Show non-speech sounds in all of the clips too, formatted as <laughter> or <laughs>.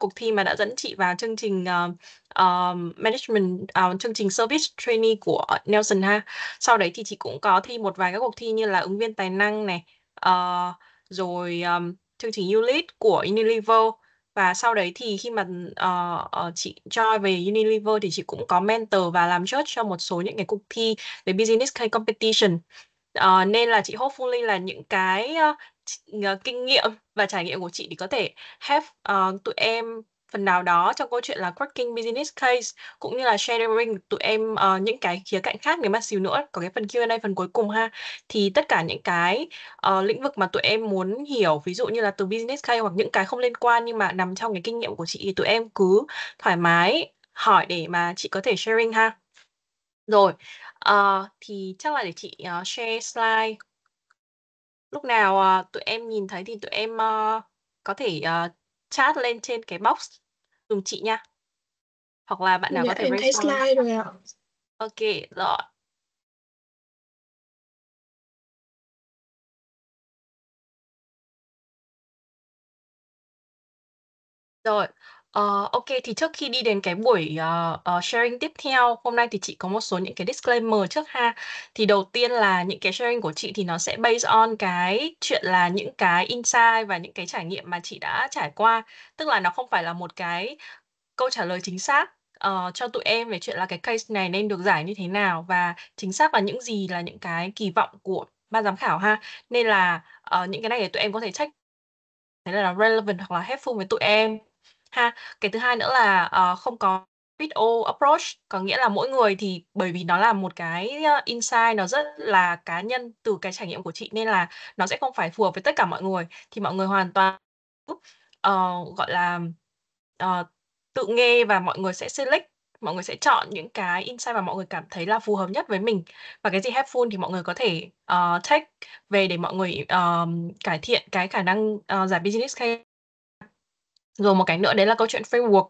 cuộc thi mà đã dẫn chị vào chương trình uh, uh, management uh, chương trình service trainee của Nelson ha. Sau đấy thì chị cũng có thi một vài các cuộc thi như là ứng viên tài năng này, uh, rồi um, chương trình ULIT của Unilever và sau đấy thì khi mà uh, uh, chị join về Unilever thì chị cũng có mentor và làm judge cho một số những cái cuộc thi về business hay competition uh, nên là chị hopefully là những cái uh, kinh nghiệm và trải nghiệm của chị thì có thể help uh, tụi em phần nào đó trong câu chuyện là cracking business case cũng như là sharing tụi em uh, những cái khía cạnh khác nếu mà xíu nữa có cái phần Q&A phần cuối cùng ha thì tất cả những cái uh, lĩnh vực mà tụi em muốn hiểu ví dụ như là từ business case hoặc những cái không liên quan nhưng mà nằm trong cái kinh nghiệm của chị thì tụi em cứ thoải mái hỏi để mà chị có thể sharing ha rồi uh, thì chắc là để chị uh, share slide lúc nào uh, tụi em nhìn thấy thì tụi em uh, có thể uh, chat lên trên cái box dùm chị nha hoặc là bạn nào dạ, có thể em thấy slide rồi ạ ok rồi rồi Ờ, ô thì trước khi đi đến cái buổi, ờ, ờ, sharing tiếp theo, hôm nay thì chị có một số những cái disclaimer trước ha. Thì đầu tiên là những cái sharing của chị thì nó sẽ based on cái chuyện là những cái insight và những cái trải nghiệm mà chị đã trải qua, tức là nó không phải là một cái câu trả lời chính xác, ờ, cho tụi em về chuyện là cái case này nên được giải như thế nào và chính xác là những gì là những cái kỳ vọng của ban giám khảo ha. Nên là, ờ, những cái này thì tụi em có thể check thấy là relevant hoặc là helpful với tụi em ha. Cái thứ hai nữa là, ờ, không có Split-O approach, có nghĩa là mỗi người thì bởi vì nó là một cái insight nó rất là cá nhân từ cái trải nghiệm của chị nên là nó sẽ không phải phù hợp với tất cả mọi người, thì mọi người hoàn toàn, ờ, gọi là, ờ, tự nghe và mọi người sẽ select, mọi người sẽ chọn những cái insight mà mọi người cảm thấy là phù hợp nhất với mình. Và cái gì helpful thì mọi người có thể, ờ, take về để mọi người, ờ, cải thiện cái khả năng, ờ, giải business case. Rồi một cái nữa đấy là câu chuyện framework.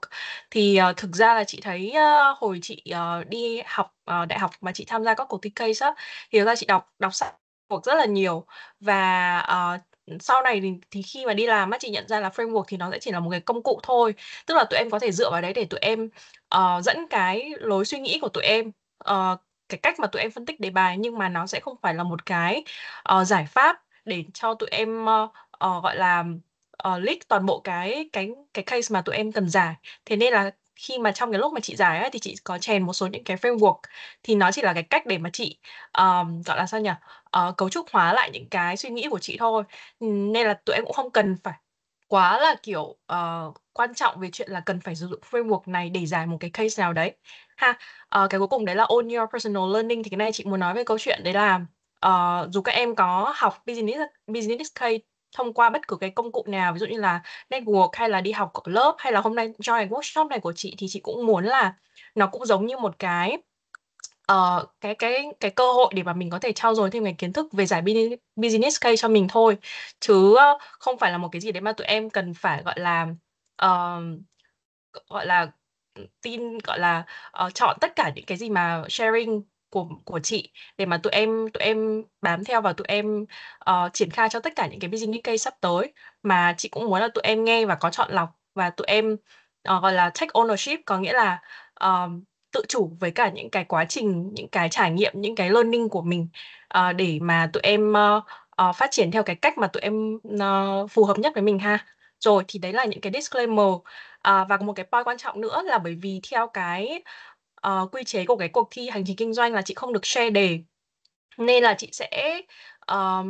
Thì, ờ, thực ra là chị thấy, ơ, ờ, hồi chị, ờ, đi học, ờ, đại học mà chị tham gia các cuộc thi case á, thì thực ra chị đọc đọc sách framework rất là nhiều. Và, ờ, sau này thì thì khi mà đi làm á, chị nhận ra là framework thì nó sẽ chỉ là một cái công cụ thôi. Tức là tụi em có thể dựa vào đấy để tụi em, ờ, dẫn cái lối suy nghĩ của tụi em, ờ, cái cách mà tụi em phân tích đề bài, nhưng mà nó sẽ không phải là một cái, ờ, giải pháp để cho tụi em, ơ, ờ, ờ, gọi là ờ, list toàn bộ cái cái cái case mà tụi em cần giải. Thế nên là khi mà trong cái lúc mà chị giải ấy, thì chị có chèn một số những cái framework thì nó chỉ là cái cách để mà chị um, gọi là sao nhỉ uh, cấu trúc hóa lại những cái suy nghĩ của chị thôi nên là tụi em cũng không cần phải quá là kiểu uh, quan trọng về chuyện là cần phải sử dụng framework này để giải một cái case nào đấy ha uh, cái cuối cùng đấy là own your personal learning thì cái này chị muốn nói về câu chuyện đấy là uh, dù các em có học business business case thông qua bất cứ cái công cụ nào ví dụ như là network hay là đi học ở lớp hay là hôm nay join workshop này của chị thì chị cũng muốn là nó cũng giống như một cái uh, cái cái cái cơ hội để mà mình có thể trao dồi thêm cái kiến thức về giải business case cho mình thôi chứ ờ, không phải là một cái gì đấy mà tụi em cần phải gọi là uh, gọi là ừ, tin gọi là uh, chọn tất cả những cái gì mà sharing của của chị để mà tụi em tụi em bám theo và tụi em uh, triển khai cho tất cả những cái business case sắp tới mà chị cũng muốn là tụi em nghe và có chọn lọc và tụi em uh, gọi là take ownership có nghĩa là uh, tự chủ với cả những cái quá trình những cái trải nghiệm những cái learning của mình uh, để mà tụi em uh, uh, phát triển theo cái cách mà tụi em uh, phù hợp nhất với mình ha rồi thì đấy là những cái disclaimer uh, và một cái point quan trọng nữa là bởi vì theo cái uh, quy chế của cái cuộc thi hành trình kinh doanh là chị không được share đề nên là chị sẽ uh,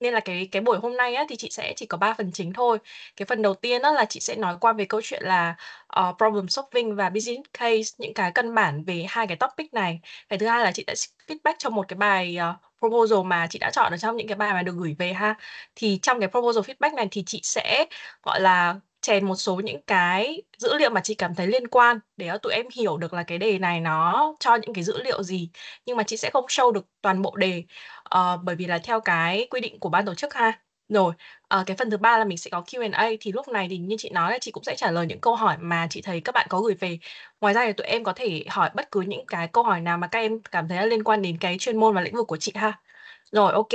nên là cái cái buổi hôm nay á, thì chị sẽ chỉ có 3 phần chính thôi. Cái phần đầu tiên đó là chị sẽ nói qua về câu chuyện là uh, problem solving và business case, những cái căn bản về hai cái topic này. Cái thứ hai là chị sẽ feedback cho một cái bài uh, proposal mà chị đã chọn ở trong những cái bài mà được gửi về ha. Thì trong cái proposal feedback này thì chị sẽ gọi là chèn một số những cái dữ liệu mà chị cảm thấy liên quan để tụi em hiểu được là cái đề này nó cho những cái dữ liệu gì nhưng mà chị sẽ không show được toàn bộ đề uh, bởi vì là theo cái quy định của ban tổ chức ha rồi uh, cái phần thứ ba là mình sẽ có Q&A thì lúc này thì như chị nói là chị cũng sẽ trả lời những câu hỏi mà chị thấy các bạn có gửi về ngoài ra thì tụi em có thể hỏi bất cứ những cái câu hỏi nào mà các em cảm thấy là liên quan đến cái chuyên môn và lĩnh vực của chị ha rồi ok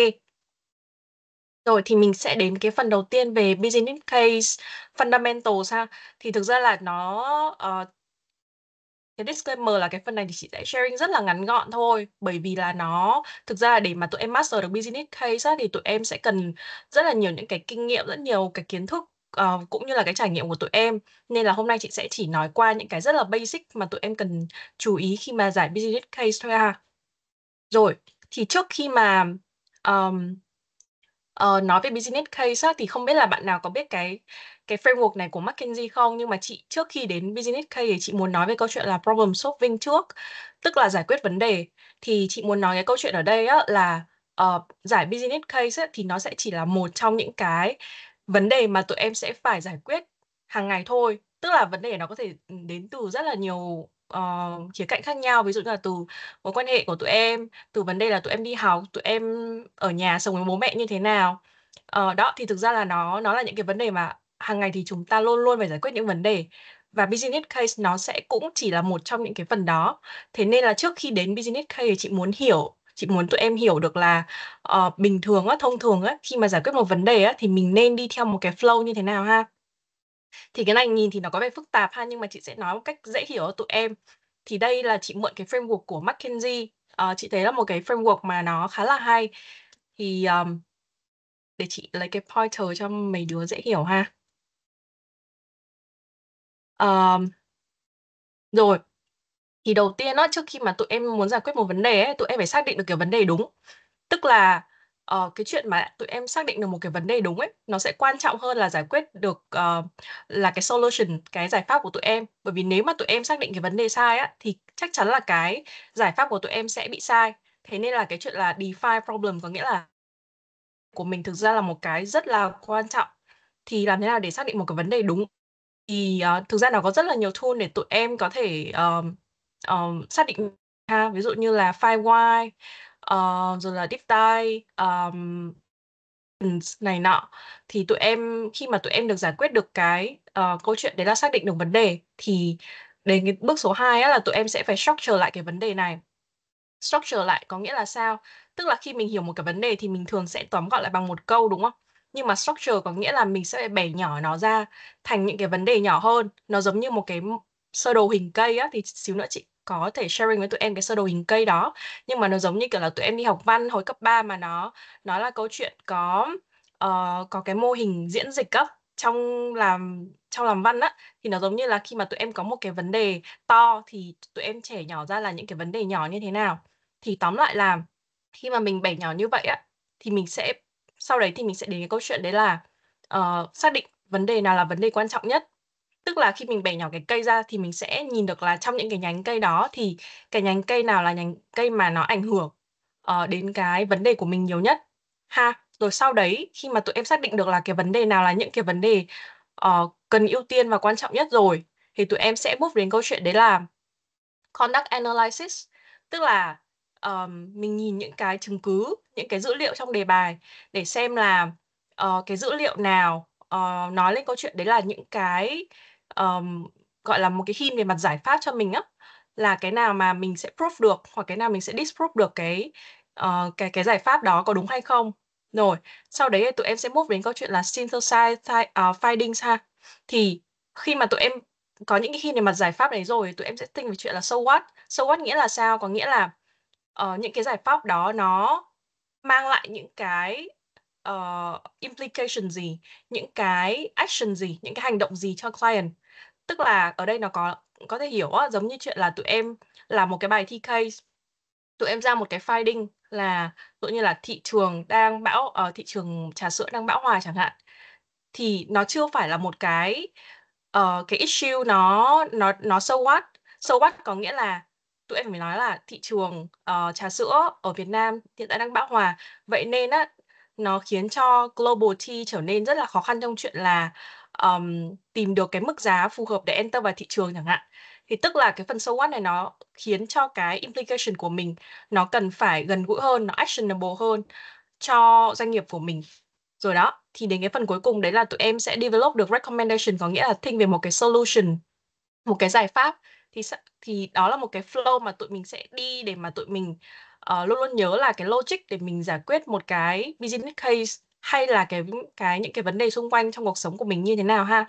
rồi thì mình sẽ đến cái phần đầu tiên về business case fundamentals ha. Thì thực ra là nó ờ, cái disclaimer là cái phần này thì chị sẽ sharing rất là ngắn gọn thôi bởi vì là nó thực ra là để mà tụi em master được business case á, thì tụi em sẽ cần rất là nhiều những cái kinh nghiệm rất nhiều cái kiến thức uh, cũng như là cái trải nghiệm của tụi em nên là hôm nay chị sẽ chỉ nói qua những cái rất là basic mà tụi em cần chú ý khi mà giải business case thôi ha rồi thì trước khi mà um, Ờ, nói về business case á, thì không biết là bạn nào có biết cái cái framework này của McKinsey không? Nhưng mà chị trước khi đến business case thì chị muốn nói về câu chuyện là problem solving trước, tức là giải quyết vấn đề. Thì chị muốn nói cái câu chuyện ở đây á, là ờ, giải business case á, thì nó sẽ chỉ là một trong những cái vấn đề mà tụi em sẽ phải giải quyết hàng ngày thôi. Tức là vấn đề nó có thể ừ, đến từ rất là nhiều ờ, khía cạnh khác nhau, ví dụ như là từ mối quan hệ của tụi em, từ vấn đề là tụi em đi học, tụi em ở nhà sống với bố mẹ như thế nào. Ờ, đó, thì thực ra là nó nó là những cái vấn đề mà hàng ngày thì chúng ta luôn luôn phải giải quyết những vấn đề và business case nó sẽ cũng chỉ là một trong những cái phần đó. Thế nên là trước khi đến business case chị muốn hiểu chị muốn tụi em hiểu được là ờ, bình thường á, thông thường á, khi mà giải quyết một vấn đề á, thì mình nên đi theo một cái flow như thế nào ha. Thì cái này nhìn thì nó có vẻ phức tạp ha, nhưng mà chị sẽ nói một cách dễ hiểu cho tụi em. Thì đây là chị mượn cái framework của McKinsey. Ờ, chị thấy là một cái framework mà nó khá là hay. Thì um, để chị lấy cái pointer cho mấy đứa dễ hiểu ha. Um, rồi, thì đầu tiên đó, trước khi mà tụi em muốn giải quyết một vấn đề ấy, tụi em phải xác định được cái vấn đề đúng. Tức là ờ, cái chuyện mà tụi em xác định được một cái vấn đề đúng ấy nó sẽ quan trọng hơn là giải quyết được ờ, là cái solution cái giải pháp của tụi em bởi vì nếu mà tụi em xác định cái vấn đề sai á thì chắc chắn là cái giải pháp của tụi em sẽ bị sai thế nên là cái chuyện là define problem có nghĩa là của mình thực ra là một cái rất là quan trọng thì làm thế nào để xác định một cái vấn đề đúng thì uh, thực ra nó có rất là nhiều tool để tụi em có thể um, um, xác định ha ví dụ như là five why ờ, rồi là deep dive, ờm, ừ, này nọ. Thì tụi em khi mà tụi em được giải quyết được cái, ờ, câu chuyện đấy là xác định được vấn đề, thì đến cái bước số 2 á là tụi em sẽ phải structure lại cái vấn đề này. Structure lại có nghĩa là sao? Tức là khi mình hiểu một cái vấn đề thì mình thường sẽ tóm gọn lại bằng một câu, đúng không? Nhưng mà structure có nghĩa là mình sẽ bẻ nhỏ nó ra thành những cái vấn đề nhỏ hơn. Nó giống như một cái sơ đồ hình cây á, thì xíu nữa chị có thể sharing với tụi em cái sơ đồ hình cây đó nhưng mà nó giống như kiểu là tụi em đi học văn hồi cấp 3 mà nó nó là câu chuyện có uh, có cái mô hình diễn dịch cấp trong làm trong làm văn á thì nó giống như là khi mà tụi em có một cái vấn đề to thì tụi em trẻ nhỏ ra là những cái vấn đề nhỏ như thế nào thì tóm lại là khi mà mình bẻ nhỏ như vậy á thì mình sẽ sau đấy thì mình sẽ đến cái câu chuyện đấy là uh, xác định vấn đề nào là vấn đề quan trọng nhất Tức là khi mình bẻ nhỏ cái cây ra thì mình sẽ nhìn được là trong những cái nhánh cây đó thì cái nhánh cây nào là nhánh cây mà nó ảnh hưởng ờ, đến cái vấn đề của mình nhiều nhất ha. Rồi sau đấy khi mà tụi em xác định được là cái vấn đề nào là những cái vấn đề uh, cần ưu tiên và quan trọng nhất rồi thì tụi em sẽ move đến câu chuyện đấy là conduct analysis tức là um, mình nhìn những cái chứng cứ những cái dữ liệu trong đề bài để xem là uh, cái dữ liệu nào uh, nói lên câu chuyện đấy là những cái ờm, gọi là, một cái hint về mặt giải pháp cho mình á, là cái nào mà mình sẽ proof được hoặc cái nào mình sẽ disprove được cái, ờ, cái cái giải pháp đó có đúng hay không. Rồi, sau đấy tụi em sẽ move đến câu chuyện là synthesize thi ờ, findings ha. Thì khi mà tụi em có những cái hint về mặt giải pháp đấy rồi, tụi em sẽ think về chuyện là so what. So what nghĩa là sao? Có nghĩa là, ờ, những cái giải pháp đó nó mang lại những cái ờ, implication gì, những cái action gì, những cái hành động gì cho client. Tức là ở đây nó có có thể hiểu á, giống như chuyện là tụi em làm một cái bài thi case, tụi em ra một cái finding là tụi như là thị trường đang bão ở ờ, thị trường trà sữa đang bão hòa chẳng hạn thì nó chưa phải là một cái uh, cái issue nó nó nó so what so what có nghĩa là tụi em phải nói là thị trường uh, trà sữa ở Việt Nam hiện tại đang bão hòa vậy nên á nó khiến cho Global T trở nên rất là khó khăn trong chuyện là um, tìm được cái mức giá phù hợp để enter vào thị trường chẳng hạn. Thì tức là cái phần so what này nó khiến cho cái implication của mình nó cần phải gần gũi hơn, nó actionable hơn cho doanh nghiệp của mình. Rồi đó, thì đến cái phần cuối cùng đấy là tụi em sẽ develop được recommendation có nghĩa là think về một cái solution, một cái giải pháp thì thì đó là một cái flow mà tụi mình sẽ đi để mà tụi mình uh, luôn luôn nhớ là cái logic để mình giải quyết một cái business case hay là cái cái những cái vấn đề xung quanh trong cuộc sống của mình như thế nào ha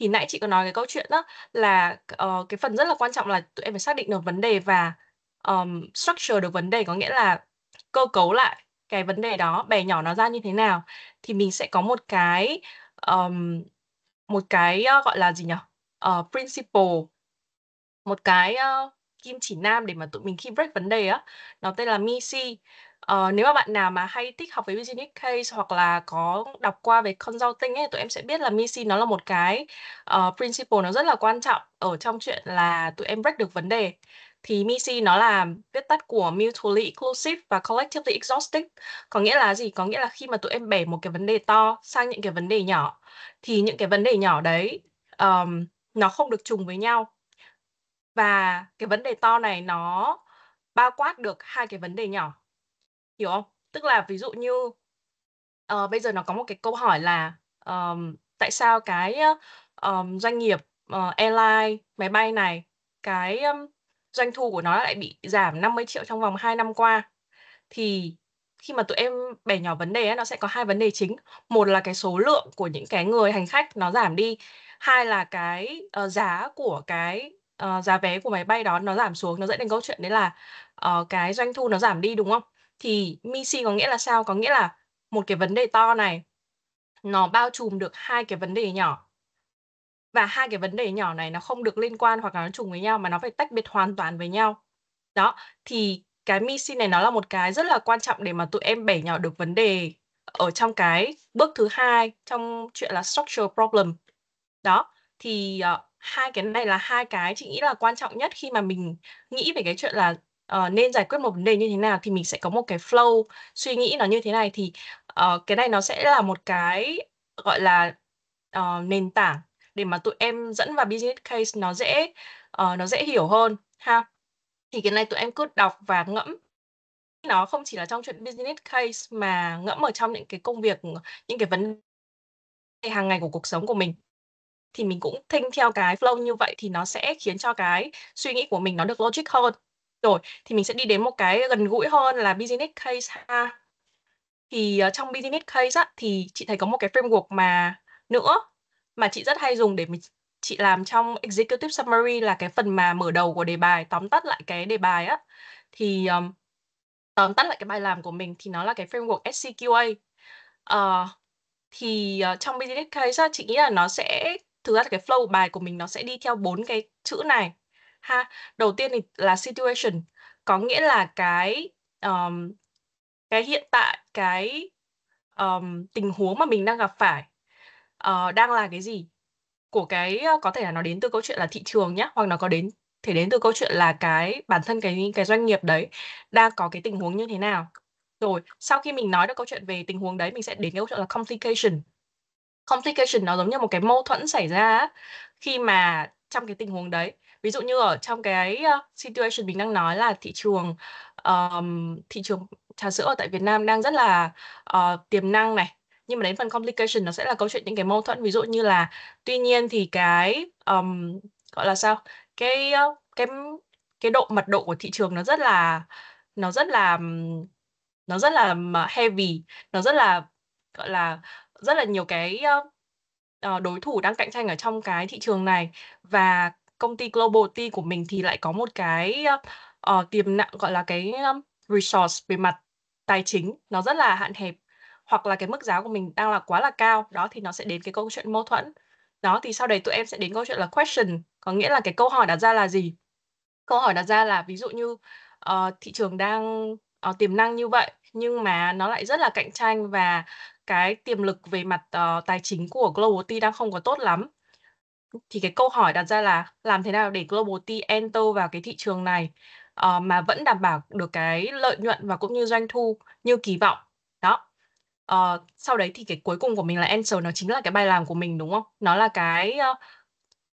thì nãy chị có nói cái câu chuyện đó là uh, cái phần rất là quan trọng là tụi em phải xác định được vấn đề và um, structure được vấn đề có nghĩa là cơ cấu lại cái vấn đề đó bè nhỏ nó ra như thế nào thì mình sẽ có một cái um, một cái uh, gọi là gì nhỉ uh, principle một cái uh, kim chỉ nam để mà tụi mình khi break vấn đề á nó tên là Misi Uh, ờ, nếu mà bạn nào mà hay thích học về business case hoặc là có đọc qua về consulting ấy, tụi em sẽ biết là MISI nó là một cái uh, principle nó rất là quan trọng ở trong chuyện là tụi em break được vấn đề. Thì MISI nó là viết tắt của Mutually exclusive và Collectively Exhaustive. Có nghĩa là gì? Có nghĩa là khi mà tụi em bẻ một cái vấn đề to sang những cái vấn đề nhỏ thì những cái vấn đề nhỏ đấy um, nó không được trùng với nhau và cái vấn đề to này nó bao quát được hai cái vấn đề nhỏ. Hiểu không? Tức là ví dụ như uh, bây giờ nó có một cái câu hỏi là um, tại sao cái um, doanh nghiệp uh, airline máy bay này cái um, doanh thu của nó lại bị giảm 50 triệu trong vòng 2 năm qua thì khi mà tụi em bẻ nhỏ vấn đề ấy, nó sẽ có hai vấn đề chính một là cái số lượng của những cái người hành khách nó giảm đi hai là cái uh, giá của cái ờ, giá vé của máy bay đó nó giảm xuống, nó dẫn đến câu chuyện đấy là, ờ, cái doanh thu nó giảm đi, đúng không? Thì MICI có nghĩa là sao? Có nghĩa là một cái vấn đề to này nó bao trùm được hai cái vấn đề nhỏ. Và hai cái vấn đề nhỏ này nó không được liên quan hoặc là nó trùng với nhau mà nó phải tách biệt hoàn toàn với nhau. Đó, thì cái MICI này nó là một cái rất là quan trọng để mà tụi em bẻ nhỏ được vấn đề ở trong cái bước thứ hai trong chuyện là structural problem. Đó, thì uh, hai cái này là hai cái chị nghĩ là quan trọng nhất khi mà mình nghĩ về cái chuyện là uh, nên giải quyết một vấn đề như thế nào thì mình sẽ có một cái flow suy nghĩ nó như thế này thì uh, cái này nó sẽ là một cái gọi là uh, nền tảng để mà tụi em dẫn vào business case nó dễ uh, nó dễ hiểu hơn ha thì cái này tụi em cứ đọc và ngẫm nó không chỉ là trong chuyện business case mà ngẫm ở trong những cái công việc những cái vấn đề hàng ngày của cuộc sống của mình thì mình cũng thinh theo cái flow như vậy thì nó sẽ khiến cho cái suy nghĩ của mình nó được logic hơn rồi thì mình sẽ đi đến một cái gần gũi hơn là business case ha thì uh, trong business case á, thì chị thấy có một cái framework mà nữa mà chị rất hay dùng để mình chị làm trong executive summary là cái phần mà mở đầu của đề bài tóm tắt lại cái đề bài á thì um, tóm tắt lại cái bài làm của mình thì nó là cái framework SCQA uh, ờ, thì uh, trong business case á, chị nghĩ là nó sẽ thực ra cái flow bài của mình nó sẽ đi theo bốn cái chữ này ha đầu tiên thì là situation có nghĩa là cái um, cái hiện tại cái um, tình huống mà mình đang gặp phải uh, đang là cái gì của cái có thể là nó đến từ câu chuyện là thị trường nhé hoặc nó có đến thể đến từ câu chuyện là cái bản thân cái cái doanh nghiệp đấy đang có cái tình huống như thế nào rồi sau khi mình nói được câu chuyện về tình huống đấy mình sẽ đến cái câu chuyện là complication complication nó giống như một cái mâu thuẫn xảy ra khi mà trong cái tình huống đấy ví dụ như ở trong cái ờ, situation mình đang nói là thị trường um, thị trường trà sữa ở tại Việt Nam đang rất là uh, tiềm năng này nhưng mà đến phần complication nó sẽ là câu chuyện những cái mâu thuẫn ví dụ như là tuy nhiên thì cái um, gọi là sao cái ờ, cái cái độ mật độ của thị trường nó rất là nó rất là nó rất là heavy nó rất là gọi là rất là nhiều cái uh, đối thủ đang cạnh tranh ở trong cái thị trường này và công ty Global Tea của mình thì lại có một cái uh, tiềm năng gọi là cái um, resource về mặt tài chính nó rất là hạn hẹp hoặc là cái mức giá của mình đang là quá là cao đó thì nó sẽ đến cái câu chuyện mâu thuẫn đó thì sau đấy tụi em sẽ đến câu chuyện là question có nghĩa là cái câu hỏi đặt ra là gì câu hỏi đặt ra là ví dụ như uh, thị trường đang uh, tiềm năng như vậy nhưng mà nó lại rất là cạnh tranh và cái tiềm lực về mặt, ờ, tài chính của Global Tea đang không có tốt lắm. Thì cái câu hỏi đặt ra là làm thế nào để Global Tea enter vào cái thị trường này, ờ, mà vẫn đảm bảo được cái lợi nhuận và cũng như doanh thu như kỳ vọng? Đó. Ờ, sau đấy thì cái cuối cùng của mình là answer nó chính là cái bài làm của mình, đúng không? Nó là cái, ơ, ờ,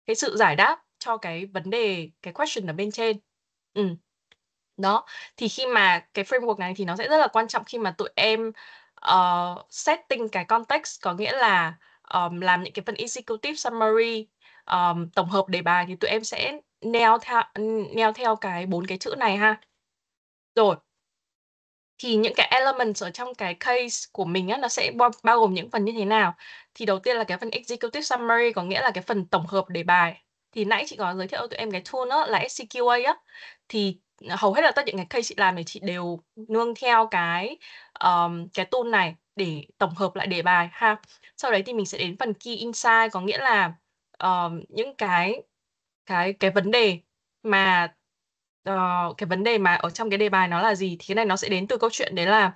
cái sự giải đáp cho cái vấn đề, cái question ở bên trên. Ừm. Đó, thì khi mà cái framework này thì nó sẽ rất là quan trọng khi mà tụi em uh, setting cái context có nghĩa là um, làm những cái phần executive summary um, tổng hợp đề bài thì tụi em sẽ neo theo neo theo cái bốn cái chữ này ha. Rồi. Thì những cái elements ở trong cái case của mình á, nó sẽ bao, bao gồm những phần như thế nào? Thì đầu tiên là cái phần executive summary có nghĩa là cái phần tổng hợp đề bài. Thì nãy chị có giới thiệu tụi em cái tool đó là SCQA á. Thì hầu hết là tất những cái case chị làm thì chị đều nương theo cái um, cái tool này để tổng hợp lại đề bài ha. Sau đấy thì mình sẽ đến phần key insight có nghĩa là um, những cái cái cái vấn đề mà uh, cái vấn đề mà ở trong cái đề bài nó là gì thì cái này nó sẽ đến từ câu chuyện đấy là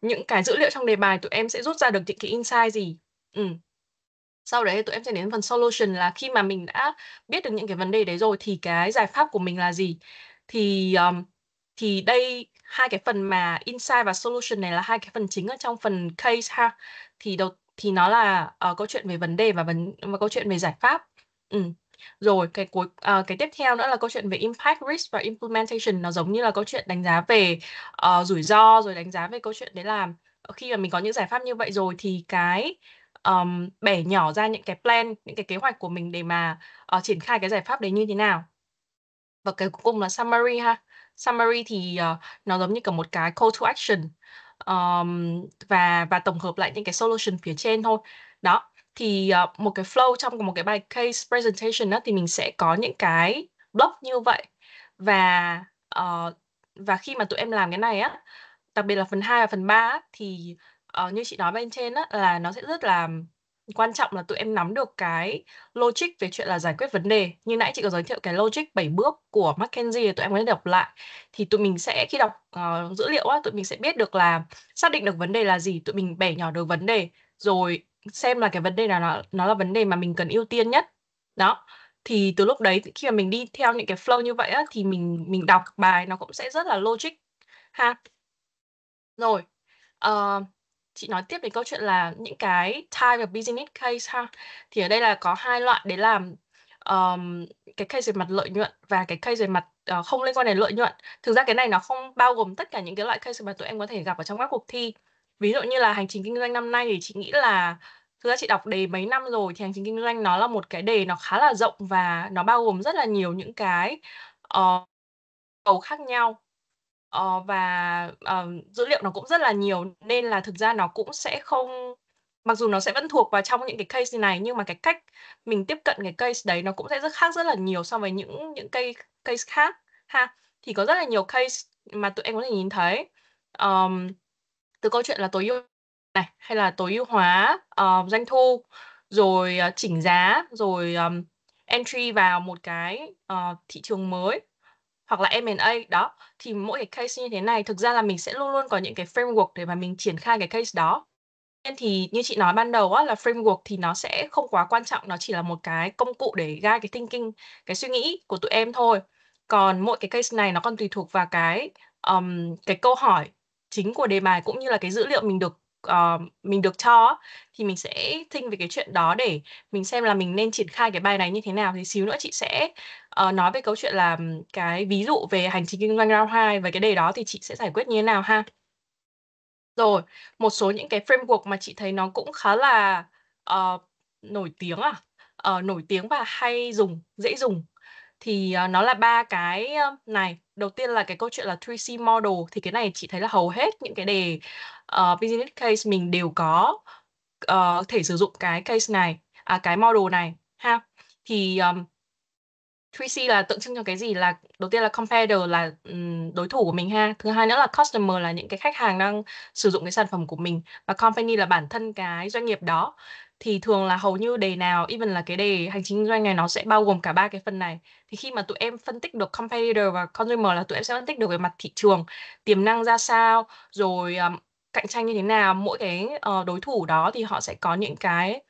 những cái dữ liệu trong đề bài tụi em sẽ rút ra được những cái insight gì. Ừ. Sau đấy tụi em sẽ đến phần solution là khi mà mình đã biết được những cái vấn đề đấy rồi thì cái giải pháp của mình là gì thì um, thì đây hai cái phần mà insight và solution này là hai cái phần chính ở trong phần case ha thì đầu thì nó là uh, câu chuyện về vấn đề và vấn và câu chuyện về giải pháp ừ. rồi cái cuối uh, cái tiếp theo nữa là câu chuyện về impact risk và implementation nó giống như là câu chuyện đánh giá về uh, rủi ro rồi đánh giá về câu chuyện đấy là khi mà mình có những giải pháp như vậy rồi thì cái um, bẻ nhỏ ra những cái plan những cái kế hoạch của mình để mà uh, triển khai cái giải pháp đấy như thế nào và cái cuối cùng là summary ha. Summary thì uh, nó giống như cả một cái call to action um, và và tổng hợp lại những cái solution phía trên thôi. Đó, thì uh, một cái flow trong một cái bài case presentation đó thì mình sẽ có những cái block như vậy. Và uh, và khi mà tụi em làm cái này á, đặc biệt là phần 2 và phần 3 á, thì uh, như chị nói bên trên á là nó sẽ rất là quan trọng là tụi em nắm được cái logic về chuyện là giải quyết vấn đề như nãy chị có giới thiệu cái logic 7 bước của McKinsey tụi em có thể đọc lại thì tụi mình sẽ khi đọc uh, dữ liệu á tụi mình sẽ biết được là xác định được vấn đề là gì tụi mình bẻ nhỏ được vấn đề rồi xem là cái vấn đề nào nó, nó là vấn đề mà mình cần ưu tiên nhất đó thì từ lúc đấy khi mà mình đi theo những cái flow như vậy á, thì mình mình đọc bài nó cũng sẽ rất là logic ha rồi uh, chị nói tiếp đến câu chuyện là những cái type và business case ha thì ở đây là có hai loại để làm um, cái case về mặt lợi nhuận và cái case về mặt uh, không liên quan đến lợi nhuận thực ra cái này nó không bao gồm tất cả những cái loại case mà tụi em có thể gặp ở trong các cuộc thi ví dụ như là hành trình kinh doanh năm nay thì chị nghĩ là thực ra chị đọc đề mấy năm rồi thì hành trình kinh doanh nó là một cái đề nó khá là rộng và nó bao gồm rất là nhiều những cái uh, cầu khác nhau Ờ, và, ờm, dữ liệu nó cũng rất là nhiều nên là thực ra nó cũng sẽ không mặc dù nó sẽ vẫn thuộc vào trong những cái case này, nhưng mà cái cách mình tiếp cận cái case đấy nó cũng sẽ rất khác rất là nhiều so với những những case case khác ha. Thì có rất là nhiều case mà tụi em có thể nhìn thấy, ờm, từ câu chuyện là tối ưu này, hay là tối ưu hóa, ờ, doanh thu, rồi, ờ, chỉnh giá, rồi, ờm, entry vào một cái, ờ, thị trường mới hoặc là M&A đó thì mỗi cái case như thế này thực ra là mình sẽ luôn luôn có những cái framework để mà mình triển khai cái case đó nên thì như chị nói ban đầu á, là framework thì nó sẽ không quá quan trọng nó chỉ là một cái công cụ để guide cái thinking cái suy nghĩ của tụi em thôi còn mỗi cái case này nó còn tùy thuộc vào cái um, cái câu hỏi chính của đề bài cũng như là cái dữ liệu mình được uh, mình được cho thì mình sẽ thinh về cái chuyện đó để mình xem là mình nên triển khai cái bài này như thế nào thì xíu nữa chị sẽ uh, nói về câu chuyện là cái ví dụ về hành trình kinh doanh round 2 và cái đề đó thì chị sẽ giải quyết như thế nào ha rồi một số những cái framework mà chị thấy nó cũng khá là uh, nổi tiếng à uh, nổi tiếng và hay dùng dễ dùng thì ờ, nó là ba cái này đầu tiên là cái câu chuyện là 3C model thì cái này chị thấy là hầu hết những cái đề uh, business case mình đều có uh, thể sử dụng cái case này à, cái model này ha thì um, 3C là tượng trưng cho cái gì là đầu tiên là competitor là um, đối thủ của mình ha thứ hai nữa là customer là những cái khách hàng đang sử dụng cái sản phẩm của mình và company là bản thân cái doanh nghiệp đó thì thường là hầu như đề nào even là cái đề hành chính doanh này nó sẽ bao gồm cả ba cái phần này thì khi mà tụi em phân tích được competitor và consumer là tụi em sẽ phân tích được về mặt thị trường tiềm năng ra sao rồi um, cạnh tranh như thế nào mỗi cái uh, đối thủ đó thì họ sẽ có những cái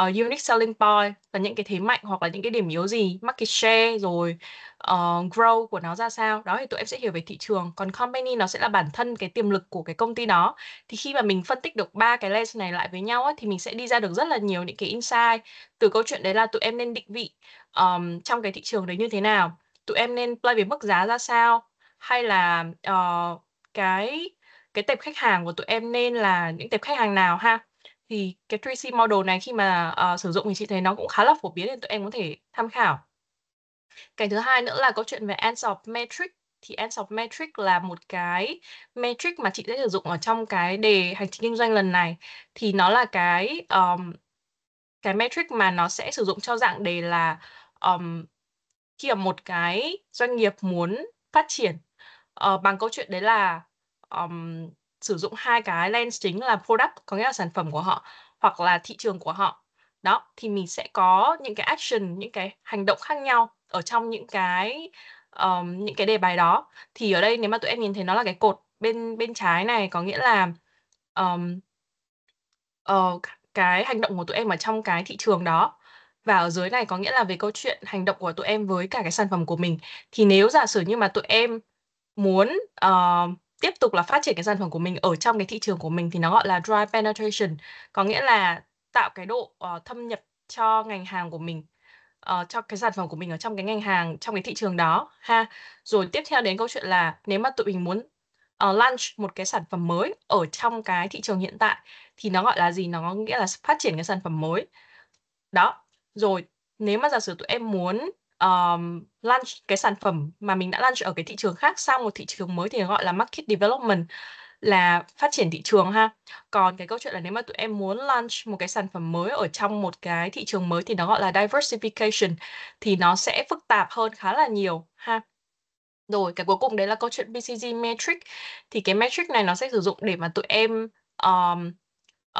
uh, unique selling point là những cái thế mạnh hoặc là những cái điểm yếu gì market share rồi uh, ờ, grow của nó ra sao đó thì tụi em sẽ hiểu về thị trường còn company nó sẽ là bản thân cái tiềm lực của cái công ty đó thì khi mà mình phân tích được ba cái lens này lại với nhau ấy, thì mình sẽ đi ra được rất là nhiều những cái insight từ câu chuyện đấy là tụi em nên định vị um, trong cái thị trường đấy như thế nào tụi em nên play về mức giá ra sao hay là uh, cái cái tệp khách hàng của tụi em nên là những tệp khách hàng nào ha thì cái 3C model này khi mà ờ, sử dụng thì chị thấy nó cũng khá là phổ biến nên tụi em có thể tham khảo. Cái thứ hai nữa là câu chuyện về Ansoff metric thì Ansoff metric là một cái metric mà chị sẽ sử dụng ở trong cái đề hành trình kinh doanh lần này thì nó là cái um, cái metric mà nó sẽ sử dụng cho dạng đề là um, khi mà một cái doanh nghiệp muốn phát triển uh, bằng câu chuyện đấy là um, sử dụng hai cái lens chính là product có nghĩa là sản phẩm của họ hoặc là thị trường của họ đó thì mình sẽ có những cái action những cái hành động khác nhau ở trong những cái um, những cái đề bài đó thì ở đây nếu mà tụi em nhìn thấy nó là cái cột bên bên trái này có nghĩa là um, uh, cái hành động của tụi em ở trong cái thị trường đó và ở dưới này có nghĩa là về câu chuyện hành động của tụi em với cả cái sản phẩm của mình thì nếu giả sử như mà tụi em muốn uh, tiếp tục là phát triển cái sản phẩm của mình ở trong cái thị trường của mình thì nó gọi là drive penetration có nghĩa là tạo cái độ uh, thâm nhập cho ngành hàng của mình uh, cho cái sản phẩm của mình ở trong cái ngành hàng trong cái thị trường đó ha rồi tiếp theo đến câu chuyện là nếu mà tụi mình muốn uh, launch một cái sản phẩm mới ở trong cái thị trường hiện tại thì nó gọi là gì nó nghĩa là phát triển cái sản phẩm mới đó rồi nếu mà giả sử tụi em muốn um, launch cái sản phẩm mà mình đã launch ở cái thị trường khác sang một thị trường mới thì gọi là market development là phát triển thị trường ha. Còn cái câu chuyện là nếu mà tụi em muốn launch một cái sản phẩm mới ở trong một cái thị trường mới thì nó gọi là diversification thì nó sẽ phức tạp hơn khá là nhiều ha. Rồi cái cuối cùng đấy là câu chuyện BCG metric thì cái metric này nó sẽ sử dụng để mà tụi em um,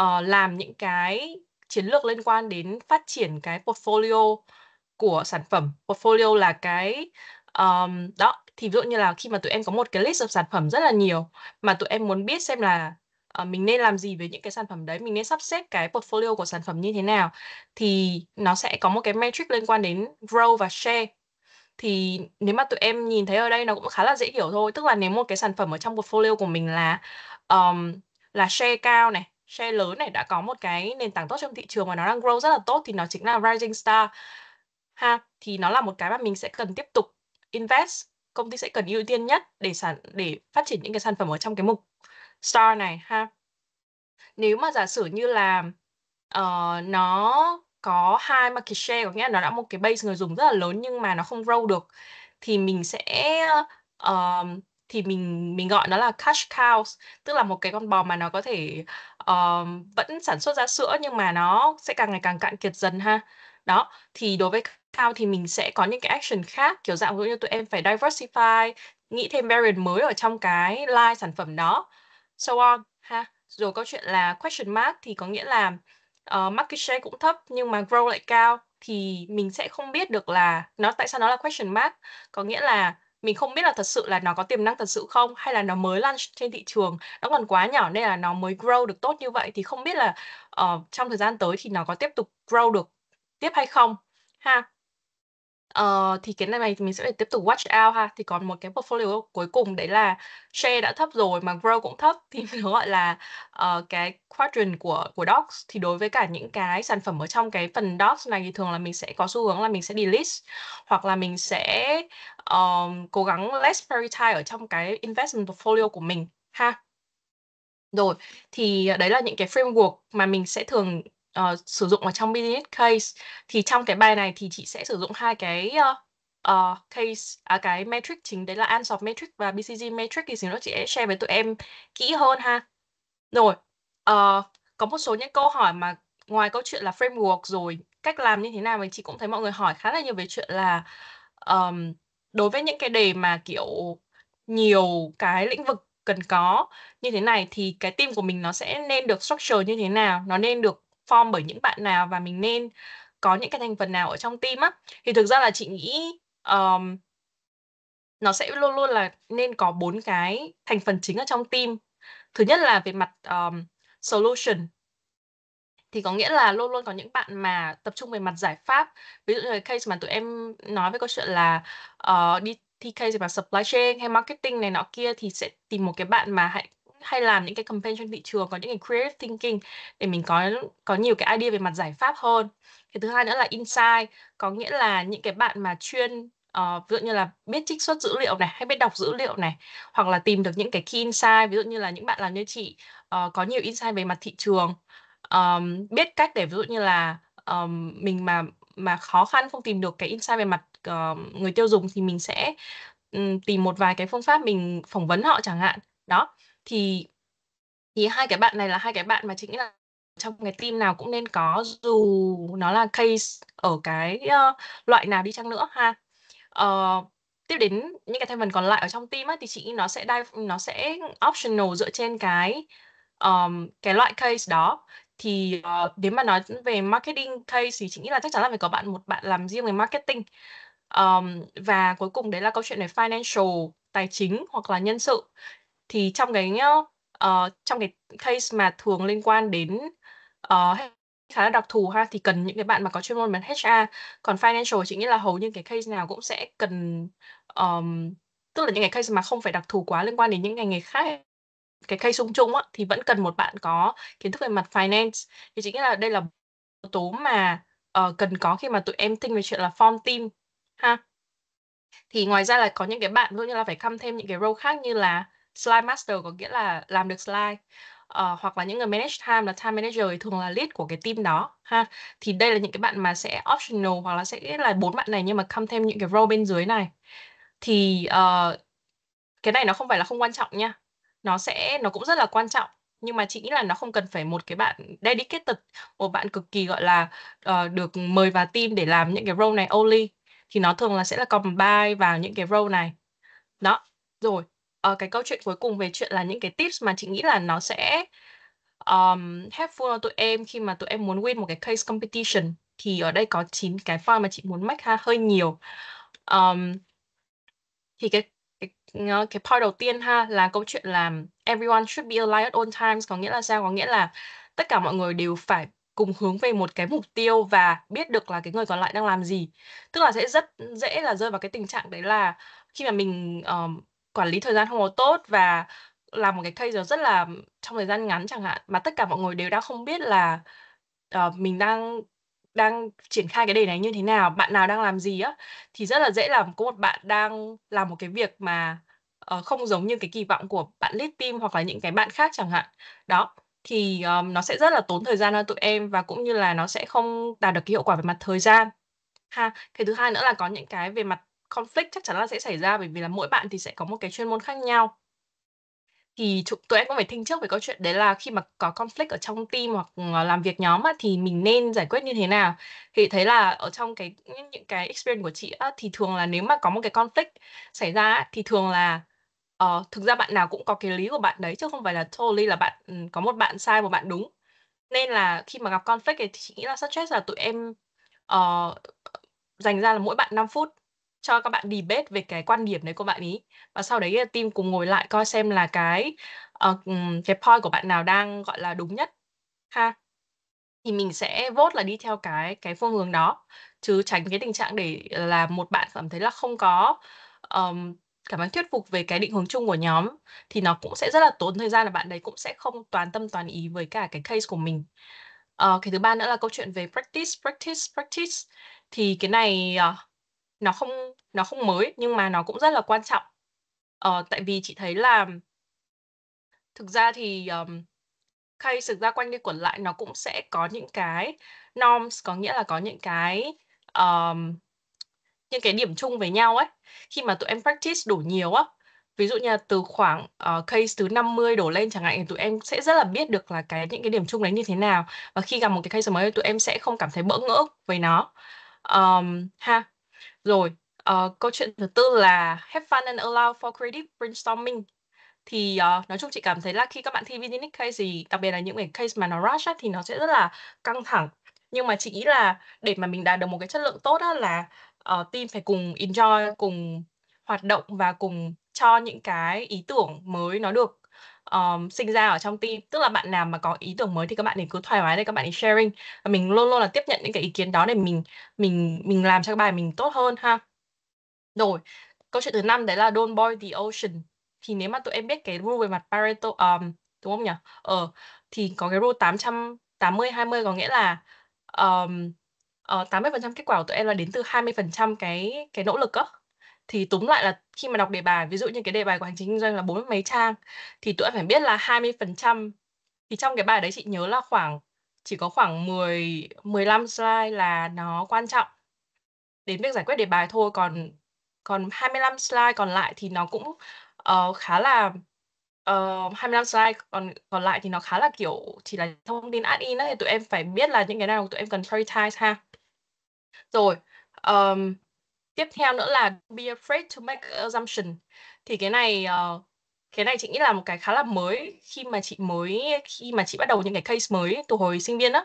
uh, làm những cái chiến lược liên quan đến phát triển cái portfolio của sản phẩm portfolio là cái um, đó thì ví dụ như là khi mà tụi em có một cái list sản phẩm rất là nhiều mà tụi em muốn biết xem là uh, mình nên làm gì với những cái sản phẩm đấy mình nên sắp xếp cái portfolio của sản phẩm như thế nào thì nó sẽ có một cái metric liên quan đến grow và share thì nếu mà tụi em nhìn thấy ở đây nó cũng khá là dễ hiểu thôi tức là nếu một cái sản phẩm ở trong portfolio của mình là um, là share cao này share lớn này đã có một cái nền tảng tốt trong thị trường và nó đang grow rất là tốt thì nó chính là rising star ha. Thì nó là một cái mà mình sẽ cần tiếp tục invest, công ty sẽ cần ưu tiên nhất để sản để phát triển những cái sản phẩm ở trong cái mục star này ha. Nếu mà giả sử như là uh, nó có hai market share có nghĩa là nó đã một cái base người dùng rất là lớn nhưng mà nó không grow được thì mình sẽ uh, thì mình mình gọi nó là cash cows tức là một cái con bò mà nó có thể uh, vẫn sản xuất ra sữa nhưng mà nó sẽ càng ngày càng cạn kiệt dần ha đó thì đối với sau thì mình sẽ có những cái action khác, kiểu dạng ví dụ như tụi em phải diversify, nghĩ thêm variant mới ở trong cái line sản phẩm đó. So on ha. Rồi câu chuyện là question mark thì có nghĩa là uh, market share cũng thấp nhưng mà grow lại cao thì mình sẽ không biết được là nó tại sao nó là question mark, có nghĩa là mình không biết là thật sự là nó có tiềm năng thật sự không hay là nó mới launch trên thị trường nó còn quá nhỏ nên là nó mới grow được tốt như vậy thì không biết là uh, trong thời gian tới thì nó có tiếp tục grow được tiếp hay không ha Ờ, thì cái này này mình sẽ phải tiếp tục watch out ha. Thì còn một cái portfolio cuối cùng đấy là share đã thấp rồi mà grow cũng thấp thì <laughs> nó gọi là, ờ, cái quadrant của của Docs. Thì đối với cả những cái sản phẩm ở trong cái phần Docs này thì thường là mình sẽ có xu hướng là mình sẽ delete hoặc là mình sẽ, ờ, cố gắng less prioritize ở trong cái investment portfolio của mình ha. Rồi, thì đấy là những cái framework mà mình sẽ thường ờ, sử dụng ở trong business case thì trong cái bài này thì chị sẽ sử dụng hai cái uh, uh, case à, cái metric chính đấy là Ansoff metric và BCG metric thì xin lỗi chị sẽ share với tụi em kỹ hơn ha. Rồi, uh, có một số những câu hỏi mà ngoài câu chuyện là framework rồi cách làm như thế nào mà chị cũng thấy mọi người hỏi khá là nhiều về chuyện là um, đối với những cái đề mà kiểu nhiều cái lĩnh vực cần có như thế này thì cái team của mình nó sẽ nên được structure như thế nào nó nên được form bởi những bạn nào và mình nên có những cái thành phần nào ở trong team á thì thực ra là chị nghĩ um, nó sẽ luôn luôn là nên có bốn cái thành phần chính ở trong team thứ nhất là về mặt um, solution thì có nghĩa là luôn luôn có những bạn mà tập trung về mặt giải pháp ví dụ như là case mà tụi em nói với câu chuyện là uh, đi thi case về mặt supply chain hay marketing này nọ kia thì sẽ tìm một cái bạn mà hãy hay làm những cái campaign trên thị trường có những cái creative thinking để mình có có nhiều cái idea về mặt giải pháp hơn cái thứ hai nữa là insight có nghĩa là những cái bạn mà chuyên uh, ví dụ như là biết trích xuất dữ liệu này hay biết đọc dữ liệu này hoặc là tìm được những cái key insight ví dụ như là những bạn làm như chị uh, có nhiều insight về mặt thị trường um, biết cách để ví dụ như là um, mình mà mà khó khăn không tìm được cái insight về mặt uh, người tiêu dùng thì mình sẽ um, tìm một vài cái phương pháp mình phỏng vấn họ chẳng hạn đó thì thì hai cái bạn này là hai cái bạn mà chị nghĩ là trong cái team nào cũng nên có dù nó là case ở cái uh, loại nào đi chăng nữa ha uh, tiếp đến những cái thành phần còn lại ở trong team á, thì chị nó sẽ đa, nó sẽ optional dựa trên cái um, cái loại case đó thì uh, nếu mà nói về marketing case thì chị nghĩ là chắc chắn là phải có bạn một bạn làm riêng về marketing um, và cuối cùng đấy là câu chuyện về financial tài chính hoặc là nhân sự thì trong cái ờ, trong cái case mà thường liên quan đến ờ, khá là đặc thù ha thì cần những cái bạn mà có chuyên môn về HR còn financial chỉ nghĩa là hầu như cái case nào cũng sẽ cần ờm, tức là những cái case mà không phải đặc thù quá liên quan đến những ngành nghề khác cái case chung chung á thì vẫn cần một bạn có kiến thức về mặt finance thì chính là đây là yếu tố mà ờ, cần có khi mà tụi em think về chuyện là form team ha thì ngoài ra là có những cái bạn cũng như là phải come thêm những cái role khác như là Slide master có nghĩa là làm được slide uh, hoặc là những người manage time là time manager thì thường là lead của cái team đó ha thì đây là những cái bạn mà sẽ optional hoặc là sẽ là bốn bạn này nhưng mà come thêm những cái role bên dưới này thì uh, cái này nó không phải là không quan trọng nha nó sẽ nó cũng rất là quan trọng nhưng mà chị nghĩ là nó không cần phải một cái bạn dedicated một bạn cực kỳ gọi là uh, được mời vào team để làm những cái role này only thì nó thường là sẽ là combine vào những cái role này đó rồi Ờ, cái câu chuyện cuối cùng về chuyện là những cái tips mà chị nghĩ là nó sẽ, ờm, helpful cho tụi em khi mà tụi em muốn win một cái case competition, thì ở đây có 9 cái point mà chị muốn make ha hơi nhiều. Ờm, thì cái cái, cái point đầu tiên ha là câu chuyện là everyone should be aligned at all times, có nghĩa là sao? Có nghĩa là tất cả mọi người đều phải cùng hướng về một cái mục tiêu và biết được là cái người còn lại đang làm gì. Tức là sẽ rất dễ là rơi vào cái tình trạng đấy là khi mà mình, ờm quản lý thời gian không có tốt và làm một cái case nó rất là trong thời gian ngắn chẳng hạn mà tất cả mọi người đều đã không biết là uh, mình đang đang triển khai cái đề này như thế nào, bạn nào đang làm gì á thì rất là dễ làm có một bạn đang làm một cái việc mà uh, không giống như cái kỳ vọng của bạn lead team hoặc là những cái bạn khác chẳng hạn. Đó thì um, nó sẽ rất là tốn thời gian cho tụi em và cũng như là nó sẽ không đạt được cái hiệu quả về mặt thời gian ha cái thứ hai nữa là có những cái về mặt conflict chắc chắn là sẽ xảy ra bởi vì là mỗi bạn thì sẽ có một cái chuyên môn khác nhau thì tụi em cũng phải thinh trước về câu chuyện đấy là khi mà có conflict ở trong team hoặc ừ, làm việc nhóm á, thì mình nên giải quyết như thế nào thì thấy là ở trong cái những, cái experience của chị thì thường là nếu mà có một cái conflict xảy ra thì thường là uh, thực ra bạn nào cũng có cái lý của bạn đấy chứ không phải là totally là bạn ừ, có một bạn sai một bạn đúng nên là khi mà gặp conflict thì chị nghĩ là suggest là tụi em uh, dành ra là mỗi bạn 5 phút cho các bạn debate về cái quan điểm đấy của bạn ý và sau đấy team cùng ngồi lại coi xem là cái uh, cái point của bạn nào đang gọi là đúng nhất ha thì mình sẽ vote là đi theo cái cái phương hướng đó chứ tránh cái tình trạng để là một bạn cảm thấy là không có um, cảm hứng thuyết phục về cái định hướng chung của nhóm thì nó cũng sẽ rất là tốn thời gian là bạn đấy cũng sẽ không toàn tâm toàn ý với cả cái case của mình uh, cái thứ ba nữa là câu chuyện về practice practice practice thì cái này uh, nó không nó không mới nhưng mà nó cũng rất là quan trọng ờ, tại vì chị thấy là thực ra thì um, case thực ra quanh đi quẩn lại nó cũng sẽ có những cái norms có nghĩa là có những cái um, những cái điểm chung với nhau ấy khi mà tụi em practice đủ nhiều á ví dụ như là từ khoảng uh, ờ, case thứ 50 đổ lên chẳng hạn thì tụi em sẽ rất là biết được là cái những cái điểm chung đấy như thế nào và khi gặp một cái case mới tụi em sẽ không cảm thấy bỡ ngỡ với nó um, ha rồi, ờ, câu chuyện thứ tư là have fun and allow for creative brainstorming. Thì ờ, nói chung chị cảm thấy là khi các bạn thi business case gì, đặc biệt là những cái case mà nó rush á, thì nó sẽ rất là căng thẳng. Nhưng mà chị nghĩ là để mà mình đạt được một cái chất lượng tốt đó là ờ, team phải cùng enjoy, cùng hoạt động và cùng cho những cái ý tưởng mới nó được um, sinh ra ở trong team tức là bạn nào mà có ý tưởng mới thì các bạn ấy cứ thoải mái để các bạn ấy sharing và mình luôn luôn là tiếp nhận những cái ý kiến đó để mình mình mình làm cho bài mình tốt hơn ha rồi câu chuyện thứ năm đấy là don't boil the ocean thì nếu mà tụi em biết cái rule về mặt Pareto um, đúng không nhỉ ờ thì có cái rule 880 20 có nghĩa là um, uh, 80% kết quả của tụi em là đến từ 20% cái cái nỗ lực á thì túm lại là khi mà đọc đề bài ví dụ như cái đề bài của hành chính kinh doanh là bốn mấy trang thì tụi em phải biết là 20% thì trong cái bài đấy chị nhớ là khoảng chỉ có khoảng 10 15 slide là nó quan trọng đến việc giải quyết đề bài thôi còn còn 25 slide còn lại thì nó cũng uh, khá là uh, ờ, 25 slide còn còn lại thì nó khá là kiểu chỉ là thông tin add in đó, thì tụi em phải biết là những cái nào tụi em cần prioritize ha rồi um, tiếp theo nữa là be afraid to make assumption thì cái này ờ, cái này chị nghĩ là một cái khá là mới khi mà chị mới khi mà chị bắt đầu những cái case mới từ hồi sinh viên á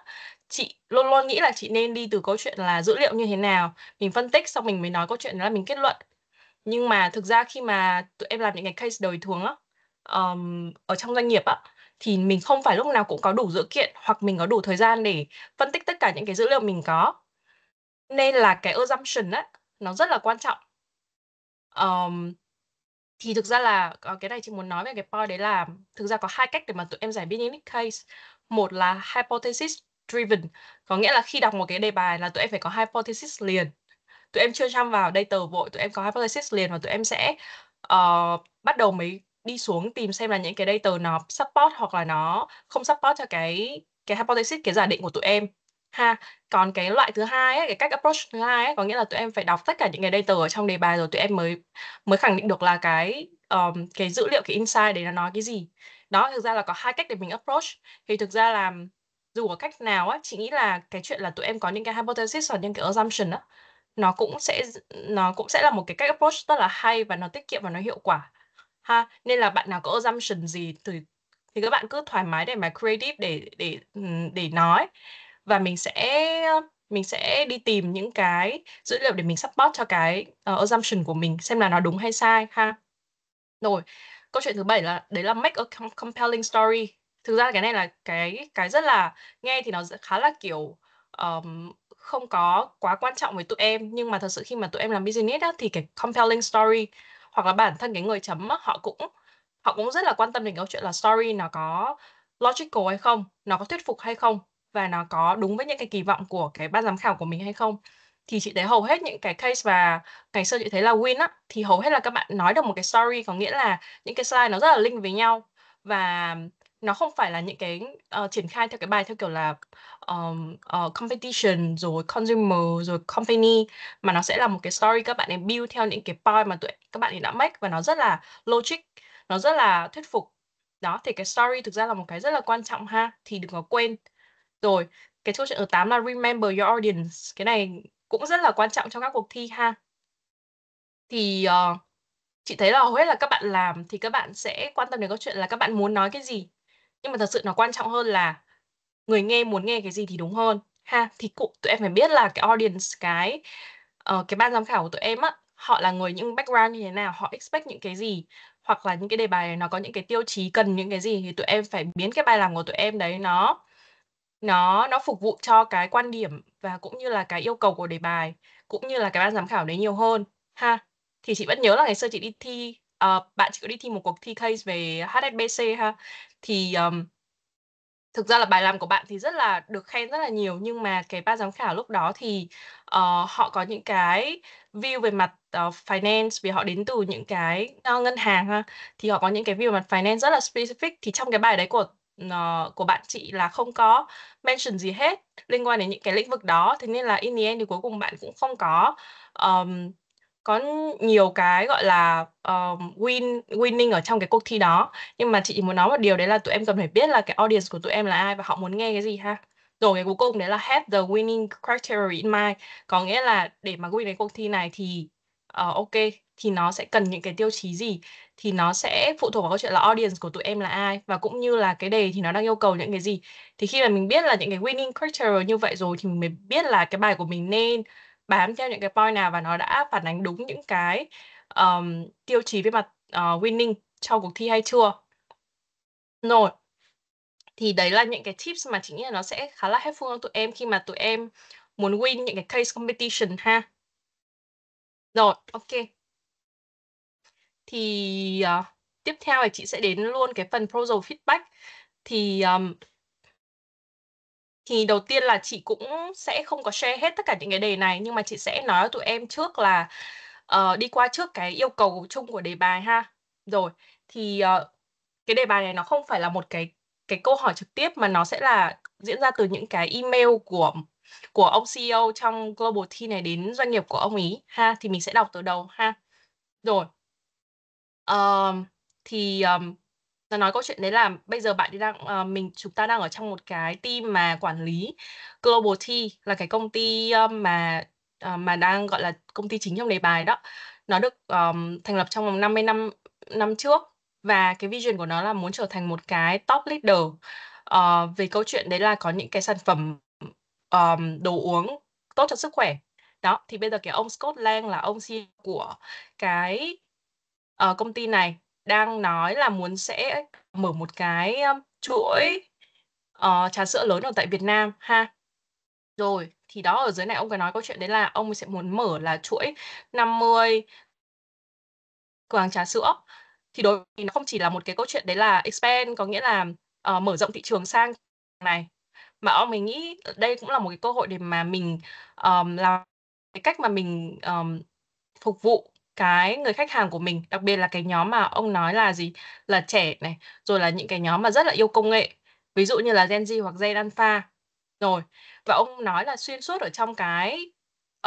chị luôn luôn nghĩ là chị nên đi từ câu chuyện là dữ liệu như thế nào mình phân tích xong mình mới nói câu chuyện là mình kết luận nhưng mà thực ra khi mà tụi em làm những cái case đời thường á um, ở trong doanh nghiệp á thì mình không phải lúc nào cũng có đủ dữ kiện hoặc mình có đủ thời gian để phân tích tất cả những cái dữ liệu mình có nên là cái assumption á nó rất là quan trọng um, thì thực ra là ờ, cái này chị muốn nói về cái point đấy là thực ra có hai cách để mà tụi em giải business case một là hypothesis driven có nghĩa là khi đọc một cái đề bài là tụi em phải có hypothesis liền tụi em chưa chăm vào đây data vội tụi em có hypothesis liền và tụi em sẽ uh, bắt đầu mới đi xuống tìm xem là những cái data nó support hoặc là nó không support cho cái cái hypothesis cái giả định của tụi em ha. Còn cái loại thứ hai ấy, cái cách approach thứ hai ấy, có nghĩa là tụi em phải đọc tất cả những cái data ở trong đề bài rồi tụi em mới mới khẳng định được là cái um, cái dữ liệu cái insight đấy nó nói cái gì. Đó thực ra là có hai cách để mình approach. Thì thực ra là dù ở cách nào á, chị nghĩ là cái chuyện là tụi em có những cái hypothesis hoặc những cái assumption á, nó cũng sẽ nó cũng sẽ là một cái cách approach rất là hay và nó tiết kiệm và nó hiệu quả ha nên là bạn nào có assumption gì thì thì các bạn cứ thoải mái để mà creative để để để nói và mình sẽ mình sẽ đi tìm những cái dữ liệu để mình support cho cái uh, assumption của mình xem là nó đúng hay sai ha rồi câu chuyện thứ bảy là đấy là make a compelling story thực ra cái này là cái cái rất là nghe thì nó khá là kiểu um, không có quá quan trọng với tụi em nhưng mà thật sự khi mà tụi em làm business á, thì cái compelling story hoặc là bản thân cái người chấm á, họ cũng họ cũng rất là quan tâm đến câu chuyện là story nó có logical hay không nó có thuyết phục hay không và nó có đúng với những cái kỳ vọng của cái ban giám khảo của mình hay không thì chị thấy hầu hết những cái case và ngày xưa chị thấy là win á thì hầu hết là các bạn nói được một cái story có nghĩa là những cái slide nó rất là link với nhau và nó không phải là những cái uh, triển khai theo cái bài theo kiểu là um, uh, competition rồi consumer rồi company mà nó sẽ là một cái story các bạn ấy build theo những cái point mà tụi các bạn ấy đã make và nó rất là logic nó rất là thuyết phục đó thì cái story thực ra là một cái rất là quan trọng ha thì đừng có quên rồi, cái câu chuyện ở 8 là remember your audience. Cái này cũng rất là quan trọng trong các cuộc thi ha. Thì uh, chị thấy là hầu hết là các bạn làm thì các bạn sẽ quan tâm đến câu chuyện là các bạn muốn nói cái gì. Nhưng mà thật sự nó quan trọng hơn là người nghe muốn nghe cái gì thì đúng hơn ha. Thì cụ tụi em phải biết là cái audience cái uh, cái ban giám khảo của tụi em á họ là người những background như thế nào, họ expect những cái gì hoặc là những cái đề bài này nó có những cái tiêu chí cần những cái gì thì tụi em phải biến cái bài làm của tụi em đấy nó nó nó phục vụ cho cái quan điểm và cũng như là cái yêu cầu của đề bài, cũng như là cái ban giám khảo đấy nhiều hơn ha. Thì chị vẫn nhớ là ngày xưa chị đi thi ờ, bạn chị có đi thi một cuộc thi case về HSBC ha. Thì, ờm, thực ra là bài làm của bạn thì rất là được khen rất là nhiều, nhưng mà cái ban giám khảo lúc đó thì, ờ, họ có những cái view về mặt, ờ, finance vì họ đến từ những cái, ơ, ờ, ngân hàng ha, thì họ có những cái view về mặt finance rất là specific. Thì trong cái bài đấy của uh, của bạn chị là không có mention gì hết liên quan đến những cái lĩnh vực đó thế nên là in the end thì cuối cùng bạn cũng không có um, có nhiều cái gọi là um, win winning ở trong cái cuộc thi đó nhưng mà chị muốn nói một điều đấy là tụi em cần phải biết là cái audience của tụi em là ai và họ muốn nghe cái gì ha rồi cái cuối cùng đấy là have the winning criteria in mind có nghĩa là để mà win cái cuộc thi này thì uh, ok thì nó sẽ cần những cái tiêu chí gì thì nó sẽ phụ thuộc vào câu chuyện là audience của tụi em là ai và cũng như là cái đề thì nó đang yêu cầu những cái gì thì khi mà mình biết là những cái winning criteria như vậy rồi thì mình mới biết là cái bài của mình nên bám theo những cái point nào và nó đã phản ánh đúng những cái um, tiêu chí về mặt uh, winning trong cuộc thi hay chưa rồi thì đấy là những cái tips mà chính là nó sẽ khá là phương cho tụi em khi mà tụi em muốn win những cái case competition ha rồi ok thì uh, tiếp theo thì chị sẽ đến luôn cái phần proposal feedback thì um, thì đầu tiên là chị cũng sẽ không có share hết tất cả những cái đề này nhưng mà chị sẽ nói tụi em trước là uh, đi qua trước cái yêu cầu chung của đề bài ha rồi thì uh, cái đề bài này nó không phải là một cái cái câu hỏi trực tiếp mà nó sẽ là diễn ra từ những cái email của của ông CEO trong Global Team này đến doanh nghiệp của ông ý ha thì mình sẽ đọc từ đầu ha rồi Ờ, thì, ờm, tớ nói câu chuyện đấy là bây giờ bạn đang ờ, mình chúng ta đang ở trong một cái team mà quản lý Global Tea là cái công ty, ơ, mà, ờ, mà đang, gọi là, công ty chính trong đề bài đó. Nó được, ờm, thành lập trong vòng 50 năm năm trước và cái vision của nó là muốn trở thành một cái top leader. Ờ, về câu chuyện đấy là có những cái sản phẩm, ờm, đồ uống tốt cho sức khỏe. Đó, thì bây giờ cái ông Scott Lang là ông CEO của cái ờ, công ty này đang nói là muốn sẽ mở một cái um, chuỗi uh, trà sữa lớn ở tại Việt Nam ha. Rồi, thì đó ở dưới này ông có nói câu chuyện đấy là ông sẽ muốn mở là chuỗi 50 cửa hàng trà sữa. Thì đối với nó không chỉ là một cái câu chuyện đấy là expand có nghĩa là uh, mở rộng thị trường sang này mà ông mình nghĩ đây cũng là một cái cơ hội để mà mình um, làm cái cách mà mình um, phục vụ cái người khách hàng của mình, đặc biệt là cái nhóm mà ông nói là gì? Là trẻ này, rồi là những cái nhóm mà rất là yêu công nghệ, ví dụ như là Gen Z hoặc Gen Alpha. Rồi, và ông nói là xuyên suốt ở trong cái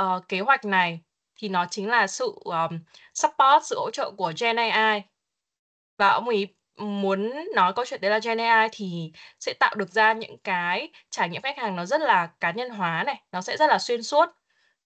uh, kế hoạch này thì nó chính là sự um, support, sự hỗ trợ của Gen AI. Và ông ấy muốn nói câu chuyện đấy là Gen AI thì sẽ tạo được ra những cái trải nghiệm khách hàng nó rất là cá nhân hóa này, nó sẽ rất là xuyên suốt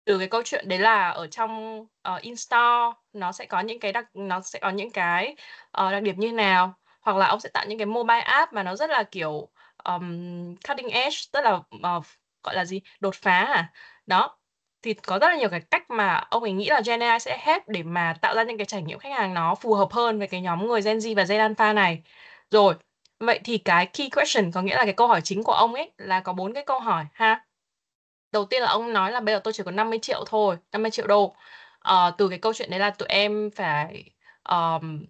từ cái câu chuyện đấy là ở trong uh, ờ, in-store nó sẽ có những cái đặc nó sẽ có những cái uh, đặc điểm như nào hoặc là ông sẽ tạo những cái mobile app mà nó rất là kiểu um, cutting edge tức là uh, gọi là gì đột phá à đó thì có rất là nhiều cái cách mà ông ấy nghĩ là Gen AI sẽ help để mà tạo ra những cái trải nghiệm khách hàng nó phù hợp hơn với cái nhóm người Gen Z và Gen Alpha này. Rồi, vậy thì cái key question có nghĩa là cái câu hỏi chính của ông ấy là có bốn cái câu hỏi ha đầu tiên là ông nói là bây giờ tôi chỉ có 50 triệu thôi 50 triệu đô uh, từ cái câu chuyện đấy là tụi em phải um,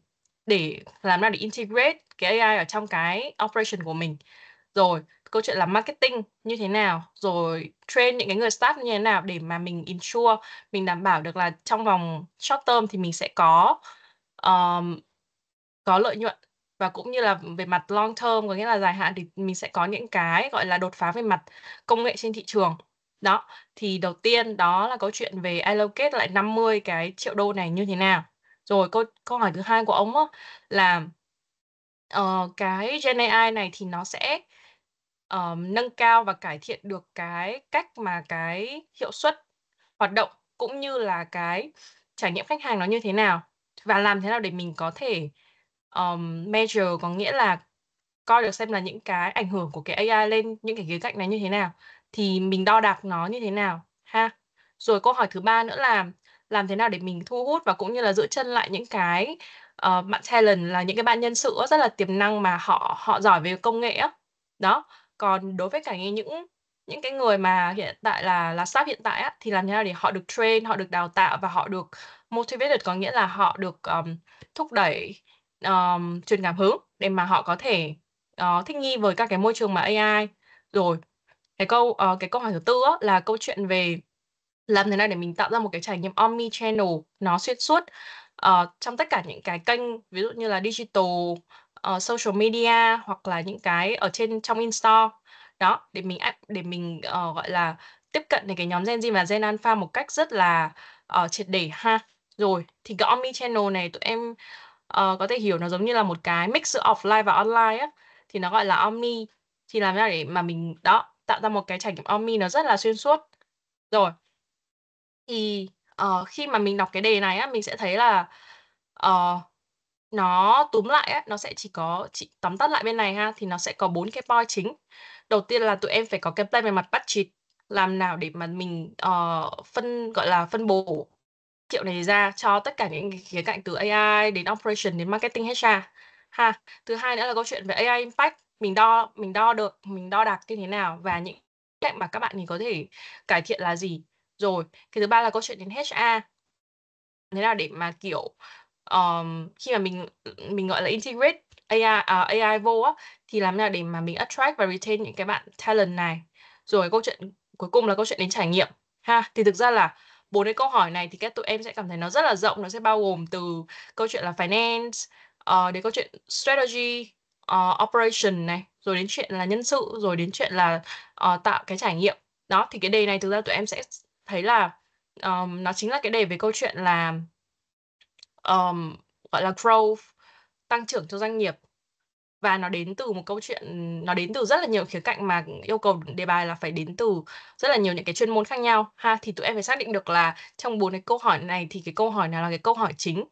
để làm ra để integrate cái AI ở trong cái operation của mình rồi câu chuyện là marketing như thế nào rồi train những cái người staff như thế nào để mà mình ensure mình đảm bảo được là trong vòng short term thì mình sẽ có um, có lợi nhuận và cũng như là về mặt long term có nghĩa là dài hạn thì mình sẽ có những cái gọi là đột phá về mặt công nghệ trên thị trường đó, thì đầu tiên đó là câu chuyện về allocate lại 50 cái triệu đô này như thế nào. Rồi câu câu hỏi thứ hai của ông á là uh, cái Gen AI này thì nó sẽ um, nâng cao và cải thiện được cái cách mà cái hiệu suất hoạt động cũng như là cái trải nghiệm khách hàng nó như thế nào và làm thế nào để mình có thể um, measure có nghĩa là coi được xem là những cái ảnh hưởng của cái AI lên những cái khía cạnh này như thế nào thì mình đo đạc nó như thế nào ha. Rồi câu hỏi thứ ba nữa là làm thế nào để mình thu hút và cũng như là giữ chân lại những cái uh, bạn talent là những cái bạn nhân sự rất là tiềm năng mà họ họ giỏi về công nghệ Đó. đó. Còn đối với cả những những cái người mà hiện tại là là staff hiện tại á, thì làm thế nào để họ được train, họ được đào tạo và họ được motivated có nghĩa là họ được um, thúc đẩy um, truyền cảm hứng để mà họ có thể đó, ờ, thích nghi với các cái môi trường mà AI. Rồi, cái câu ờ, cái câu hỏi thứ tư là câu chuyện về làm thế nào để mình tạo ra một cái trải nghiệm omni channel nó xuyên suốt ờ, trong tất cả những cái kênh ví dụ như là digital, ờ, social media hoặc là những cái ở trên trong in-store. Đó, để mình để mình, ờ, gọi là, tiếp cận đến cái nhóm Gen Z và Gen Alpha một cách rất là, ờ, triệt để ha. Rồi, thì cái omni channel này tụi em, ờ, có thể hiểu nó giống như là một cái mix giữa offline và online á thì nó gọi là omni thì làm thế để mà mình đó tạo ra một cái trải nghiệm omni nó rất là xuyên suốt rồi thì uh, khi mà mình đọc cái đề này á mình sẽ thấy là uh, nó túm lại á nó sẽ chỉ có chỉ tóm tắt lại bên này ha thì nó sẽ có bốn cái point chính đầu tiên là tụi em phải có cái plan về mặt budget làm nào để mà mình uh, phân gọi là phân bổ triệu này ra cho tất cả những khía cạnh từ AI đến operation đến marketing hết ra ha. Thứ hai nữa là câu chuyện về AI impact, mình đo mình đo được, mình đo đạt như thế nào và những cách mà các bạn mình có thể cải thiện là gì. Rồi, cái thứ ba là câu chuyện đến HR. Thế nào để mà kiểu um, khi mà mình mình gọi là integrate AI uh, à, AI vô á thì làm nào để mà mình attract và retain những cái bạn talent này. Rồi câu chuyện cuối cùng là câu chuyện đến trải nghiệm ha. Thì thực ra là bốn cái câu hỏi này thì các tụi em sẽ cảm thấy nó rất là rộng, nó sẽ bao gồm từ câu chuyện là finance Ờ, đến câu chuyện strategy, ờ, operation này, rồi đến chuyện là nhân sự, rồi đến chuyện là, ờ, tạo cái trải nghiệm. Đó, thì cái đề này thực ra tụi em sẽ thấy là, ờm, nó chính là cái đề về câu chuyện là, ờm, gọi là, growth, tăng trưởng cho doanh nghiệp. Và nó đến từ một câu chuyện nó đến từ rất là nhiều khía cạnh mà yêu cầu đề bài là phải đến từ rất là nhiều những cái chuyên môn khác nhau ha. Thì tụi em phải xác định được là trong bốn cái câu hỏi này thì cái câu hỏi nào là cái câu hỏi chính.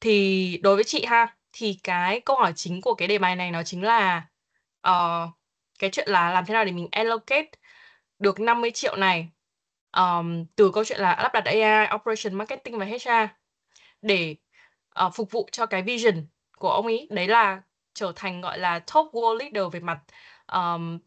Thì đối với chị ha, thì cái câu hỏi chính của cái đề bài này nó chính là, ờ, cái chuyện là làm thế nào để mình allocate được 50.000.000 này, ờm, từ câu chuyện là lắp đặt AI, operation, marketing và HR để, ờ, phục vụ cho cái vision của ông ấy, đấy là trở thành, gọi là, top world leader về mặt, ờm,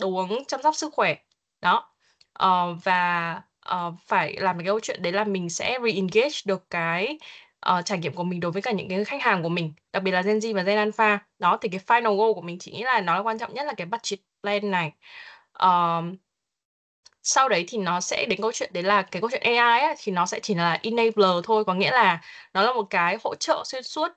đồ uống, chăm sóc sức khỏe. Đó, ờ, và, ờ, phải làm cái câu chuyện đấy là mình sẽ re-engage được cái ờ, trải nghiệm của mình đối với cả những cái khách hàng của mình, đặc biệt là Gen Z và Gen Alpha. Đó, thì cái final goal của mình chỉ nghĩ là nó là quan trọng nhất là cái budget plan này. Ờ, sau đấy thì nó sẽ đến câu chuyện đấy là cái câu chuyện AI ấy, thì nó sẽ chỉ là enabler thôi, có nghĩa là nó là một cái hỗ trợ xuyên suốt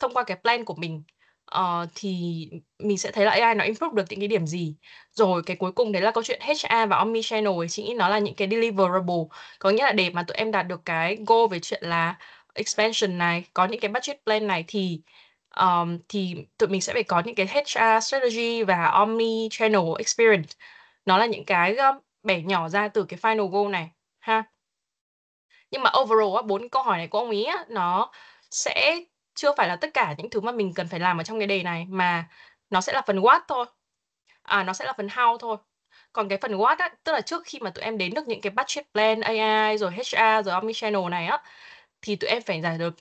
thông qua cái plan của mình. Ờ, thì mình sẽ thấy là AI nó improve được những cái điểm gì. Rồi cái cuối cùng đấy là câu chuyện HA và omnichannel ấy, chỉ nghĩ nó là những cái deliverable, có nghĩa là để mà tụi em đạt được cái goal về chuyện là expansion này có những cái budget plan này thì um, thì tụi mình sẽ phải có những cái HR strategy và omni channel experience nó là những cái bẻ nhỏ ra từ cái final goal này ha nhưng mà overall bốn câu hỏi này của ông ý á, nó sẽ chưa phải là tất cả những thứ mà mình cần phải làm ở trong cái đề này mà nó sẽ là phần what thôi à nó sẽ là phần how thôi còn cái phần what á, tức là trước khi mà tụi em đến được những cái budget plan AI rồi HR rồi omnichannel này á thì tụi em phải giải được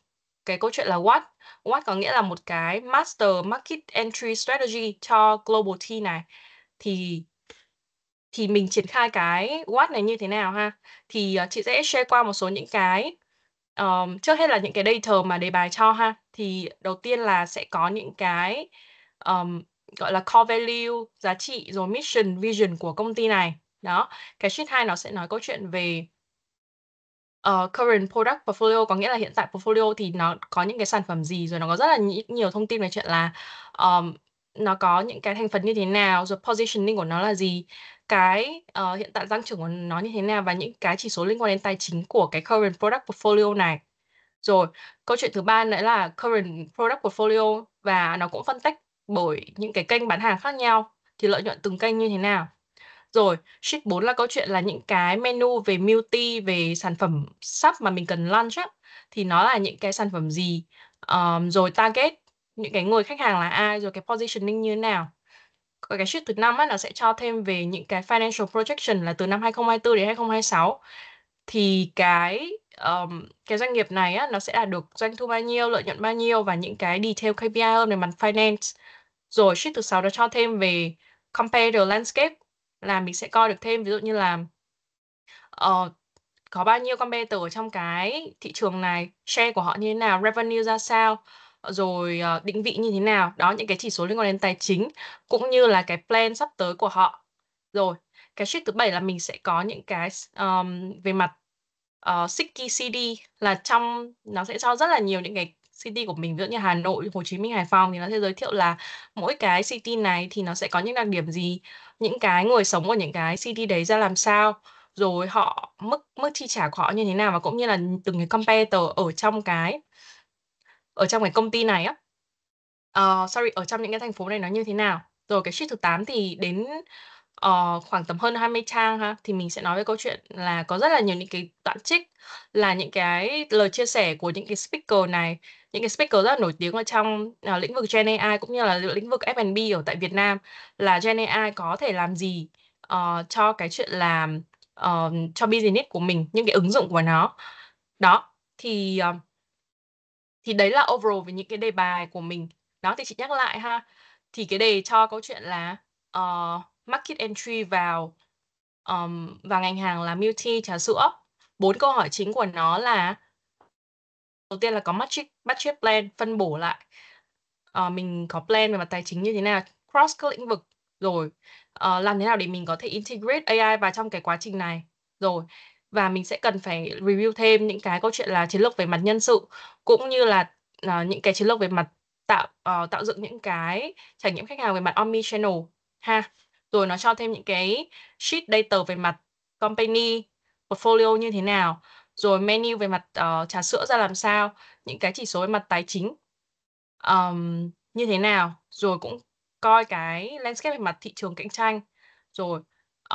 cái câu chuyện là what. What có nghĩa là một cái master market entry strategy cho global team này. Thì thì mình triển khai cái what này như thế nào ha. Thì uh, chị sẽ share qua một số những cái um, trước hết là những cái data mà đề bài cho ha. Thì đầu tiên là sẽ có những cái um, gọi là core value, giá trị rồi mission, vision của công ty này. Đó, cái sheet 2 nó sẽ nói câu chuyện về Ờ, current product portfolio có nghĩa là hiện tại portfolio thì nó có những cái sản phẩm gì, rồi nó có rất là nhĩ nhiều thông tin về chuyện là, ờm, nó có những cái thành phần như thế nào, rồi positioning của nó là gì, cái, ờ, hiện tại tăng trưởng của nó như thế nào và những cái chỉ số liên quan đến tài chính của cái current product portfolio này. Rồi, câu chuyện thứ ba nữa là current product portfolio và nó cũng phân tích bởi những cái kênh bán hàng khác nhau, thì lợi nhuận từng kênh như thế nào. Rồi, sheet 4 là câu chuyện là những cái menu về multi, về sản phẩm sắp mà mình cần launch á, thì nó là những cái sản phẩm gì, um, rồi target, những cái người khách hàng là ai, rồi cái positioning như thế nào. Còn cái sheet thứ năm á, nó sẽ cho thêm về những cái financial projection là từ năm 2024 đến 2026. Thì cái um, cái doanh nghiệp này á, nó sẽ đạt được doanh thu bao nhiêu, lợi nhuận bao nhiêu và những cái detail KPI hơn về mặt finance. Rồi sheet thứ sáu nó cho thêm về compare landscape là mình sẽ coi được thêm ví dụ như là uh, có bao nhiêu competitor ở trong cái thị trường này, share của họ như thế nào, revenue ra sao, rồi uh, định vị như thế nào. Đó những cái chỉ số liên quan đến tài chính cũng như là cái plan sắp tới của họ. Rồi, cái sheet thứ bảy là mình sẽ có những cái um, về mặt uh, Sticky CD là trong nó sẽ cho rất là nhiều những cái city của mình, ví dụ như Hà Nội, Hồ Chí Minh, Hải Phòng thì nó sẽ giới thiệu là mỗi cái city này thì nó sẽ có những đặc điểm gì, những cái người sống ở những cái city đấy ra làm sao, rồi họ mức mức chi trả của họ như thế nào và cũng như là từng cái competitor ở trong cái ở trong cái công ty này á. Uh, sorry, ở trong những cái thành phố này nó như thế nào. Rồi cái sheet thứ 8 thì đến uh, khoảng tầm hơn 20 trang ha thì mình sẽ nói về câu chuyện là có rất là nhiều những cái đoạn trích là những cái lời chia sẻ của những cái speaker này những cái speaker rất là nổi tiếng ở trong uh, lĩnh vực Gen AI cũng như là lĩnh vực F&B ở tại Việt Nam là Gen AI có thể làm gì uh, cho cái chuyện làm uh, cho business của mình những cái ứng dụng của nó đó thì uh, thì đấy là overall về những cái đề bài của mình đó thì chị nhắc lại ha thì cái đề cho câu chuyện là uh, market entry vào um, vào ngành hàng là multi trà sữa bốn câu hỏi chính của nó là đầu tiên là có budget, budget plan phân bổ lại uh, mình có plan về mặt tài chính như thế nào cross các lĩnh vực rồi uh, làm thế nào để mình có thể integrate AI vào trong cái quá trình này rồi và mình sẽ cần phải review thêm những cái câu chuyện là chiến lược về mặt nhân sự cũng như là uh, những cái chiến lược về mặt tạo uh, tạo dựng những cái trải nghiệm khách hàng về mặt omni channel ha rồi nó cho thêm những cái sheet data về mặt company portfolio như thế nào rồi menu về mặt uh, trà sữa ra làm sao những cái chỉ số về mặt tài chính um, như thế nào rồi cũng coi cái landscape về mặt thị trường cạnh tranh rồi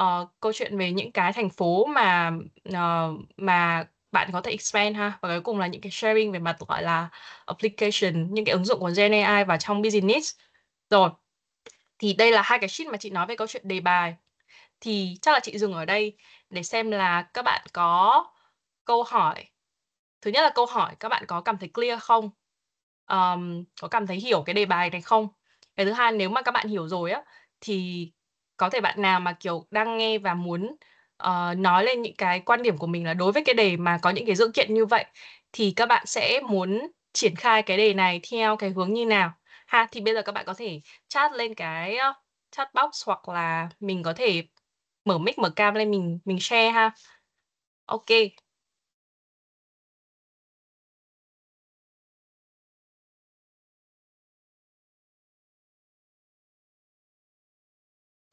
uh, câu chuyện về những cái thành phố mà uh, mà bạn có thể expand ha và cuối cùng là những cái sharing về mặt gọi là application những cái ứng dụng của Gen AI vào trong business rồi thì đây là hai cái sheet mà chị nói về câu chuyện đề bài thì chắc là chị dừng ở đây để xem là các bạn có câu hỏi thứ nhất là câu hỏi các bạn có cảm thấy clear không um, có cảm thấy hiểu cái đề bài này không cái thứ hai nếu mà các bạn hiểu rồi á thì có thể bạn nào mà kiểu đang nghe và muốn uh, nói lên những cái quan điểm của mình là đối với cái đề mà có những cái dự kiện như vậy thì các bạn sẽ muốn triển khai cái đề này theo cái hướng như nào ha thì bây giờ các bạn có thể chat lên cái chat box hoặc là mình có thể mở mic mở cam lên mình mình share ha ok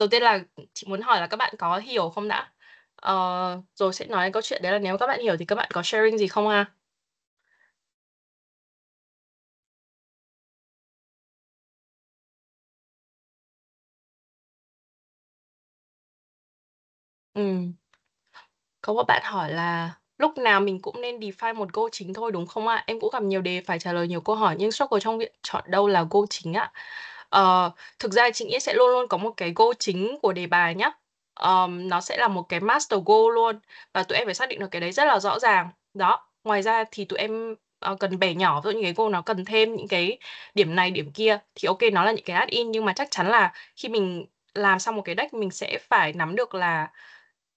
đầu tiên là chị muốn hỏi là các bạn có hiểu không đã ờ, rồi sẽ nói câu chuyện đấy là nếu các bạn hiểu thì các bạn có sharing gì không à ừ. có một bạn hỏi là lúc nào mình cũng nên define một goal chính thôi đúng không ạ? Em cũng gặp nhiều đề phải trả lời nhiều câu hỏi nhưng struggle trong việc chọn đâu là goal chính ạ. Ờ, thực ra chị nghĩ sẽ luôn luôn có một cái goal chính của đề bài nhá. Ờm, nó sẽ là một cái master goal luôn và tụi em phải xác định được cái đấy rất là rõ ràng. Đó, ngoài ra thì tụi em, ờ, cần bẻ nhỏ, ví dụ như cái goal nó cần thêm những cái điểm này, điểm kia thì ok nó là những cái add in nhưng mà chắc chắn là khi mình làm xong một cái deck mình sẽ phải nắm được là,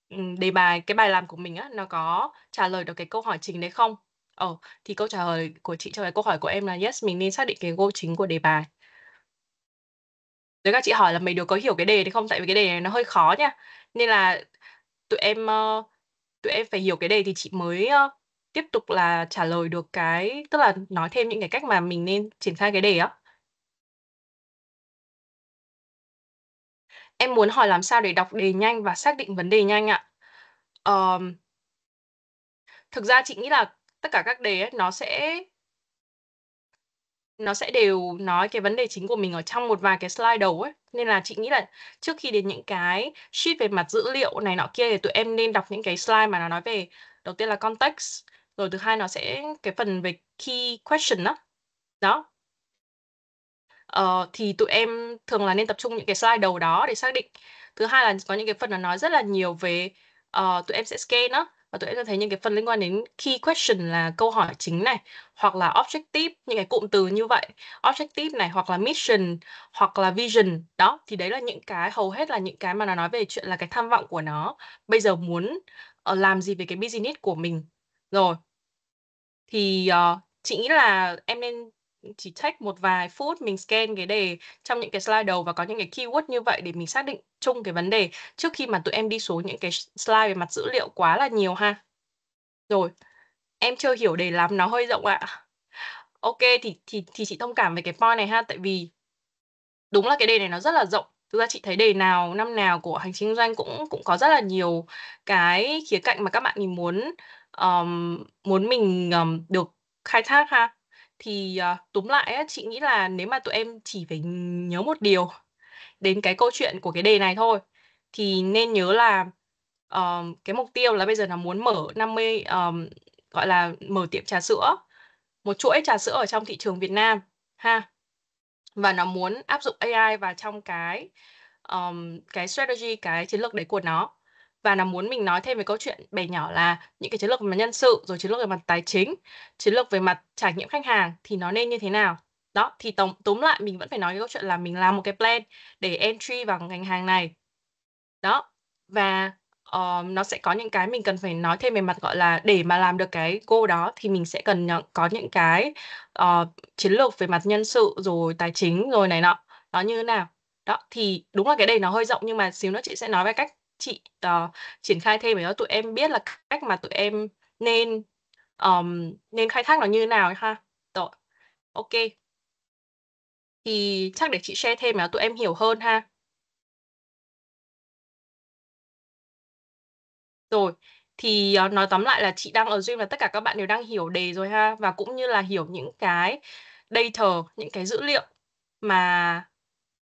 ừ, đề bài cái bài làm của mình á, nó có trả lời được cái câu hỏi chính đấy không? Ờ, thì câu trả lời của chị cho cái câu hỏi của em là yes, mình nên xác định cái goal chính của đề bài. Với các chị hỏi là "Mấy được có hiểu cái đề này không?" Tại vì cái đề này nó hơi khó nha. Nên là tụi em, ờ, tụi em phải hiểu cái đề thì chị mới, ờ, tiếp tục là trả lời được cái tức là nói thêm những cái cách mà mình nên triển khai cái đề á. Em muốn hỏi làm sao để đọc đề nhanh và xác định vấn đề nhanh ạ? Ờm. Thực ra chị nghĩ là tất cả các đề ấy, nó sẽ nó sẽ đều nói cái vấn đề chính của mình ở trong một vài cái slide đầu ấy. Nên là chị nghĩ là trước khi đến những cái sheet về mặt dữ liệu này nọ kia thì tụi em nên đọc những cái slide mà nó nói về đầu tiên là context, rồi thứ hai nó sẽ cái phần về key question đó. Đó. Ờ, thì tụi em thường là nên tập trung những cái slide đầu đó để xác định. Thứ hai là có những cái phần nó nói rất là nhiều về uh, tụi em sẽ scan đó và tụi em sẽ thấy những cái phần liên quan đến key question là câu hỏi chính này, hoặc là objective, những cái cụm từ như vậy. Objective này, hoặc là mission, hoặc là vision. Đó, thì đấy là những cái, hầu hết là những cái mà nó nói về chuyện là cái tham vọng của nó. Bây giờ muốn uh, làm gì về cái business của mình. Rồi. Thì uh, chị nghĩ là em nên chỉ take một vài phút mình scan cái đề trong những cái slide đầu và có những cái keyword như vậy để mình xác định chung cái vấn đề trước khi mà tụi em đi xuống những cái slide về mặt dữ liệu quá là nhiều ha. Rồi, em chưa hiểu đề lắm, nó hơi rộng ạ. À. Ok thì thì thì chị thông cảm về cái point này ha tại vì đúng là cái đề này nó rất là rộng thực ra chị thấy đề nào năm nào của hành chính doanh cũng cũng có rất là nhiều cái khía cạnh mà các bạn mình muốn um, muốn mình um, được khai thác ha thì, ờ, túm lại á, chị nghĩ là nếu mà tụi em chỉ phải nhớ một điều đến cái câu chuyện của cái đề này thôi, thì nên nhớ là, ờ, cái mục tiêu là bây giờ là muốn mở 50, ờm, gọi là, mở tiệm trà sữa, một chuỗi trà sữa ở trong thị trường Việt Nam ha. Và nó muốn áp dụng AI vào trong cái, ờm, cái strategy, cái chiến lược đấy của nó và là muốn mình nói thêm về câu chuyện bề nhỏ là những cái chiến lược về mặt nhân sự rồi chiến lược về mặt tài chính chiến lược về mặt trải nghiệm khách hàng thì nó nên như thế nào đó thì tổng túm lại mình vẫn phải nói cái câu chuyện là mình làm một cái plan để entry vào ngành hàng này đó và uh, nó sẽ có những cái mình cần phải nói thêm về mặt gọi là để mà làm được cái cô đó thì mình sẽ cần nhận, có những cái uh, chiến lược về mặt nhân sự rồi tài chính rồi này nọ nó như thế nào đó thì đúng là cái đây nó hơi rộng nhưng mà xíu nữa chị sẽ nói về cách chị uh, triển khai thêm để cho tụi em biết là cách mà tụi em nên um, nên khai thác nó như nào ha rồi ok thì chắc để chị share thêm để tụi em hiểu hơn ha rồi thì uh, nói tóm lại là chị đang ở Zoom và tất cả các bạn đều đang hiểu đề rồi ha và cũng như là hiểu những cái data những cái dữ liệu mà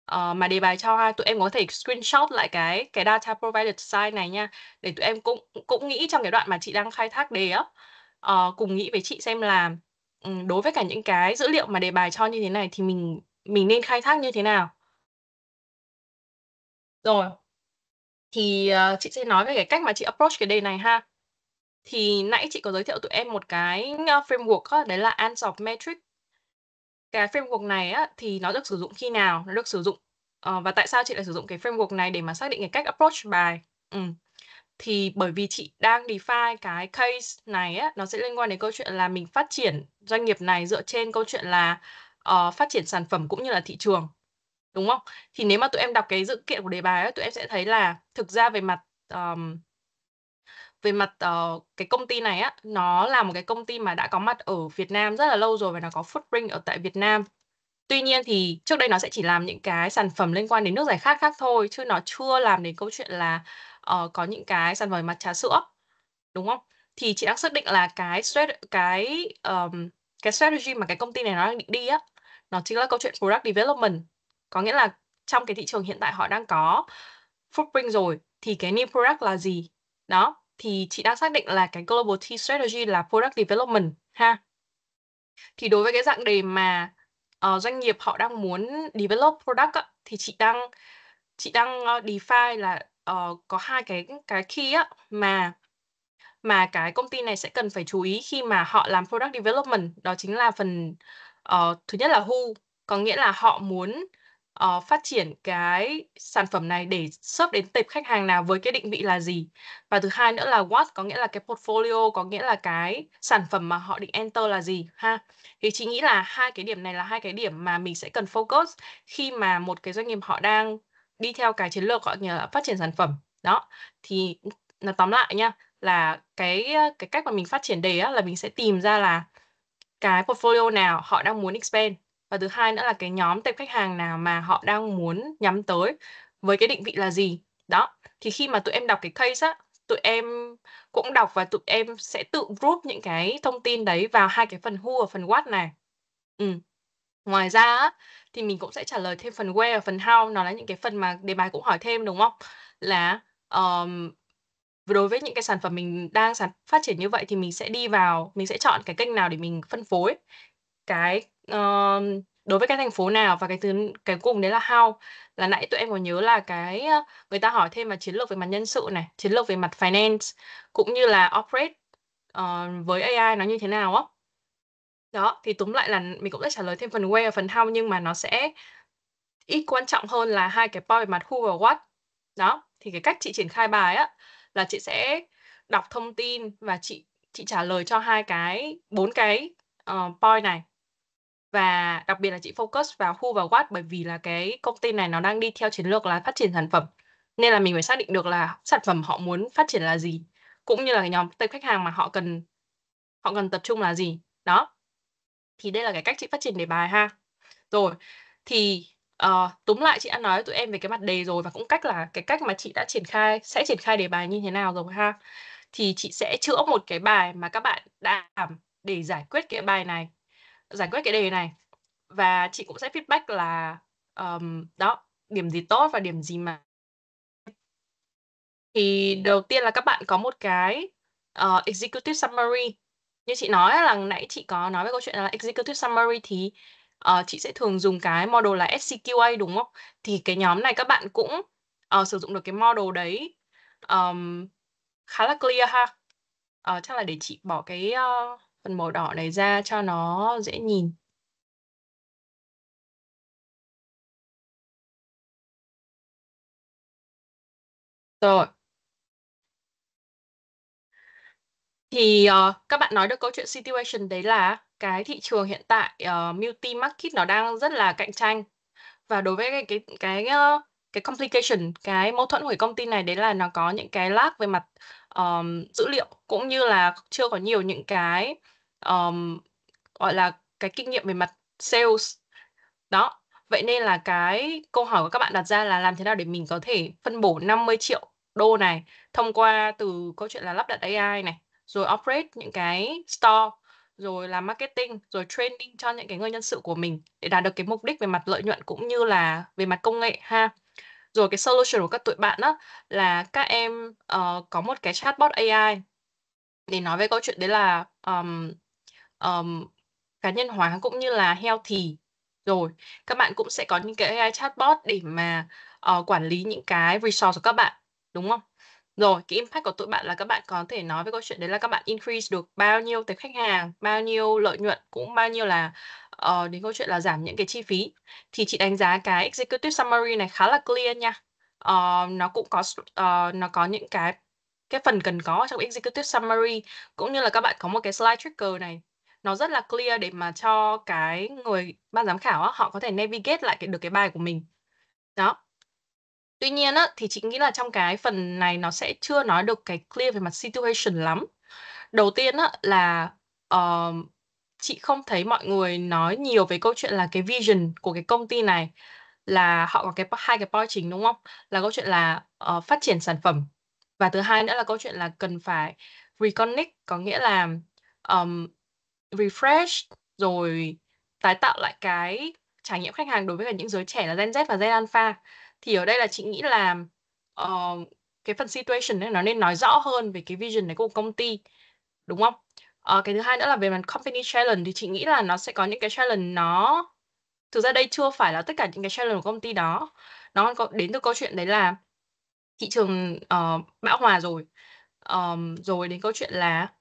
Ờ, mà đề bài cho ha, tụi em có thể screenshot lại cái cái data provided slide này nha, để tụi em cũng cũng nghĩ trong cái đoạn mà chị đang khai thác đề á, ờ, cùng nghĩ với chị xem là, ừm, đối với cả những cái dữ liệu mà đề bài cho như thế này thì mình mình nên khai thác như thế nào? Rồi. Thì, ờ, chị sẽ nói về cái cách mà chị approach cái đề này ha. Thì nãy chị có giới thiệu tụi em một cái, ờ, framework đó đấy là Ansoff metric cái framework này á, thì nó được sử dụng khi nào, nó được sử dụng uh, và tại sao chị lại sử dụng cái framework này để mà xác định cái cách approach bài. Ừ. Thì bởi vì chị đang define cái case này á, nó sẽ liên quan đến câu chuyện là mình phát triển doanh nghiệp này dựa trên câu chuyện là uh, phát triển sản phẩm cũng như là thị trường đúng không? Thì nếu mà tụi em đọc cái dự kiện của đề bài á tụi em sẽ thấy là thực ra về mặt um, về mặt, ờ, cái công ty này á, nó là một cái công ty mà đã có mặt ở Việt Nam rất là lâu rồi và nó có footprint ở tại Việt Nam. Tuy nhiên thì trước đây nó sẽ chỉ làm những cái sản phẩm liên quan đến nước giải khát khác thôi, chứ nó chưa làm đến câu chuyện là, ờ, có những cái sản phẩm mặt trà sữa, đúng không? Thì chị đang xác định là cái strat cái, ờm, cái strategy mà cái công ty này nó đang định đi á, nó chính là câu chuyện product development. Có nghĩa là trong cái thị trường hiện tại họ đang có footprint rồi thì cái new product là gì? Đó thì chị đang xác định là cái Global T Strategy là Product Development ha. Thì đối với cái dạng đề mà uh, doanh nghiệp họ đang muốn develop product á, thì chị đang chị đang uh, define là uh, có hai cái cái key á mà mà cái công ty này sẽ cần phải chú ý khi mà họ làm product development đó chính là phần uh, thứ nhất là who có nghĩa là họ muốn ờ, phát triển cái sản phẩm này để serve đến tệp khách hàng nào với cái định vị là gì. Và thứ hai nữa là what có nghĩa là cái portfolio, có nghĩa là cái sản phẩm mà họ định enter là gì ha. Thì chị nghĩ là hai cái điểm này là hai cái điểm mà mình sẽ cần focus khi mà một cái doanh nghiệp họ đang đi theo cái chiến lược họ nhờ phát triển sản phẩm. Đó. Thì là tóm lại nha là cái cái cách mà mình phát triển đề á, là mình sẽ tìm ra là cái portfolio nào họ đang muốn expand và thứ hai nữa là cái nhóm tệp khách hàng nào mà họ đang muốn nhắm tới với cái định vị là gì. Đó, thì khi mà tụi em đọc cái case á, tụi em cũng đọc và tụi em sẽ tự group những cái thông tin đấy vào hai cái phần who và phần what này. Ừ. Ngoài ra á, thì mình cũng sẽ trả lời thêm phần where và phần how, nó là những cái phần mà đề bài cũng hỏi thêm đúng không? Là um, đối với những cái sản phẩm mình đang sản phát triển như vậy thì mình sẽ đi vào mình sẽ chọn cái kênh nào để mình phân phối cái Ờ, đối với cái thành phố nào và cái thứ cái cùng đấy là how. Là nãy tụi em có nhớ là cái ờ, người ta hỏi thêm là chiến lược về mặt nhân sự này, chiến lược về mặt finance cũng như là operate ờ, với AI nó như thế nào á. Đó, thì túm lại là mình cũng sẽ trả lời thêm phần where phần how nhưng mà nó sẽ ít quan trọng hơn là hai cái point về mặt who và what. Đó, thì cái cách chị triển khai bài á là chị sẽ đọc thông tin và chị chị trả lời cho hai cái bốn cái uh, point này và đặc biệt là chị focus vào who và what bởi vì là cái công ty này nó đang đi theo chiến lược là phát triển sản phẩm nên là mình phải xác định được là sản phẩm họ muốn phát triển là gì cũng như là cái nhóm tên khách hàng mà họ cần họ cần tập trung là gì đó thì đây là cái cách chị phát triển đề bài ha rồi thì uh, túm lại chị đã nói tụi em về cái mặt đề rồi và cũng cách là cái cách mà chị đã triển khai sẽ triển khai đề bài như thế nào rồi ha thì chị sẽ chữa một cái bài mà các bạn đã làm để giải quyết cái bài này giải quyết cái đề này và chị cũng sẽ feedback là um, đó điểm gì tốt và điểm gì mà thì đầu tiên là các bạn có một cái uh, executive summary như chị nói là nãy chị có nói về câu chuyện là executive summary thì uh, chị sẽ thường dùng cái model là SCQA đúng không thì cái nhóm này các bạn cũng uh, sử dụng được cái model đấy um, khá là clear ha uh, chắc là để chị bỏ cái uh, phần màu đỏ này ra cho nó dễ nhìn. Rồi. Thì uh, các bạn nói được câu chuyện situation đấy là cái thị trường hiện tại uh, multi market nó đang rất là cạnh tranh. Và đối với cái cái cái uh, cái complication, cái mâu thuẫn của công ty này đấy là nó có những cái lag về mặt um, dữ liệu cũng như là chưa có nhiều những cái ờm, gọi là, cái kinh nghiệm về mặt sales. Đó, vậy nên là cái câu hỏi của các bạn đặt ra là làm thế nào để mình có thể phân bổ 50.000.000 đô này thông qua từ câu chuyện là lắp đặt AI này, rồi operate những cái store, rồi làm marketing, rồi training cho những cái người nhân sự của mình để đạt được cái mục đích về mặt lợi nhuận cũng như là về mặt công nghệ ha. Rồi cái solution của các tụi bạn đó là các em, ờ, có một cái chatbot AI để nói về câu chuyện đấy là, ờm ờm, cá nhân hóa cũng như là healthy. Rồi, các bạn cũng sẽ có những cái AI chatbot để mà, ờ, quản lý những cái resource của các bạn, đúng không? Rồi, cái impact của tụi bạn là các bạn có thể nói với câu chuyện đấy là các bạn increase được bao nhiêu tệp khách hàng, bao nhiêu lợi nhuận, cũng bao nhiêu là, ờ, đến câu chuyện là giảm những cái chi phí. Thì chị đánh giá cái executive summary này khá là clear nha. Ờ, nó cũng có s ờ, nó có những cái cái phần cần có trong executive summary, cũng như là các bạn có một cái slide tracker này nó rất là clear để mà cho cái người ban giám khảo á, họ có thể navigate lại cái, được cái bài của mình đó tuy nhiên á, thì chị nghĩ là trong cái phần này nó sẽ chưa nói được cái clear về mặt situation lắm đầu tiên á, là uh, chị không thấy mọi người nói nhiều về câu chuyện là cái vision của cái công ty này là họ có cái hai cái point chính đúng không là câu chuyện là uh, phát triển sản phẩm và thứ hai nữa là câu chuyện là cần phải reconnect có nghĩa là um, refresh, rồi tái tạo lại cái trải nghiệm khách hàng đối với cả những giới trẻ là Gen Z và Gen Alpha. Thì ở đây là chị nghĩ là uh, cái phần situation này nó nên nói rõ hơn về cái vision đấy của công ty, đúng không? Uh, cái thứ hai nữa là về mặt company challenge thì chị nghĩ là nó sẽ có những cái challenge nó thực ra đây chưa phải là tất cả những cái challenge của công ty đó nó có đến từ câu chuyện đấy là thị trường uh, bão hòa rồi um, rồi đến câu chuyện là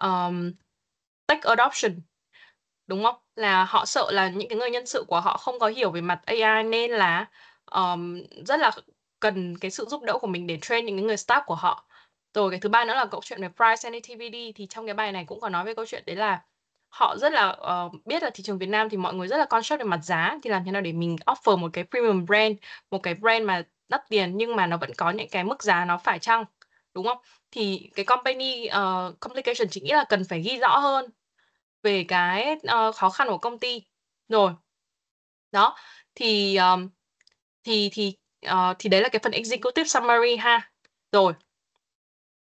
um, tech adoption đúng không là họ sợ là những cái người nhân sự của họ không có hiểu về mặt AI nên là um, rất là cần cái sự giúp đỡ của mình để train những cái người staff của họ rồi cái thứ ba nữa là câu chuyện về price sensitivity thì trong cái bài này cũng có nói về câu chuyện đấy là họ rất là uh, biết là thị trường Việt Nam thì mọi người rất là conscious về mặt giá thì làm thế nào để mình offer một cái premium brand một cái brand mà đắt tiền nhưng mà nó vẫn có những cái mức giá nó phải chăng đúng không? Thì cái company uh, ờ, complication chị nghĩ là cần phải ghi rõ hơn về cái uh, khó khăn của công ty rồi đó thì um, thì thì uh, thì đấy là cái phần executive summary ha rồi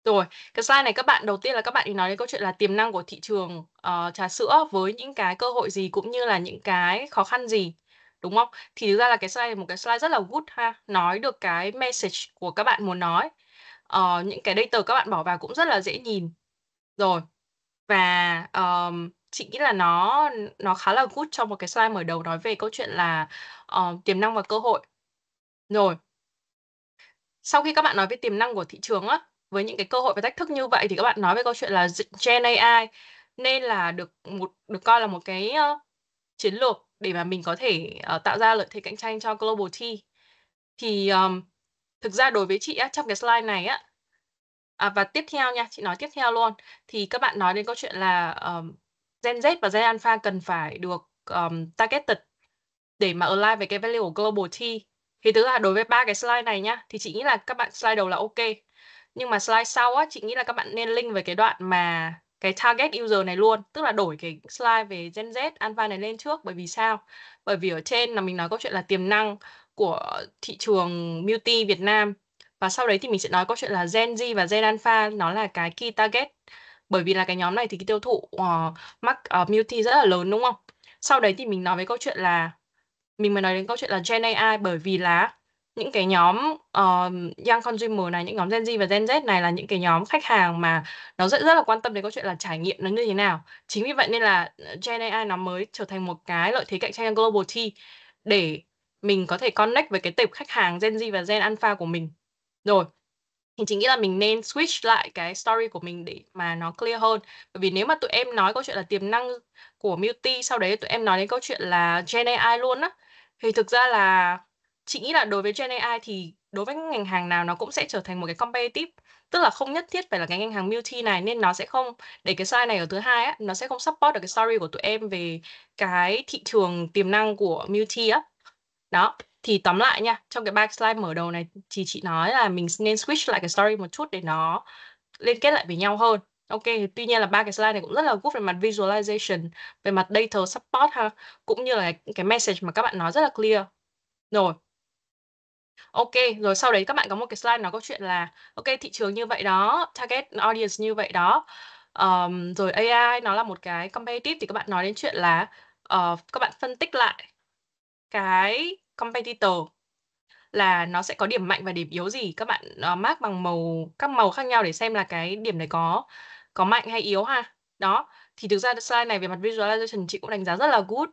rồi cái slide này các bạn đầu tiên là các bạn nói đến câu chuyện là tiềm năng của thị trường uh, trà sữa với những cái cơ hội gì cũng như là những cái khó khăn gì đúng không thì thực ra là cái slide này một cái slide rất là good ha nói được cái message của các bạn muốn nói uh, những cái data các bạn bỏ vào cũng rất là dễ nhìn rồi và um, chị nghĩ là nó nó khá là good trong một cái slide mở đầu nói về câu chuyện là uh, tiềm năng và cơ hội rồi sau khi các bạn nói về tiềm năng của thị trường á với những cái cơ hội và thách thức như vậy thì các bạn nói về câu chuyện là Gen AI nên là được một được coi là một cái uh, chiến lược để mà mình có thể uh, tạo ra lợi thế cạnh tranh cho Global T thì um, thực ra đối với chị á, trong cái slide này á à, và tiếp theo nha chị nói tiếp theo luôn thì các bạn nói đến câu chuyện là um, Gen Z và Gen Alpha cần phải được um, targeted để mà align về cái value của global T thì tức là đối với ba cái slide này nhá thì chị nghĩ là các bạn slide đầu là ok nhưng mà slide sau á chị nghĩ là các bạn nên link về cái đoạn mà cái target user này luôn tức là đổi cái slide về Gen Z Alpha này lên trước bởi vì sao bởi vì ở trên là mình nói câu chuyện là tiềm năng của thị trường beauty Việt Nam và sau đấy thì mình sẽ nói câu chuyện là Gen Z và Gen Alpha nó là cái key target bởi vì là cái nhóm này thì cái tiêu thụ uh, mắc uh, beauty rất là lớn đúng không? Sau đấy thì mình nói với câu chuyện là mình mới nói đến câu chuyện là Gen AI bởi vì là những cái nhóm uh, young consumer này, những nhóm Gen Z và Gen Z này là những cái nhóm khách hàng mà nó rất rất là quan tâm đến câu chuyện là trải nghiệm nó như thế nào. Chính vì vậy nên là Gen AI nó mới trở thành một cái lợi thế cạnh tranh global T để mình có thể connect với cái tệp khách hàng Gen Z và Gen Alpha của mình. Rồi, thì chị nghĩ là mình nên switch lại cái story của mình để mà nó clear hơn. Bởi vì nếu mà tụi em nói câu chuyện là tiềm năng của Muti, sau đấy tụi em nói đến câu chuyện là Gen AI luôn á, thì thực ra là chị nghĩ là đối với Gen AI thì đối với ngành hàng nào nó cũng sẽ trở thành một cái competitive tức là không nhất thiết phải là cái ngành hàng multi này nên nó sẽ không để cái slide này ở thứ hai á nó sẽ không support được cái story của tụi em về cái thị trường tiềm năng của multi á đó thì tóm lại nha trong cái ba slide mở đầu này thì chị nói là mình nên switch lại cái story một chút để nó liên kết lại với nhau hơn Ok, tuy nhiên là ba cái slide này cũng rất là good về mặt visualization, về mặt data support ha, cũng như là cái message mà các bạn nói rất là clear. Rồi. Ok, rồi sau đấy các bạn có một cái slide nói câu chuyện là ok thị trường như vậy đó, target audience như vậy đó. Um, rồi AI nó là một cái competitive thì các bạn nói đến chuyện là uh, các bạn phân tích lại cái competitor là nó sẽ có điểm mạnh và điểm yếu gì các bạn uh, mark bằng màu các màu khác nhau để xem là cái điểm này có có mạnh hay yếu ha đó thì thực ra slide này về mặt visualization chị cũng đánh giá rất là good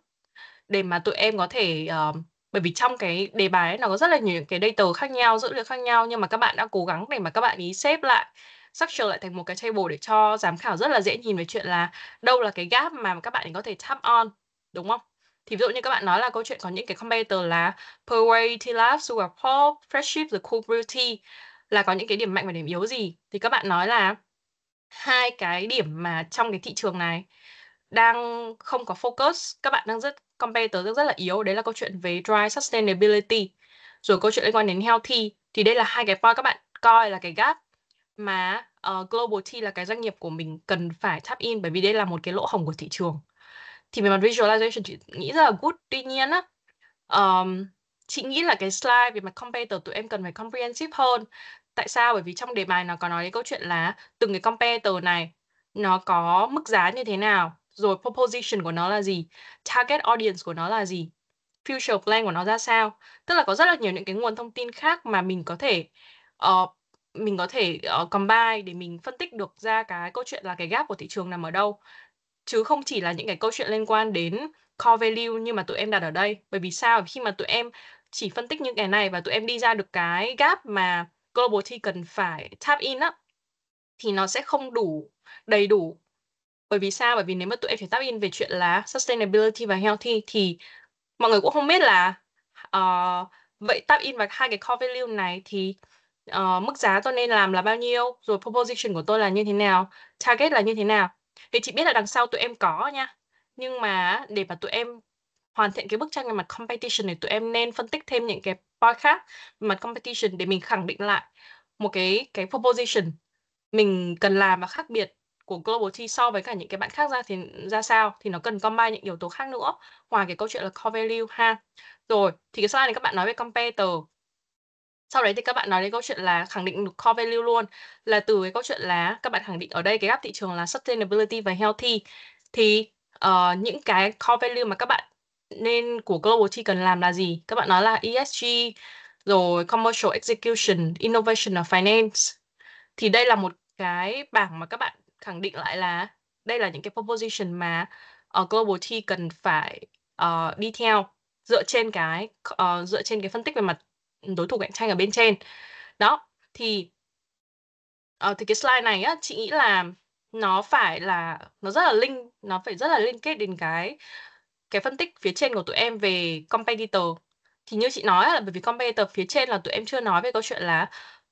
để mà tụi em có thể uh, bởi vì trong cái đề bài ấy, nó có rất là nhiều những cái data khác nhau dữ liệu khác nhau nhưng mà các bạn đã cố gắng để mà các bạn ý xếp lại structure lại thành một cái table để cho giám khảo rất là dễ nhìn về chuyện là đâu là cái gap mà các bạn có thể tap on đúng không thì ví dụ như các bạn nói là câu chuyện có những cái competitor là Perway, T-Lab, Sugar Pop, Freshship, The Cool beauty là có những cái điểm mạnh và điểm yếu gì. Thì các bạn nói là hai cái điểm mà trong cái thị trường này đang không có focus, các bạn đang rất competitor rất, rất là yếu, đấy là câu chuyện về dry sustainability rồi câu chuyện liên quan đến healthy thì đây là hai cái point các bạn coi là cái gap mà uh, Global Tea là cái doanh nghiệp của mình cần phải tap in bởi vì đây là một cái lỗ hổng của thị trường thì về mặt visualization chị nghĩ rất là good tuy nhiên á um, chị nghĩ là cái slide về mặt competitor tụi em cần phải comprehensive hơn tại sao bởi vì trong đề bài nó có nói đến câu chuyện là từng cái competitor này nó có mức giá như thế nào rồi proposition của nó là gì target audience của nó là gì future plan của nó ra sao tức là có rất là nhiều những cái nguồn thông tin khác mà mình có thể uh, mình có thể uh, combine để mình phân tích được ra cái câu chuyện là cái gap của thị trường nằm ở đâu chứ không chỉ là những cái câu chuyện liên quan đến core value như mà tụi em đặt ở đây bởi vì sao khi mà tụi em chỉ phân tích những cái này và tụi em đi ra được cái gap mà global thi cần phải tap in á thì nó sẽ không đủ đầy đủ bởi vì sao bởi vì nếu mà tụi em phải tap in về chuyện là sustainability và healthy thì mọi người cũng không biết là uh, vậy tap in vào hai cái core value này thì uh, mức giá tôi nên làm là bao nhiêu rồi proposition của tôi là như thế nào target là như thế nào thì chị biết là đằng sau tụi em có nha nhưng mà để mà tụi em hoàn thiện cái bức tranh về mặt competition thì tụi em nên phân tích thêm những cái part khác về mặt competition để mình khẳng định lại một cái cái proposition mình cần làm và khác biệt của Global T so với cả những cái bạn khác ra thì ra sao thì nó cần combine những yếu tố khác nữa ngoài cái câu chuyện là core value ha rồi thì cái slide này các bạn nói về competitor sau đấy thì các bạn nói đến câu chuyện là khẳng định được core value luôn, là từ cái câu chuyện là các bạn khẳng định ở đây cái gap thị trường là sustainability và healthy thì uh, những cái core value mà các bạn nên của Global Tea cần làm là gì? Các bạn nói là ESG, rồi commercial execution, innovation và finance. Thì đây là một cái bảng mà các bạn khẳng định lại là đây là những cái proposition mà uh, Global Tea cần phải uh, đi theo dựa trên cái uh, dựa trên cái phân tích về mặt đối thủ cạnh tranh ở bên trên đó thì uh, thì cái slide này á chị nghĩ là nó phải là nó rất là linh nó phải rất là liên kết đến cái cái phân tích phía trên của tụi em về competitor thì như chị nói là bởi vì competitor phía trên là tụi em chưa nói về câu chuyện là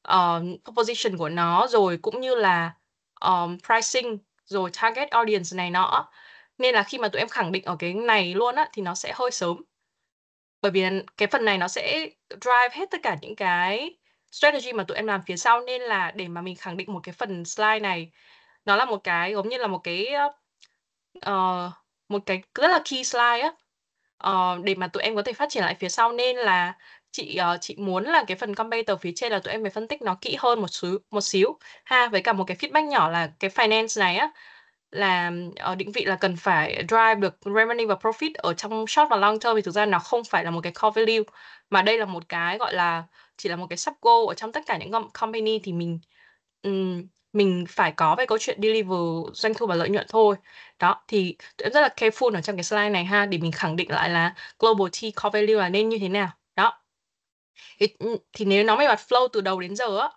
uh, composition của nó rồi cũng như là um, pricing rồi target audience này nọ nên là khi mà tụi em khẳng định ở cái này luôn á thì nó sẽ hơi sớm bởi vì cái phần này nó sẽ drive hết tất cả những cái strategy mà tụi em làm phía sau nên là để mà mình khẳng định một cái phần slide này nó là một cái giống như là một cái uh, một cái rất là key slide á uh, để mà tụi em có thể phát triển lại phía sau nên là chị uh, chị muốn là cái phần competitor phía trên là tụi em phải phân tích nó kỹ hơn một xíu một xíu ha với cả một cái feedback nhỏ là cái finance này á là ờ, định vị là cần phải drive được revenue và profit ở trong short và long term thì thực ra nó không phải là một cái core value mà đây là một cái gọi là chỉ là một cái sub goal ở trong tất cả những company thì mình um, mình phải có về câu chuyện deliver doanh thu và lợi nhuận thôi. Đó thì em rất là careful ở trong cái slide này ha để mình khẳng định lại là global T core value là nên như thế nào. Đó. Thì, thì nếu nói về mặt flow từ đầu đến giờ á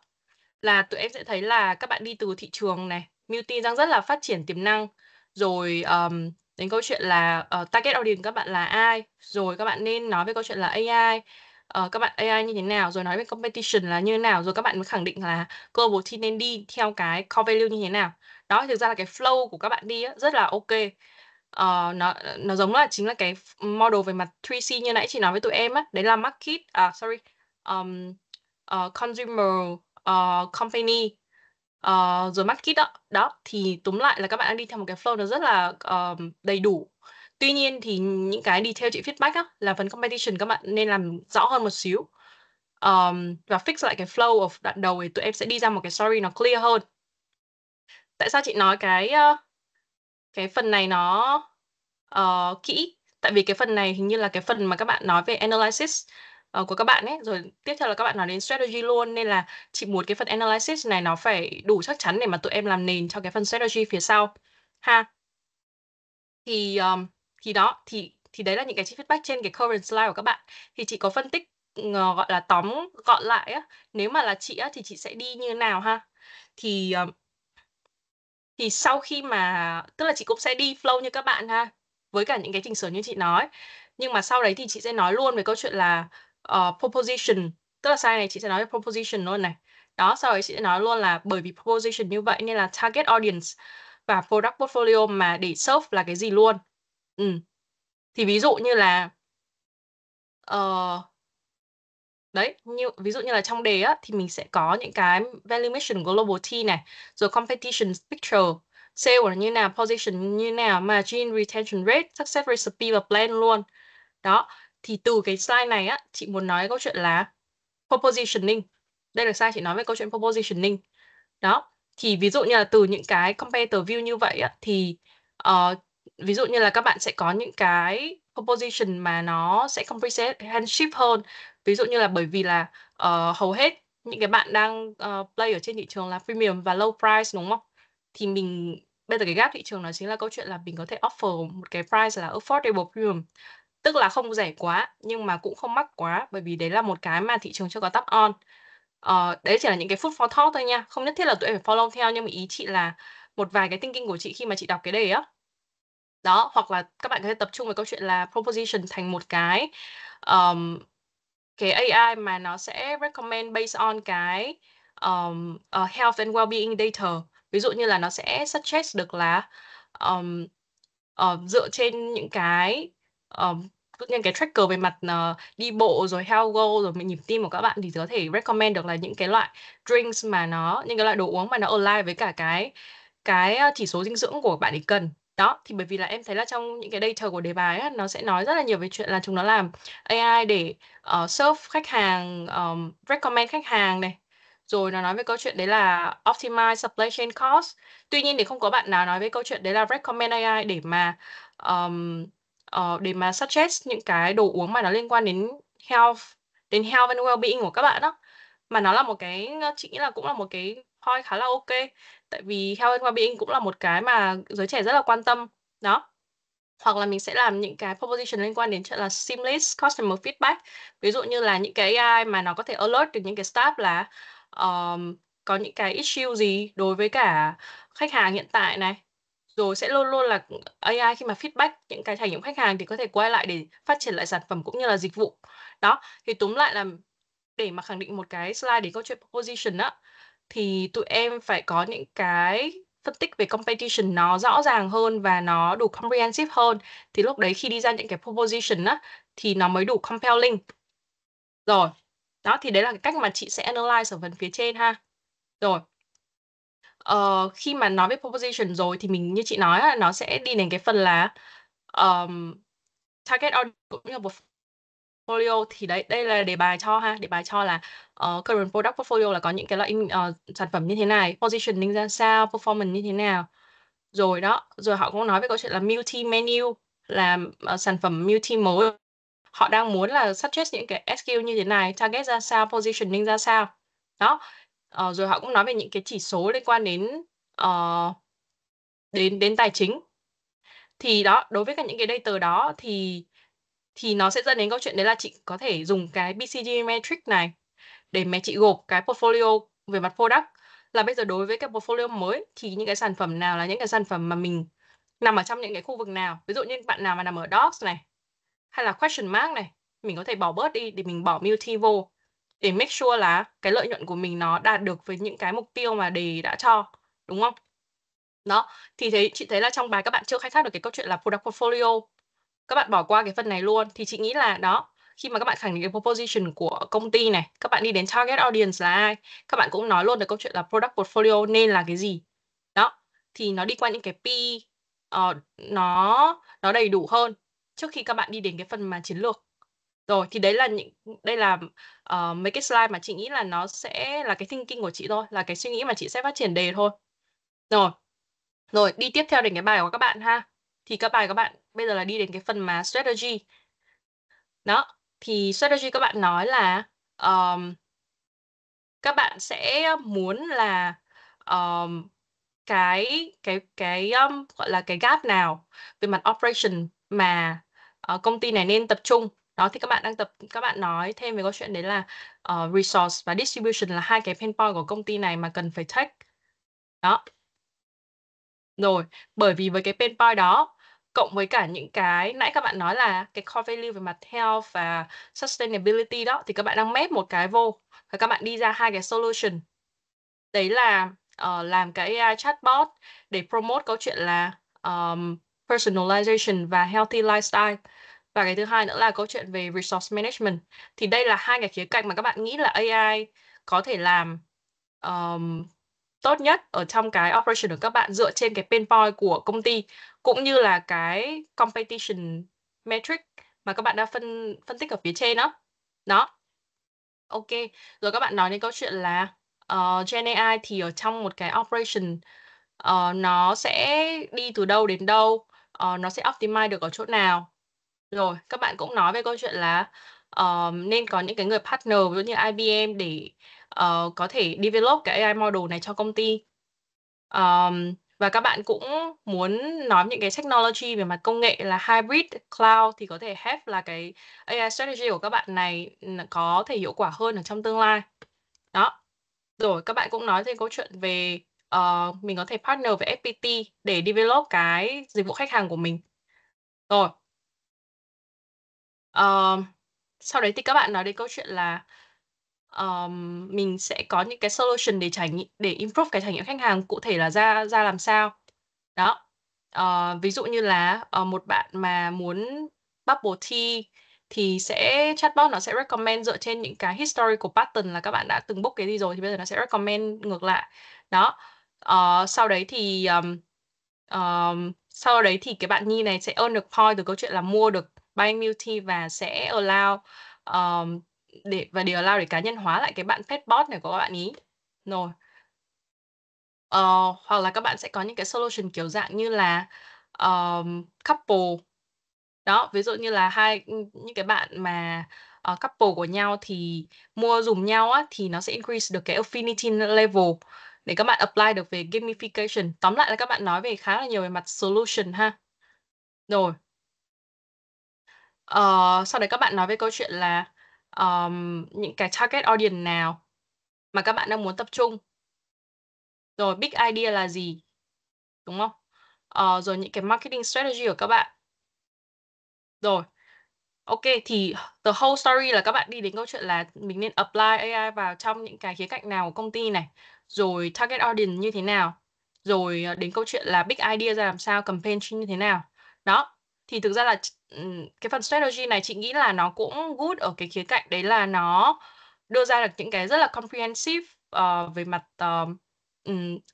là tụi em sẽ thấy là các bạn đi từ thị trường này Multi đang rất là phát triển tiềm năng. Rồi um, đến câu chuyện là uh, target audience các bạn là ai, rồi các bạn nên nói về câu chuyện là AI, uh, ờ, các bạn AI như thế nào, rồi nói về competition là như thế nào, rồi các bạn mới khẳng định là global team nên đi theo cái core value như thế nào. Đó, thực ra là cái flow của các bạn đi á, rất là ok. Uh, nó nó giống là chính là cái model về mặt 3C như nãy chị nói với tụi em á, đấy là market, à sorry, um, uh, consumer, uh, company Ờ, rồi Market đó. Đó, thì túm lại là các bạn đang đi theo một cái flow nó rất là, ờm, đầy đủ. Tuy nhiên thì những cái detail chị feedback á, là phần competition các bạn nên làm rõ hơn một xíu. Ờm, và fix lại cái flow ở đoạn đầu thì tụi em sẽ đi ra một cái story nó clear hơn. Tại sao chị nói cái, ơ, ờ, cái phần này nó, ờ, kỹ? Tại vì cái phần này hình như là cái phần mà các bạn nói về analysis. Ờ, của các bạn ấy rồi tiếp theo là các bạn nói đến strategy luôn nên là chị muốn cái phần analysis này nó phải đủ chắc chắn để mà tụi em làm nền cho cái phần strategy phía sau ha thì um, thì đó thì thì đấy là những cái feedback trên cái current slide của các bạn thì chị có phân tích ờ, gọi là tóm gọn lại á nếu mà là chị á thì chị sẽ đi như nào ha thì thì sau khi mà tức là chị cũng sẽ đi flow như các bạn ha với cả những cái chỉnh sửa như chị nói nhưng mà sau đấy thì chị sẽ nói luôn về câu chuyện là uh, proposition tức là slide này chị sẽ nói proposition luôn này đó sau đấy chị sẽ nói luôn là bởi vì proposition như vậy nên là target audience và product portfolio mà để serve là cái gì luôn ừ. thì ví dụ như là uh, đấy như ví dụ như là trong đề á thì mình sẽ có những cái valuation mission global T này rồi competition picture sale là như nào position như nào margin retention rate success recipe và plan luôn đó thì từ cái slide này á, chị muốn nói câu chuyện là propositioning. Đây là slide chị nói về câu chuyện propositioning. Đó, thì ví dụ như là từ những cái competitor view như vậy á, thì uh, ví dụ như là các bạn sẽ có những cái composition mà nó sẽ comprehensive hơn ví dụ như là bởi vì là uh, hầu hết những cái bạn đang uh, play ở trên thị trường là premium và low price đúng không thì mình bây giờ cái gap thị trường nó chính là câu chuyện là mình có thể offer một cái price là affordable premium Tức là không rẻ quá nhưng mà cũng không mắc quá bởi vì đấy là một cái mà thị trường chưa có tap on. Ờ, đấy chỉ là những cái food for thought thôi nha. Không nhất thiết là tụi em phải follow theo nhưng mà ý chị là một vài cái tinh thinking của chị khi mà chị đọc cái đề á. Đó, hoặc là các bạn có thể tập trung vào câu chuyện là proposition thành một cái um, cái AI mà nó sẽ recommend based on cái um, uh, health and well-being data. Ví dụ như là nó sẽ suggest được là um, uh, dựa trên những cái um, tự nhiên cái tracker về mặt uh, đi bộ rồi health goal rồi mình nhịp tim của các bạn thì có thể recommend được là những cái loại drinks mà nó những cái loại đồ uống mà nó align với cả cái cái ờ, chỉ số dinh dưỡng của bạn ấy cần đó thì bởi vì là em thấy là trong những cái data của đề bài ấy, nó sẽ nói rất là nhiều về chuyện là chúng nó làm AI để uh, serve khách hàng um, recommend khách hàng này rồi nó nói về câu chuyện đấy là optimize supply chain cost tuy nhiên thì không có bạn nào nói về câu chuyện đấy là recommend AI để mà um, ờ, để mà suggest những cái đồ uống mà nó liên quan đến health đến health and well-being của các bạn đó mà nó là một cái chị nghĩ là cũng là một cái point khá là ok tại vì health and well-being cũng là một cái mà giới trẻ rất là quan tâm đó hoặc là mình sẽ làm những cái proposition liên quan đến chuyện là seamless customer feedback ví dụ như là những cái AI mà nó có thể alert được những cái staff là um, có những cái issue gì đối với cả khách hàng hiện tại này rồi sẽ luôn luôn là AI khi mà feedback những cái trải nghiệm khách hàng thì có thể quay lại để phát triển lại sản phẩm cũng như là dịch vụ. Đó, thì túm lại là để mà khẳng định một cái slide để câu chuyện position á thì tụi em phải có những cái phân tích về competition nó rõ ràng hơn và nó đủ comprehensive hơn thì lúc đấy khi đi ra những cái proposition á thì nó mới đủ compelling. Rồi. Đó thì đấy là cái cách mà chị sẽ analyze ở phần phía trên ha. Rồi. Ờ, khi mà nói về proposition rồi thì mình như chị nói là nó sẽ đi đến cái phần là, ờm, target audience cũng như một portfolio thì đấy, đây là đề bài cho ha, đề bài cho là, ờ, current product portfolio là có những cái loại in ờ, sản phẩm như thế này, positioning ra sao, performance như thế nào. Rồi đó, rồi họ cũng nói về câu chuyện là multi menu là, ờ, sản phẩm multi mới, họ đang muốn là suggest những cái SKU như thế này, target ra sao, positioning ra sao. Đó. Ờ, rồi họ cũng nói về những cái chỉ số liên quan đến, ờ, đến đến tài chính. Thì đó, đối với cả những cái tờ đó thì thì nó sẽ dẫn đến câu chuyện đấy là chị có thể dùng cái BCG metric này để mẹ chị gộp cái portfolio về mặt product, là bây giờ đối với cái portfolio mới thì những cái sản phẩm nào là những cái sản phẩm mà mình nằm ở trong những cái khu vực nào. Ví dụ như bạn nào mà nằm ở docs này, hay là Question Mark này, mình có thể bỏ bớt đi để mình bỏ Multi vô để make sure là cái lợi nhuận của mình nó đạt được với những cái mục tiêu mà đề đã cho đúng không đó thì thấy chị thấy là trong bài các bạn chưa khai thác được cái câu chuyện là product portfolio các bạn bỏ qua cái phần này luôn thì chị nghĩ là đó khi mà các bạn khẳng định cái proposition của công ty này các bạn đi đến target audience là ai các bạn cũng nói luôn được câu chuyện là product portfolio nên là cái gì đó thì nó đi qua những cái p uh, nó nó đầy đủ hơn trước khi các bạn đi đến cái phần mà chiến lược rồi, thì đấy là những đây là, ờ, mấy cái slide mà chị nghĩ là nó sẽ là cái thinking của chị thôi, là cái suy nghĩ mà chị sẽ phát triển đề thôi. Rồi. Rồi, đi tiếp theo đến cái bài của các bạn ha. Thì các bài các bạn bây giờ là đi đến cái phần mà strategy. Đó, thì strategy các bạn nói là um, các bạn sẽ muốn là um, cái cái cái um, gọi là cái gap nào về mặt operation mà uh, công ty này nên tập trung đó, thì các bạn đang tập các bạn nói thêm về câu chuyện đấy là ờ, resource và distribution là hai cái pain point của công ty này mà cần phải take. Đó. Rồi, bởi vì với cái pain point đó cộng với cả những cái nãy các bạn nói là cái core value về mặt health và sustainability đó thì các bạn đang map một cái vô và các bạn đi ra hai cái solution. Đấy là uh, làm cái AI chatbot để promote câu chuyện là um, personalization và healthy lifestyle và cái thứ hai nữa là câu chuyện về resource management. Thì đây là hai cái khía cạnh mà các bạn nghĩ là AI có thể làm um, tốt nhất ở trong cái operation của các bạn dựa trên cái pain point của công ty cũng như là cái competition metric mà các bạn đã phân phân tích ở phía trên đó. Đó. Ok, rồi các bạn nói đến câu chuyện là uh, Gen AI thì ở trong một cái operation uh, nó sẽ đi từ đâu đến đâu, uh, nó sẽ optimize được ở chỗ nào rồi, các bạn cũng nói về câu chuyện là, ờ, nên có những cái người partner giống như IBM để, ờ, có thể develop cái AI model này cho công ty. Ờm, và các bạn cũng muốn nói những cái technology về mặt công nghệ là hybrid cloud thì có thể help là cái AI strategy của các bạn này có thể hiệu quả hơn ở trong tương lai. Đó. Rồi, các bạn cũng nói thêm câu chuyện về, ờ, mình có thể partner với FPT để develop cái dịch vụ khách hàng của mình. Rồi. Ờm, sau đấy thì các bạn nói đến câu chuyện là, ờm, mình sẽ có những cái solution để trải nghiệm để improve cái trải nghiệm khách hàng cụ thể là ra ra làm sao. Đó, ờ, ví dụ như là á, ờ, một bạn mà muốn bubble tea thì sẽ chatbot nó sẽ recommend dựa trên những cái historical pattern là các bạn đã từng book cái gì rồi thì bây giờ nó sẽ recommend ngược lại. Đó, ờ, sau đấy thì, ờm, ờm, sau đấy thì cái bạn Nhi này sẽ earn được point từ câu chuyện là mua được buying multi và sẽ allow um, để và điều allow để cá nhân hóa lại cái bạn pet fedbot này của các bạn ý rồi uh, hoặc là các bạn sẽ có những cái solution kiểu dạng như là um, couple đó ví dụ như là hai ừ, những cái bạn mà uh, couple của nhau thì mua dùng nhau á thì nó sẽ increase được cái affinity level để các bạn apply được về gamification tóm lại là các bạn nói về khá là nhiều về mặt solution ha rồi Ờ, sau đấy các bạn nói về câu chuyện là, ờm, những cái target audience nào mà các bạn đang muốn tập trung. Rồi big idea là gì, đúng không? Ờ, rồi những cái marketing strategy của các bạn. Rồi. OK, thì the whole story là các bạn đi đến câu chuyện là mình nên apply AI vào trong những cái khía cạnh nào của công ty này, rồi target audience như thế nào, rồi, ờ, đến câu chuyện là big idea ra làm sao, campaign như thế nào. Đó, thì thực ra là cái phần strategy này chị nghĩ là nó cũng good ở cái khía cạnh đấy là nó đưa ra được những cái rất là comprehensive, ờ, về mặt, ờ,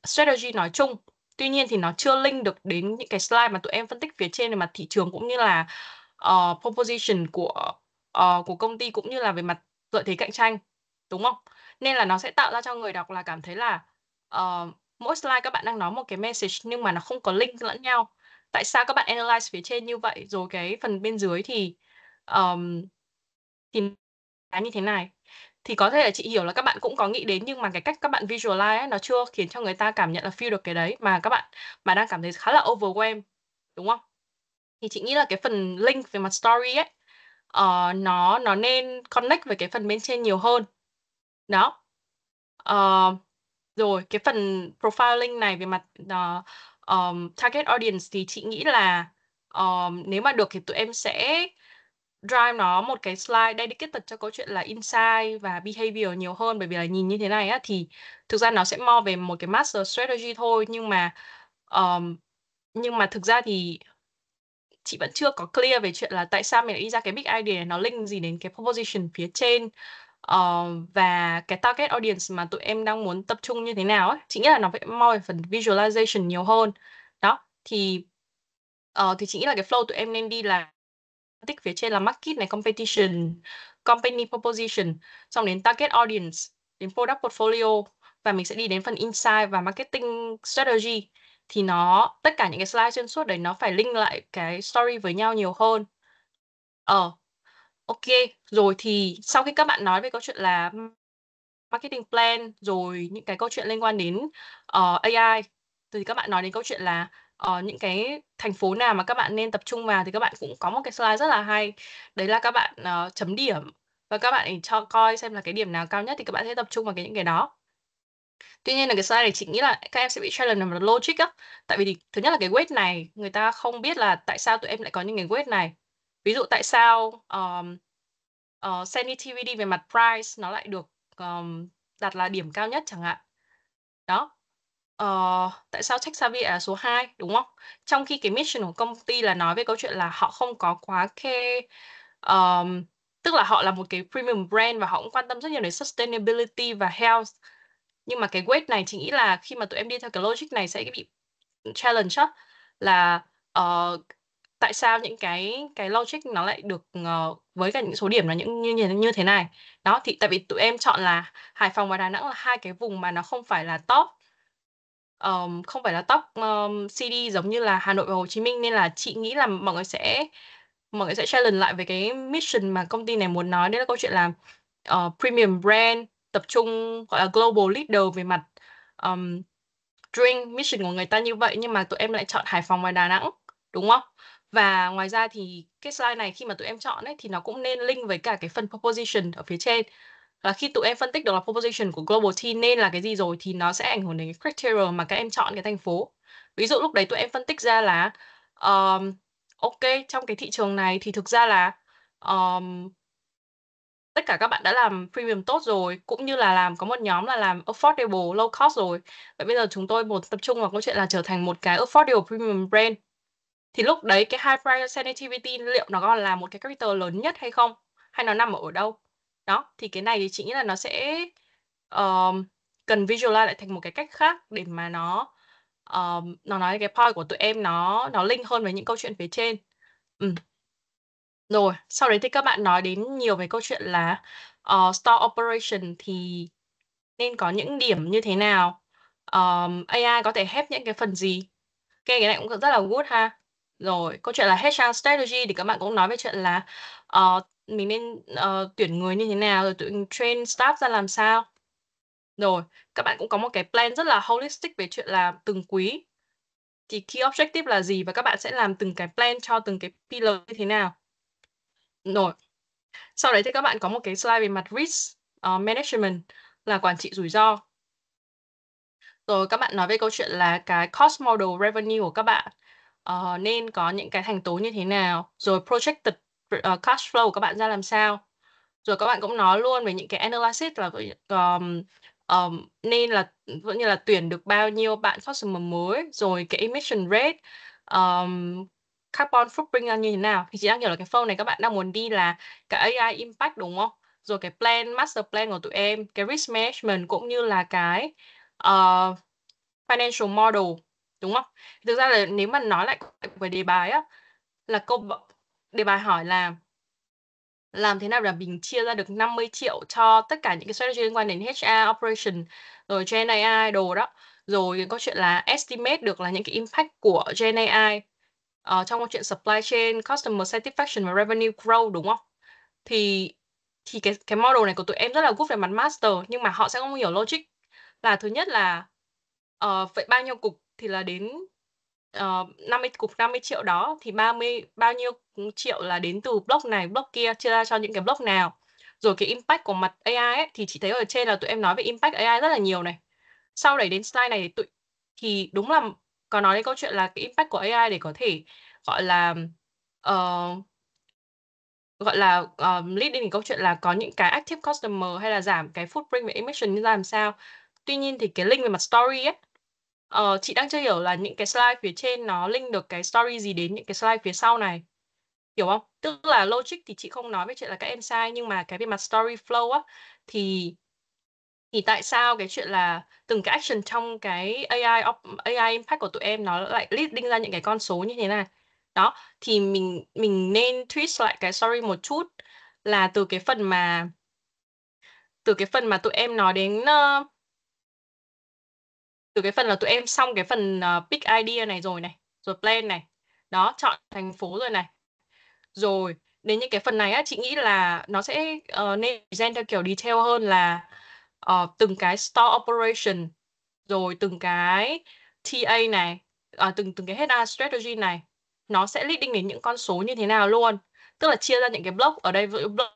strategy nói chung. Tuy nhiên thì nó chưa link được đến những cái slide mà tụi em phân tích phía trên về mặt thị trường, cũng như là, ờ, proposition của, ờ, của công ty, cũng như là về mặt lợi thế cạnh tranh, đúng không? Nên là nó sẽ tạo ra cho người đọc là cảm thấy là, ờ, mỗi slide các bạn đang nói một cái message nhưng mà nó không có link lẫn nhau tại sao các bạn analyze phía trên như vậy rồi cái phần bên dưới thì um, thì như thế này thì có thể là chị hiểu là các bạn cũng có nghĩ đến nhưng mà cái cách các bạn visualize ấy, nó chưa khiến cho người ta cảm nhận là feel được cái đấy mà các bạn mà đang cảm thấy khá là overwhelmed đúng không thì chị nghĩ là cái phần link về mặt story ấy uh, nó nó nên connect với cái phần bên trên nhiều hơn đó uh, rồi cái phần profiling này về mặt uh, um, target audience thì chị nghĩ là um, nếu mà được thì tụi em sẽ drive nó một cái slide dedicated cho câu chuyện là insight và behavior nhiều hơn bởi vì là nhìn như thế này á thì thực ra nó sẽ mo về một cái master strategy thôi nhưng mà um, nhưng mà thực ra thì chị vẫn chưa có clear về chuyện là tại sao mình lại đi ra cái big idea nó link gì đến cái proposition phía trên Ờ, và cái target audience mà tụi em đang muốn tập trung như thế nào ấy, chị nghĩ là nó phải moi về phần visualization nhiều hơn. Đó, thì ờ, thì chị nghĩ là cái flow tụi em nên đi là tích phía trên là market này, competition, company proposition, xong đến target audience, đến product portfolio và mình sẽ đi đến phần insight và marketing strategy thì nó tất cả những cái slide xuyên suốt đấy nó phải link lại cái story với nhau nhiều hơn. Ờ, OK, rồi thì sau khi các bạn nói về câu chuyện là marketing plan rồi những cái câu chuyện liên quan đến uh, ờ, AI thì các bạn nói đến câu chuyện là uh, những cái thành phố nào mà các bạn nên tập trung vào thì các bạn cũng có một cái slide rất là hay đấy là các bạn uh, chấm điểm và các bạn cho coi xem là cái điểm nào cao nhất thì các bạn sẽ tập trung vào cái những cái đó tuy nhiên là cái slide này chị nghĩ là các em sẽ bị challenge là logic á tại vì thì, thứ nhất là cái weight này người ta không biết là tại sao tụi em lại có những cái weight này ví dụ tại sao um, uh, ờ, sensitivity về mặt price nó lại được um, đặt là điểm cao nhất chẳng hạn đó uh, tại sao tech savvy là số 2 đúng không trong khi cái mission của công ty là nói về câu chuyện là họ không có quá kê um, tức là họ là một cái premium brand và họ cũng quan tâm rất nhiều đến sustainability và health nhưng mà cái weight này chị nghĩ là khi mà tụi em đi theo cái logic này sẽ bị challenge up là uh, tại sao những cái cái logic nó lại được ờ, với cả những số điểm là những như như thế này. Đó thì tại vì tụi em chọn là Hải Phòng và Đà Nẵng là hai cái vùng mà nó không phải là top um, không phải là top um, CD giống như là Hà Nội và Hồ Chí Minh nên là chị nghĩ là mọi người sẽ mọi người sẽ challenge lại về cái mission mà công ty này muốn nói đấy là câu chuyện là uh, premium brand tập trung gọi là global leader về mặt um, drink mission của người ta như vậy nhưng mà tụi em lại chọn Hải Phòng và Đà Nẵng đúng không? Và ngoài ra thì cái slide này khi mà tụi em chọn ấy, thì nó cũng nên link với cả cái phần proposition ở phía trên. Là khi tụi em phân tích được là proposition của Global Team nên là cái gì rồi thì nó sẽ ảnh hưởng đến cái criteria mà các em chọn cái thành phố. Ví dụ lúc đấy tụi em phân tích ra là um, ok trong cái thị trường này thì thực ra là um, tất cả các bạn đã làm premium tốt rồi cũng như là làm có một nhóm là làm affordable low cost rồi vậy bây giờ chúng tôi một tập trung vào câu chuyện là trở thành một cái affordable premium brand thì lúc đấy cái high price sensitivity liệu nó còn là một cái character lớn nhất hay không hay nó nằm ở, ở đâu đó thì cái này thì chị nghĩ là nó sẽ um, cần visualize lại thành một cái cách khác để mà nó um, nó nói cái point của tụi em nó nó linh hơn với những câu chuyện phía trên ừ. rồi sau đấy thì các bạn nói đến nhiều về câu chuyện là uh, store operation thì nên có những điểm như thế nào um, AI có thể hết những cái phần gì ok cái này cũng rất là good ha rồi, câu chuyện là HR strategy thì các bạn cũng nói về chuyện là ờ, mình nên ờ, tuyển người như thế nào, rồi tụi train staff ra làm sao. Rồi, các bạn cũng có một cái plan rất là holistic về chuyện là từng quý thì key objective là gì và các bạn sẽ làm từng cái plan cho từng cái pillar như thế nào. Rồi, sau đấy thì các bạn có một cái slide về mặt risk uh, management là quản trị rủi ro. Rồi các bạn nói về câu chuyện là cái cost model revenue của các bạn uh, nên có những cái thành tố như thế nào rồi projected uh, ờ, cash flow của các bạn ra làm sao rồi các bạn cũng nói luôn về những cái analysis là um, um, nên là vẫn như là tuyển được bao nhiêu bạn customer mới rồi cái emission rate um, carbon footprint như thế nào thì chị đang hiểu là cái flow này các bạn đang muốn đi là cái AI impact đúng không rồi cái plan master plan của tụi em cái risk management cũng như là cái uh, financial model đúng không thực ra là nếu mà nói lại về đề bài á là câu đề bài hỏi là làm thế nào để mình chia ra được 50 triệu cho tất cả những cái strategy liên quan đến HR operation rồi Gen AI đồ đó rồi có chuyện là estimate được là những cái impact của Gen AI uh, ờ, trong câu chuyện supply chain, customer satisfaction và revenue growth đúng không? Thì thì cái cái model này của tụi em rất là good về mặt master nhưng mà họ sẽ không hiểu logic là thứ nhất là uh, vậy bao nhiêu cục thì là đến uh, ờ, 50 cục 50 triệu đó thì 30 bao nhiêu triệu là đến từ block này, block kia chia ra cho những cái block nào. Rồi cái impact của mặt AI ấy, thì chị thấy ở trên là tụi em nói về impact AI rất là nhiều này. Sau đấy đến slide này tụi thì đúng là có nói đến câu chuyện là cái impact của AI để có thể gọi là uh, gọi là um, lead đến câu chuyện là có những cái active customer hay là giảm cái footprint về emission như làm sao tuy nhiên thì cái link về mặt story ấy Ờ, chị đang chưa hiểu là những cái slide phía trên nó link được cái story gì đến những cái slide phía sau này. Hiểu không? Tức là logic thì chị không nói về chuyện là các em sai nhưng mà cái về mặt story flow á thì thì tại sao cái chuyện là từng cái action trong cái AI AI impact của tụi em nó lại leading ra những cái con số như thế này. Đó, thì mình mình nên twist lại cái story một chút là từ cái phần mà từ cái phần mà tụi em nói đến uh, từ cái phần là tụi em xong cái phần uh, pick idea này rồi này rồi plan này đó chọn thành phố rồi này rồi đến những cái phần này á chị nghĩ là nó sẽ uh, ờ, nên present theo kiểu detail hơn là uh, từng cái store operation rồi từng cái TA này uh, từng từng cái header strategy này nó sẽ leading đến những con số như thế nào luôn tức là chia ra những cái block ở đây block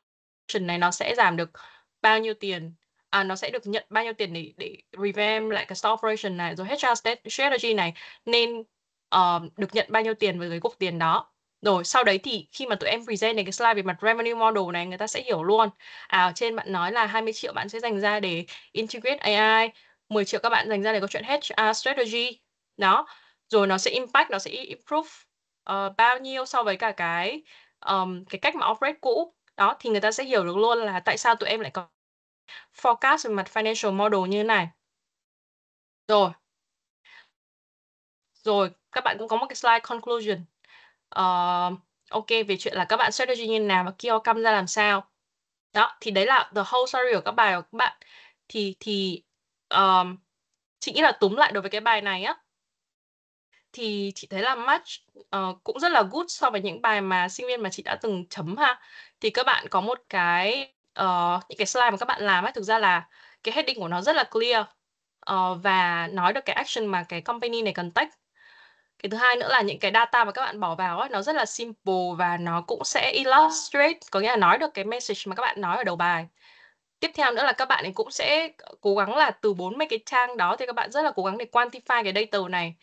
này nó sẽ giảm được bao nhiêu tiền à, nó sẽ được nhận bao nhiêu tiền để để revamp lại cái store operation này rồi HR strategy này nên uh, được nhận bao nhiêu tiền với cái cục tiền đó rồi sau đấy thì khi mà tụi em present này cái slide về mặt revenue model này người ta sẽ hiểu luôn à ở trên bạn nói là 20 triệu bạn sẽ dành ra để integrate AI 10 triệu các bạn dành ra để có chuyện HR strategy đó rồi nó sẽ impact nó sẽ improve uh, bao nhiêu so với cả cái um, cái cách mà operate cũ đó thì người ta sẽ hiểu được luôn là tại sao tụi em lại có forecast về mặt financial model như thế này. Rồi. Rồi, các bạn cũng có một cái slide conclusion. Uh, ok, về chuyện là các bạn strategy như nào và key outcome ra làm sao. Đó, thì đấy là the whole story của các bài của các bạn. Thì thì um, chị nghĩ là túm lại đối với cái bài này á thì chị thấy là match uh, cũng rất là good so với những bài mà sinh viên mà chị đã từng chấm ha thì các bạn có một cái ờ, những cái slide mà các bạn làm ấy thực ra là cái heading của nó rất là clear ờ, và nói được cái action mà cái company này cần take cái thứ hai nữa là những cái data mà các bạn bỏ vào ấy, nó rất là simple và nó cũng sẽ illustrate có nghĩa là nói được cái message mà các bạn nói ở đầu bài tiếp theo nữa là các bạn ấy cũng sẽ cố gắng là từ bốn mấy cái trang đó thì các bạn rất là cố gắng để quantify cái data này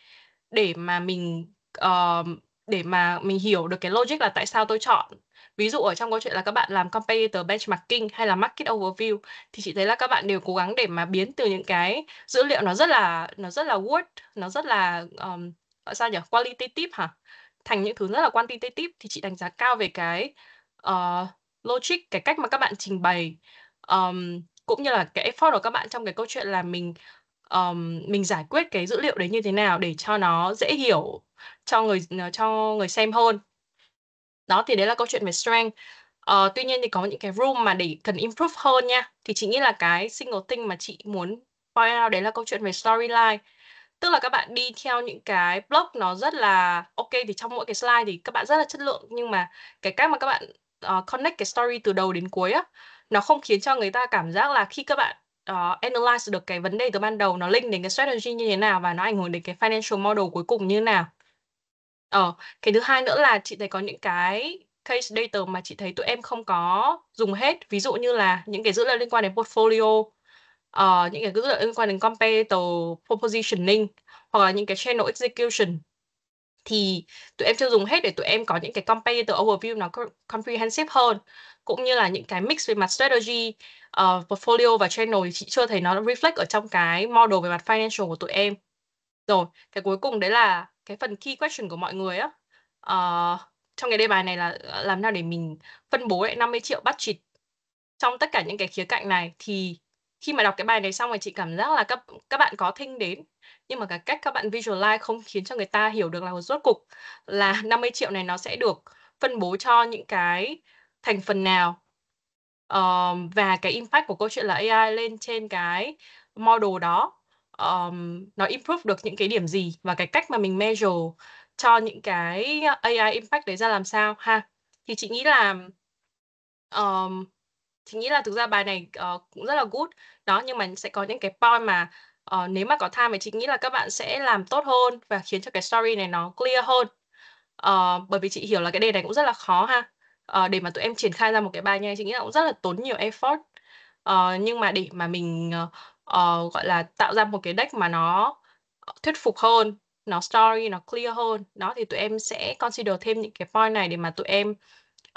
để mà mình uh, để mà mình hiểu được cái logic là tại sao tôi chọn ví dụ ở trong câu chuyện là các bạn làm competitor benchmarking hay là market overview thì chị thấy là các bạn đều cố gắng để mà biến từ những cái dữ liệu nó rất là nó rất là word nó rất là um, gọi sao nhỉ qualitative hả thành những thứ rất là quantitative thì chị đánh giá cao về cái uh, logic cái cách mà các bạn trình bày um, cũng như là cái effort của các bạn trong cái câu chuyện là mình um, mình giải quyết cái dữ liệu đấy như thế nào để cho nó dễ hiểu cho người ờ, cho người xem hơn đó thì đấy là câu chuyện về strength uh, tuy nhiên thì có những cái room mà để cần improve hơn nha thì chị nghĩ là cái single thing mà chị muốn point out đấy là câu chuyện về storyline tức là các bạn đi theo những cái blog nó rất là ok thì trong mỗi cái slide thì các bạn rất là chất lượng nhưng mà cái cách mà các bạn uh, connect cái story từ đầu đến cuối á nó không khiến cho người ta cảm giác là khi các bạn uh, analyze được cái vấn đề từ ban đầu nó link đến cái strategy như thế nào và nó ảnh hưởng đến cái financial model cuối cùng như thế nào Ờ, cái thứ hai nữa là chị thấy có những cái case data mà chị thấy tụi em không có dùng hết, ví dụ như là những cái dữ liệu liên quan đến portfolio, ờ, những cái dữ liệu liên quan đến competitor propositioning hoặc là những cái channel execution thì tụi em chưa dùng hết để tụi em có những cái competitor overview nó comprehensive hơn cũng như là những cái mix về mặt strategy, uh, portfolio và channel thì chị chưa thấy nó reflect ở trong cái model về mặt financial của tụi em. Rồi, cái cuối cùng đấy là cái phần key question của mọi người á uh, trong cái đề bài này là ờ, làm nào để mình phân bố lại 50 triệu budget trong tất cả những cái khía cạnh này thì khi mà đọc cái bài này xong rồi chị cảm giác là các các bạn có thinh đến nhưng mà cái cách các bạn visualize không khiến cho người ta hiểu được là rốt cục là 50 <laughs> triệu này nó sẽ được phân bố cho những cái thành phần nào uh, và cái impact của câu chuyện là AI lên trên cái model đó um, nó improve được những cái điểm gì và cái cách mà mình measure cho những cái ờ, AI impact đấy ra làm sao ha thì chị nghĩ là um, chị nghĩ là thực ra bài này uh, cũng rất là good đó nhưng mà sẽ có những cái point mà uh, nếu mà có time thì chị nghĩ là các bạn sẽ làm tốt hơn và khiến cho cái story này nó clear hơn uh, bởi vì chị hiểu là cái đề này cũng rất là khó ha uh, để mà tụi em triển khai ra một cái bài như này chị nghĩ là cũng rất là tốn nhiều effort uh, nhưng mà để mà mình uh, ờ, gọi là tạo ra một cái deck mà nó thuyết phục hơn nó story nó clear hơn đó thì tụi em sẽ consider thêm những cái point này để mà tụi em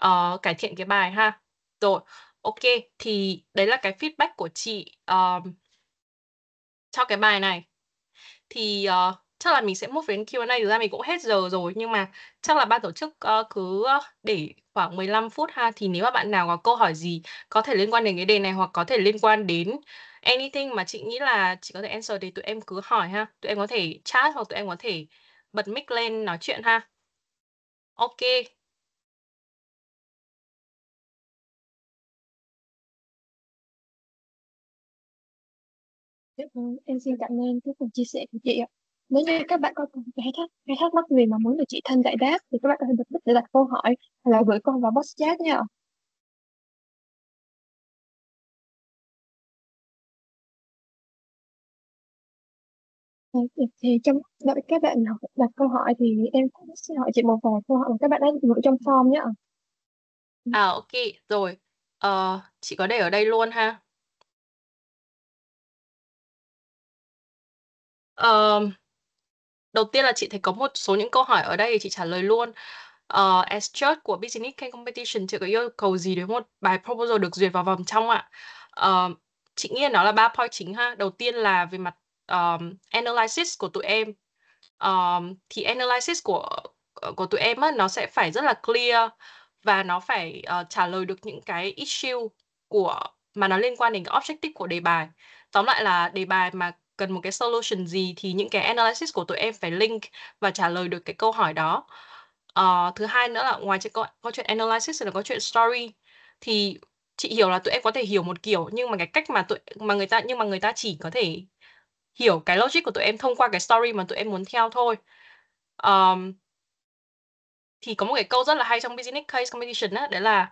uh, cải thiện cái bài ha rồi ok thì đấy là cái feedback của chị um, cho cái bài này thì uh, chắc là mình sẽ move đến Q&A thực ra mình cũng hết giờ rồi nhưng mà chắc là ban tổ chức uh, cứ để khoảng 15 phút ha thì nếu mà bạn nào có câu hỏi gì có thể liên quan đến cái đề này hoặc có thể liên quan đến anything mà chị nghĩ là chị có thể answer thì tụi em cứ hỏi ha. Tụi em có thể chat hoặc tụi em có thể bật mic lên nói chuyện ha. Ok. Em xin cảm ơn các phần chia sẻ của chị ạ. Nếu như các bạn có cái thắc, cái thắc mắc gì mà muốn được chị Thanh giải đáp thì các bạn có thể bật mic để đặt câu hỏi hoặc là gửi con vào box chat nha. Thì trong đợi các bạn đặt câu hỏi thì em cũng sẽ hỏi chị một vài câu hỏi mà các bạn đã gửi trong form nhé. À ok, rồi. Ờ, chị có để ở đây luôn ha. Ờ, đầu tiên là chị thấy có một số những câu hỏi ở đây thì chị trả lời luôn. Ờ, as judge của Business Case Competition chị có yêu cầu gì để một bài proposal được duyệt vào vòng trong ạ? Ờ, chị nghĩ là nó là ba point chính ha. Đầu tiên là về mặt um, analysis của tụi em um, thì analysis của của tụi em á, nó sẽ phải rất là clear và nó phải uh, trả lời được những cái issue của mà nó liên quan đến cái objective của đề bài tóm lại là đề bài mà cần một cái solution gì thì những cái analysis của tụi em phải link và trả lời được cái câu hỏi đó uh, thứ hai nữa là ngoài câu, có chuyện analysis là có chuyện story thì chị hiểu là tụi em có thể hiểu một kiểu nhưng mà cái cách mà tụi mà người ta nhưng mà người ta chỉ có thể hiểu cái logic của tụi em thông qua cái story mà tụi em muốn theo thôi um, thì có một cái câu rất là hay trong business case competition đó đấy là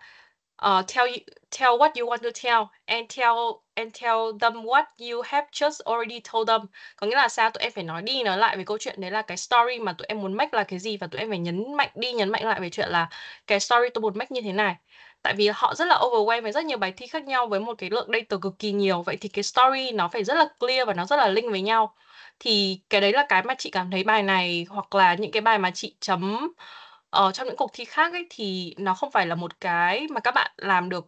uh, tell you, tell what you want to tell and tell and tell them what you have just already told them. Có nghĩa là sao tụi em phải nói đi nói lại về câu chuyện đấy là cái story mà tụi em muốn make là cái gì và tụi em phải nhấn mạnh đi nhấn mạnh lại về chuyện là cái story tôi muốn make như thế này tại vì họ rất là overwhelmed với rất nhiều bài thi khác nhau với một cái lượng data cực kỳ nhiều vậy thì cái story nó phải rất là clear và nó rất là link với nhau thì cái đấy là cái mà chị cảm thấy bài này hoặc là những cái bài mà chị chấm uh, trong những cuộc thi khác ấy thì nó không phải là một cái mà các bạn làm được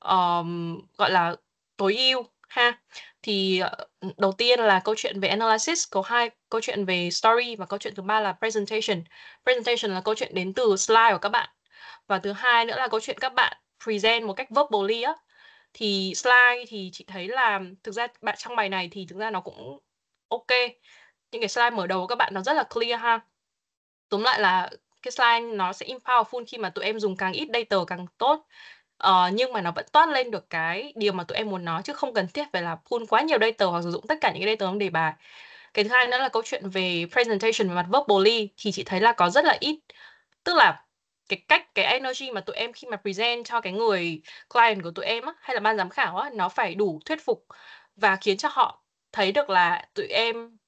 um, gọi là tối ưu ha thì uh, đầu tiên là câu chuyện về analysis có hai câu chuyện về story và câu chuyện thứ ba là presentation presentation là câu chuyện đến từ slide của các bạn và thứ hai nữa là câu chuyện các bạn present một cách verbally á thì slide thì chị thấy là thực ra bạn trong bài này thì thực ra nó cũng ok những cái slide mở đầu của các bạn nó rất là clear ha tóm lại là cái slide nó sẽ powerful khi mà tụi em dùng càng ít data càng tốt uh, nhưng mà nó vẫn toát lên được cái điều mà tụi em muốn nói chứ không cần thiết phải là full quá nhiều data hoặc sử dụng tất cả những cái data trong đề bài cái thứ hai nữa là câu chuyện về presentation về mặt verbally thì chị thấy là có rất là ít tức là cái cách cái energy mà tụi em khi mà present cho cái người client của tụi em á, hay là ban giám khảo á, nó phải đủ thuyết phục và khiến cho họ thấy được là tụi em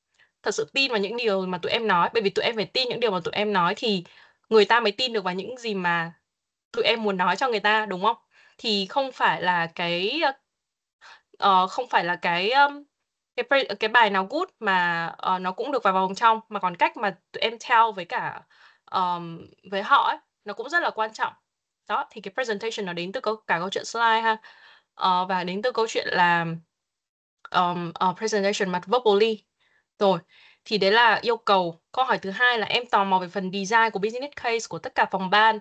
thật sự tin vào những điều mà tụi em nói bởi vì tụi em phải tin những điều mà tụi em nói thì người ta mới tin được vào những gì mà tụi em muốn nói cho người ta đúng không thì không phải là cái uh, không phải là cái um, cái cái bài nào good mà uh, nó cũng được vào vòng trong mà còn cách mà tụi em tell với cả um, với họ ấy, nó cũng rất là quan trọng đó thì cái presentation nó đến từ câu, cả câu chuyện slide ha uh, và đến từ câu chuyện là um, uh, presentation mặt verbally rồi thì đấy là yêu cầu câu hỏi thứ hai là em tò mò về phần design của business case của tất cả phòng ban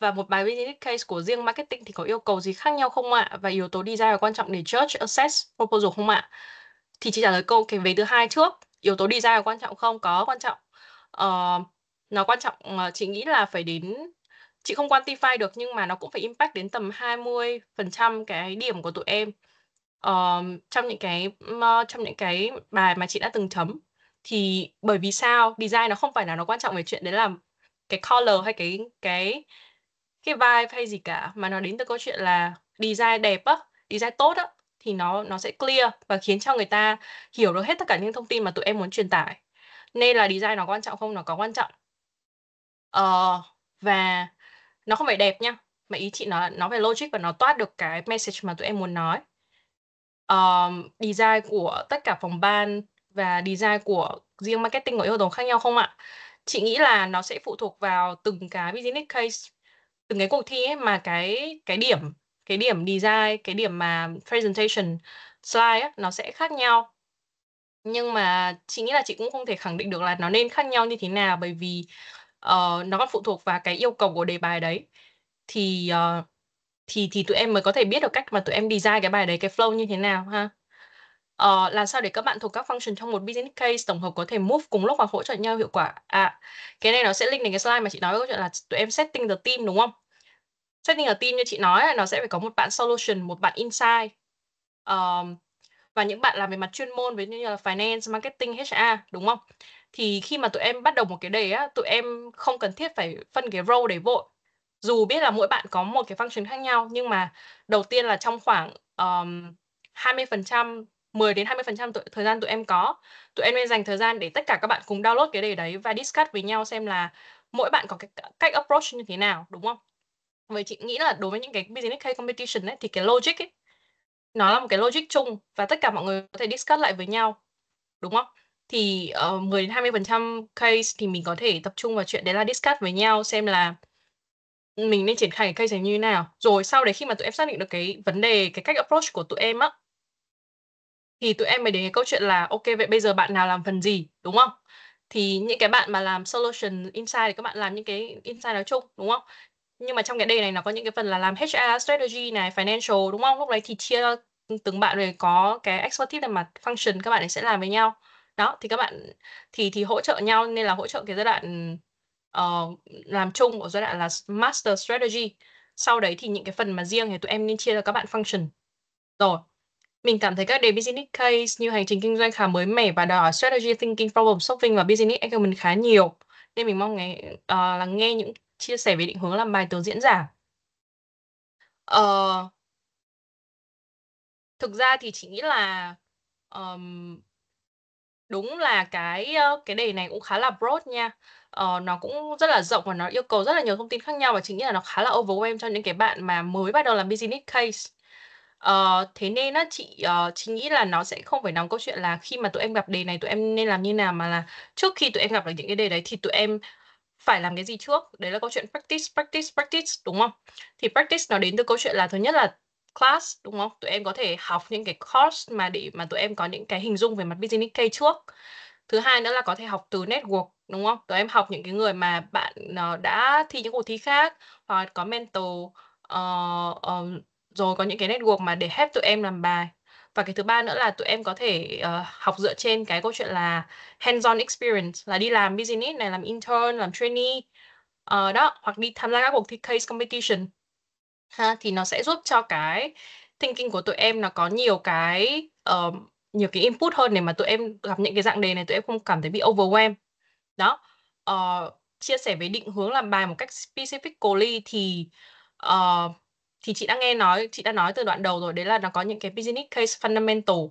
và một bài business case của riêng marketing thì có yêu cầu gì khác nhau không ạ và yếu tố design là quan trọng để judge assess proposal không ạ thì chị trả lời câu cái vế thứ hai trước yếu tố design là quan trọng không có quan trọng uh, nó quan trọng uh, chị nghĩ là phải đến chị không quantify được nhưng mà nó cũng phải impact đến tầm 20% cái điểm của tụi em uh, trong những cái uh, trong những cái bài mà chị đã từng chấm thì bởi vì sao design nó không phải là nó quan trọng về chuyện đấy là cái color hay cái cái cái vibe hay gì cả mà nó đến từ câu chuyện là design đẹp á design tốt á thì nó nó sẽ clear và khiến cho người ta hiểu được hết tất cả những thông tin mà tụi em muốn truyền tải nên là design nó quan trọng không nó có quan trọng uh, và nó không phải đẹp nha mà ý chị nó nó về logic và nó toát được cái message mà tụi em muốn nói um, design của tất cả phòng ban và design của riêng marketing có yêu cầu khác nhau không ạ chị nghĩ là nó sẽ phụ thuộc vào từng cái business case từng cái cuộc thi ấy mà cái cái điểm cái điểm design cái điểm mà presentation slide ấy, nó sẽ khác nhau nhưng mà chị nghĩ là chị cũng không thể khẳng định được là nó nên khác nhau như thế nào bởi vì Ờ, nó còn phụ thuộc vào cái yêu cầu của đề bài đấy. Thì, ờ, thì thì tụi em mới có thể biết được cách mà tụi em design cái bài đấy, cái flow như thế nào ha. Ờ, làm sao để các bạn thuộc các function trong một business case tổng hợp có thể move cùng lúc và hỗ trợ nhau hiệu quả. À, cái này nó sẽ link đến cái slide mà chị nói với câu chuyện là tụi em setting the team đúng không? Setting the team như chị nói là nó sẽ phải có một bạn solution, một bạn insight. Um, và những bạn làm về mặt chuyên môn với như là finance, marketing, HR đúng không? thì khi mà tụi em bắt đầu một cái đề á tụi em không cần thiết phải phân cái role để vội dù biết là mỗi bạn có một cái function khác nhau nhưng mà đầu tiên là trong khoảng um, 20% 10 đến 20% tụi, thời gian tụi em có tụi em nên dành thời gian để tất cả các bạn cùng download cái đề đấy và discuss với nhau xem là mỗi bạn có cái cách approach như thế nào đúng không vậy chị nghĩ là đối với những cái business case competition ấy, thì cái logic ấy, nó là một cái logic chung và tất cả mọi người có thể discuss lại với nhau đúng không thì uh, ờ, 10 đến 20% case thì mình có thể tập trung vào chuyện đấy là discuss với nhau xem là mình nên triển khai cái case này như thế nào. Rồi sau đấy khi mà tụi em xác định được cái vấn đề, cái cách approach của tụi em á thì tụi em mới đến cái câu chuyện là ok vậy bây giờ bạn nào làm phần gì, đúng không? Thì những cái bạn mà làm solution insight thì các bạn làm những cái insight nói chung, đúng không? Nhưng mà trong cái đề này nó có những cái phần là làm HR strategy này, financial đúng không? Lúc đấy thì chia từng bạn rồi có cái expertise là mặt function các bạn ấy sẽ làm với nhau đó thì các bạn thì thì hỗ trợ nhau nên là hỗ trợ cái giai đoạn uh, làm chung của giai đoạn là master strategy sau đấy thì những cái phần mà riêng thì tụi em nên chia cho các bạn function rồi mình cảm thấy các đề business case như hành trình kinh doanh khá mới mẻ và đòi strategy thinking problem solving và business acumen khá nhiều nên mình mong nghe uh, là nghe những chia sẻ về định hướng làm bài từ diễn giả uh, thực ra thì chỉ nghĩ là um, Đúng là cái, cái đề này cũng khá là broad nha. Ờ, nó cũng rất là rộng và nó yêu cầu rất là nhiều thông tin khác nhau và chính nghĩa là nó khá là overwhelm cho những cái bạn mà mới bắt đầu làm business case. Ờ, thế nên á, chị, ờ, chị nghĩ là nó sẽ không phải nóng câu chuyện là khi mà tụi em gặp đề này tụi em nên làm như nào, mà là trước khi tụi em gặp được những cái đề đấy thì tụi em phải làm cái gì trước? Đấy là câu chuyện practice, practice, practice, đúng không? Thì practice nó đến từ câu chuyện là thứ nhất là class đúng không? Tụi em có thể học những cái course mà để mà tụi em có những cái hình dung về mặt business case trước. Thứ hai nữa là có thể học từ network đúng không? Tụi em học những cái người mà bạn ờ, đã thi những cuộc thi khác hoặc có mentor uh, uh, rồi có những cái network mà để help tụi em làm bài và cái thứ ba nữa là tụi em có thể uh, học dựa trên cái câu chuyện là hands-on experience là đi làm business này làm intern làm trainee uh, đó hoặc đi tham gia các cuộc thi case competition ha thì nó sẽ giúp cho cái thinking của tụi em nó có nhiều cái uh, nhiều cái input hơn để mà tụi em gặp những cái dạng đề này tụi em không cảm thấy bị overwhelm đó uh, chia sẻ về định hướng làm bài một cách specifically thì uh, thì chị đã nghe nói chị đã nói từ đoạn đầu rồi đấy là nó có những cái business case fundamental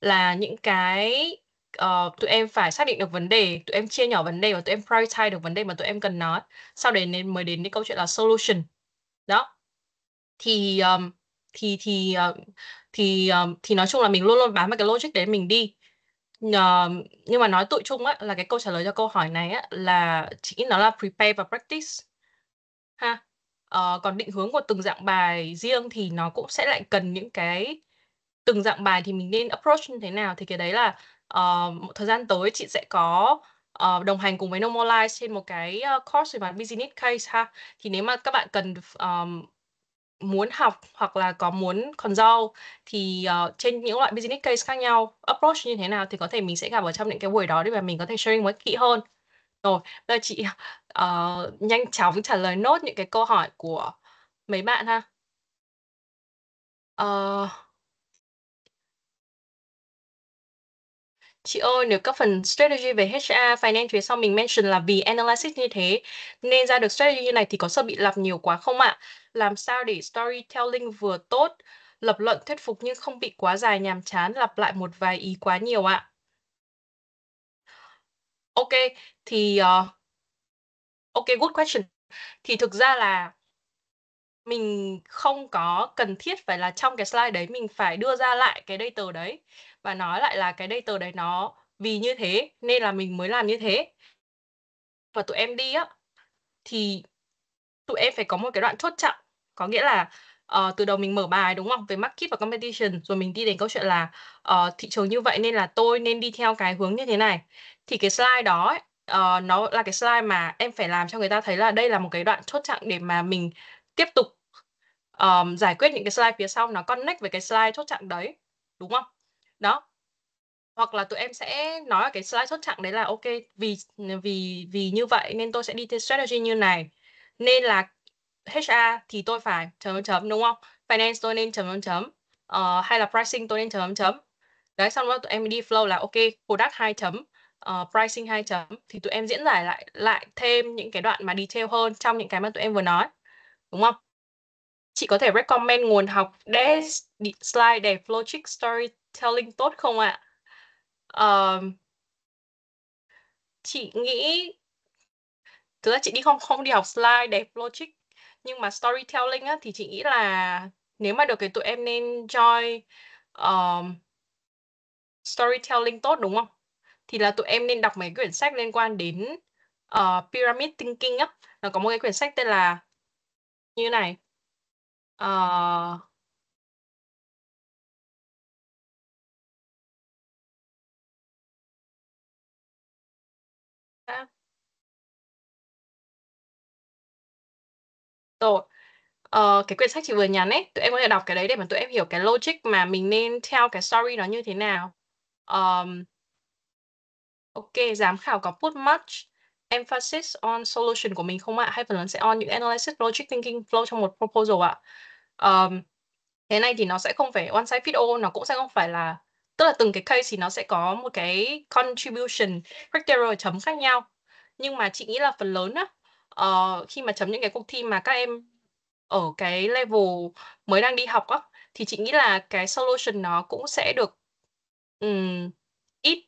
là những cái uh, tụi em phải xác định được vấn đề tụi em chia nhỏ vấn đề và tụi em prioritize được vấn đề mà tụi em cần nói sau đấy nên mới đến cái câu chuyện là solution đó thì um, thì thì uh, thì um, thì nói chung là mình luôn luôn bám vào cái logic đấy mình đi uh, nhưng mà nói tụi chung á là cái câu trả lời cho câu hỏi này á là chỉ nó là prepare và practice ha uh, còn định hướng của từng dạng bài riêng thì nó cũng sẽ lại cần những cái từng dạng bài thì mình nên approach như thế nào thì cái đấy là uh, một thời gian tới chị sẽ có uh, đồng hành cùng với No trên một cái uh, course về mặt business case ha thì nếu mà các bạn cần um, muốn học hoặc là có muốn còn consult thì uh, trên những loại business case khác nhau approach như thế nào thì có thể mình sẽ gặp ở trong những cái buổi đó để mà mình có thể sharing với kỹ hơn rồi bây giờ chị uh, nhanh chóng trả lời nốt những cái câu hỏi của mấy bạn ha uh, Chị ơi, nếu các phần strategy về HR, finance phía sau mình mention là vì analysis như thế nên ra được strategy như này thì có sợ bị lặp nhiều quá không ạ? À? làm sao để storytelling vừa tốt, lập luận thuyết phục nhưng không bị quá dài nhàm chán, lặp lại một vài ý quá nhiều ạ. Ok, thì uh, ok good question. Thì thực ra là mình không có cần thiết phải là trong cái slide đấy mình phải đưa ra lại cái data đấy và nói lại là cái data đấy nó vì như thế nên là mình mới làm như thế. Và tụi em đi á thì tụi em phải có một cái đoạn chốt chặn có nghĩa là uh, từ đầu mình mở bài đúng không về market và competition rồi mình đi đến câu chuyện là uh, thị trường như vậy nên là tôi nên đi theo cái hướng như thế này thì cái slide đó ấy, uh, nó là cái slide mà em phải làm cho người ta thấy là đây là một cái đoạn chốt chặn để mà mình tiếp tục um, giải quyết những cái slide phía sau nó connect với cái slide chốt chặn đấy đúng không đó hoặc là tụi em sẽ nói cái slide chốt chặn đấy là ok vì vì vì như vậy nên tôi sẽ đi theo strategy như này nên là HR thì tôi phải chấm chấm chấm đúng không? Finance tôi nên chấm chấm chấm uh, hay là pricing tôi nên chấm chấm chấm. Đấy xong rồi tụi em đi flow là ok, product hai chấm uh, pricing hai chấm thì tụi em diễn giải lại lại thêm những cái đoạn mà detail hơn trong những cái mà tụi em vừa nói. Đúng không? Chị có thể recommend nguồn học để slide để flowchart storytelling tốt không ạ? À? Uh, chị nghĩ thực ra chị đi không không đi học slide để flowchart nhưng mà storytelling á, thì chị nghĩ là nếu mà được thì tụi em nên join um, storytelling tốt đúng không thì là tụi em nên đọc mấy quyển sách liên quan đến uh, pyramid thinking á nó có một cái quyển sách tên là như này uh, Rồi. Ờ, cái quyển sách chị vừa nhắn ấy, tụi em có thể đọc cái đấy để mà tụi em hiểu cái logic mà mình nên theo cái story nó như thế nào. Ờm. OK, giám khảo có put much emphasis on solution của mình không ạ? Hay phần lớn sẽ on những analysis, logic, thinking, flow trong một proposal ạ? Ờm, thế này thì nó sẽ không phải one size fit all, nó cũng sẽ không phải là tức là từng cái case thì nó sẽ có một cái contribution criteria chấm khác nhau. Nhưng mà chị nghĩ là phần lớn á ờ, khi mà chấm những cái cuộc thi mà các em ở cái level mới đang đi học á thì chị nghĩ là cái solution nó cũng sẽ được um, ít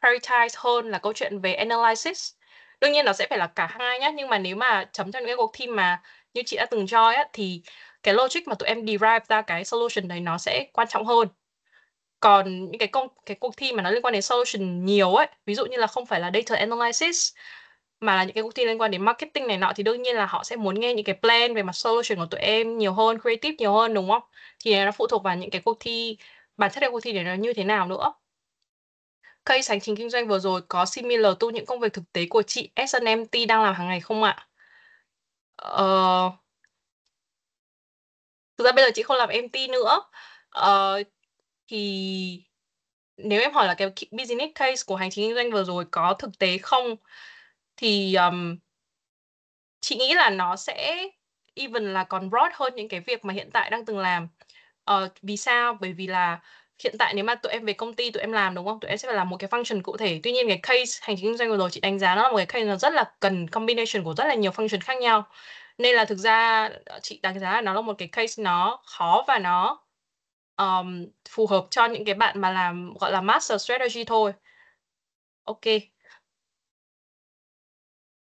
prioritize hơn là câu chuyện về analysis đương nhiên nó sẽ phải là cả hai nhá nhưng mà nếu mà chấm trong những cái cuộc thi mà như chị đã từng join á thì cái logic mà tụi em derive ra cái solution đấy nó sẽ quan trọng hơn còn những cái công cái cuộc thi mà nó liên quan đến solution nhiều ấy ví dụ như là không phải là data analysis mà là những cái cuộc thi liên quan đến marketing này nọ thì đương nhiên là họ sẽ muốn nghe những cái plan về mặt solution của tụi em nhiều hơn, creative nhiều hơn đúng không? Thì nó phụ thuộc vào những cái cuộc thi bản chất của cuộc thi để nó như thế nào nữa. Cây sánh trình kinh doanh vừa rồi có similar to những công việc thực tế của chị SNMT đang làm hàng ngày không ạ? Ờ... Thực ra bây giờ chị không làm MT nữa. Ờ... Thì nếu em hỏi là cái business case của hành trình kinh doanh vừa rồi có thực tế không thì um, chị nghĩ là nó sẽ even là còn broad hơn những cái việc mà hiện tại đang từng làm uh, vì sao bởi vì là hiện tại nếu mà tụi em về công ty tụi em làm đúng không tụi em sẽ phải làm một cái function cụ thể tuy nhiên cái case hành chính kinh doanh vừa rồi chị đánh giá nó là một cái case nó rất là cần combination của rất là nhiều function khác nhau nên là thực ra ờ, chị đánh giá là nó là một cái case nó khó và nó um, phù hợp cho những cái bạn mà làm gọi là master strategy thôi ok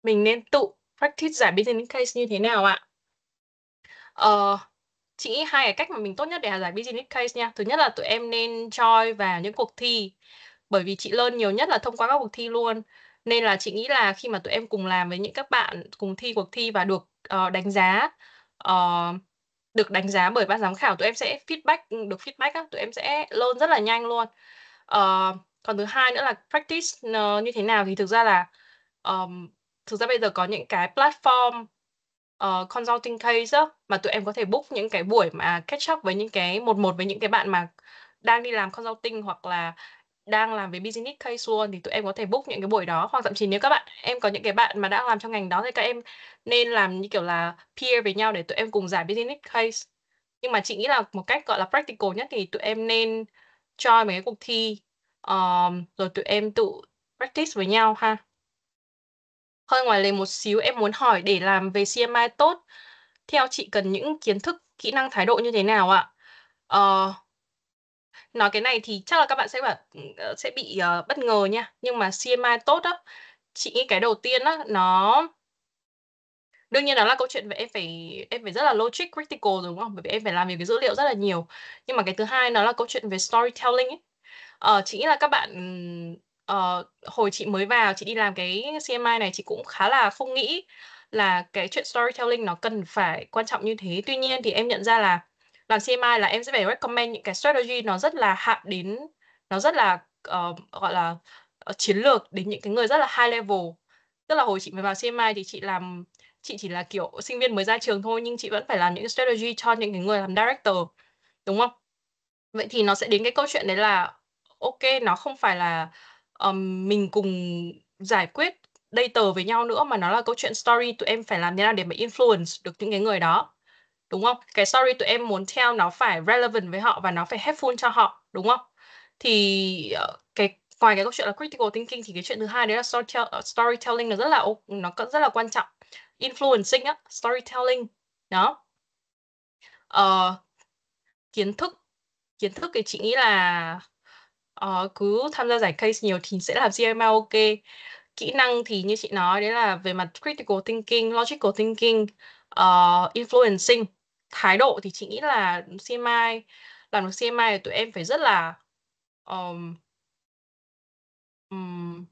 mình nên tự practice giải business case như thế nào ạ? Uh, chị nghĩ hai cái cách mà mình tốt nhất để giải business case nha. Thứ nhất là tụi em nên join vào những cuộc thi bởi vì chị learn nhiều nhất là thông qua các cuộc thi luôn. Nên là chị nghĩ là khi mà tụi em cùng làm với những các bạn cùng thi cuộc thi và được uh, đánh giá uh, được đánh giá bởi ban giám khảo tụi em sẽ feedback ừ, được feedback á, tụi em sẽ learn rất là nhanh luôn. Uh, còn thứ hai nữa là practice uh, như thế nào thì thực ra là um, thực ra bây giờ có những cái platform uh, consulting case á, mà tụi em có thể book những cái buổi mà catch up với những cái một một với những cái bạn mà đang đi làm consulting hoặc là đang làm về business case luôn thì tụi em có thể book những cái buổi đó hoặc thậm chí nếu các bạn em có những cái bạn mà đã làm trong ngành đó thì các em nên làm như kiểu là peer với nhau để tụi em cùng giải business case nhưng mà chị nghĩ là một cách gọi là practical nhất thì tụi em nên cho mấy cái cuộc thi um, rồi tụi em tự practice với nhau ha Hơi ngoài lề một xíu, em muốn hỏi để làm về CMI tốt, theo chị cần những kiến thức, kỹ năng thái độ như thế nào ạ? Ờ, nói cái này thì chắc là các bạn sẽ bảo ờ, sẽ bị uh, bất ngờ nha, nhưng mà CMI tốt á, chị nghĩ cái đầu tiên á nó đương nhiên đó là câu chuyện về em phải em phải rất là logic critical đúng không bởi vì em phải làm việc với dữ liệu rất là nhiều nhưng mà cái thứ hai nó là câu chuyện về storytelling ấy. Ờ, chị nghĩ là các bạn Ờ, hồi chị mới vào, chị đi làm cái CMI này chị cũng khá là không nghĩ là cái chuyện storytelling nó cần phải quan trọng như thế. Tuy nhiên thì em nhận ra là làm CMI là em sẽ phải recommend những cái strategy nó rất là hạn đến, nó rất là uh, gọi là uh, chiến lược đến những cái người rất là high level. Tức là hồi chị mới vào CMI thì chị làm chị chỉ là kiểu sinh viên mới ra trường thôi nhưng chị vẫn phải làm những strategy cho những cái người làm director đúng không? Vậy thì nó sẽ đến cái câu chuyện đấy là ok nó không phải là um, mình cùng giải quyết đây tờ với nhau nữa mà nó là câu chuyện story tụi em phải làm thế nào để mà influence được những cái người đó đúng không cái story tụi em muốn theo nó phải relevant với họ và nó phải helpful cho họ đúng không thì ờ, cái ngoài cái câu chuyện là critical thinking thì cái chuyện thứ hai đấy là storytell, ờ, storytelling nó rất là nó rất là quan trọng influencing á storytelling đó uh, kiến thức kiến thức thì chị nghĩ là Ờ, cứ tham gia giải case nhiều thì sẽ làm CMA OK. Kỹ năng thì như chị nói đấy là về mặt critical thinking, logical thinking, ờ, influencing, thái độ thì chị nghĩ là CMI làm được CMI thì tụi em phải rất là um, um,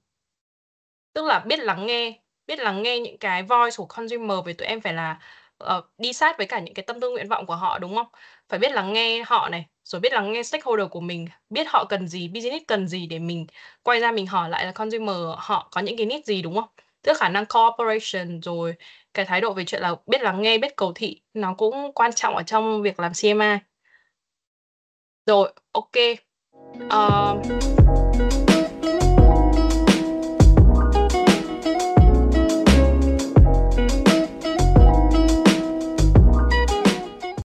tức là biết lắng nghe, biết lắng nghe những cái voice của consumer về tụi em phải là uh, đi sát với cả những cái tâm tư nguyện vọng của họ đúng không? Phải biết lắng nghe họ này, rồi biết lắng nghe stakeholder của mình biết họ cần gì business cần gì để mình quay ra mình hỏi lại là consumer họ có những cái need gì đúng không tức khả năng cooperation rồi cái thái độ về chuyện là biết lắng nghe biết cầu thị nó cũng quan trọng ở trong việc làm CMA. rồi ok uh,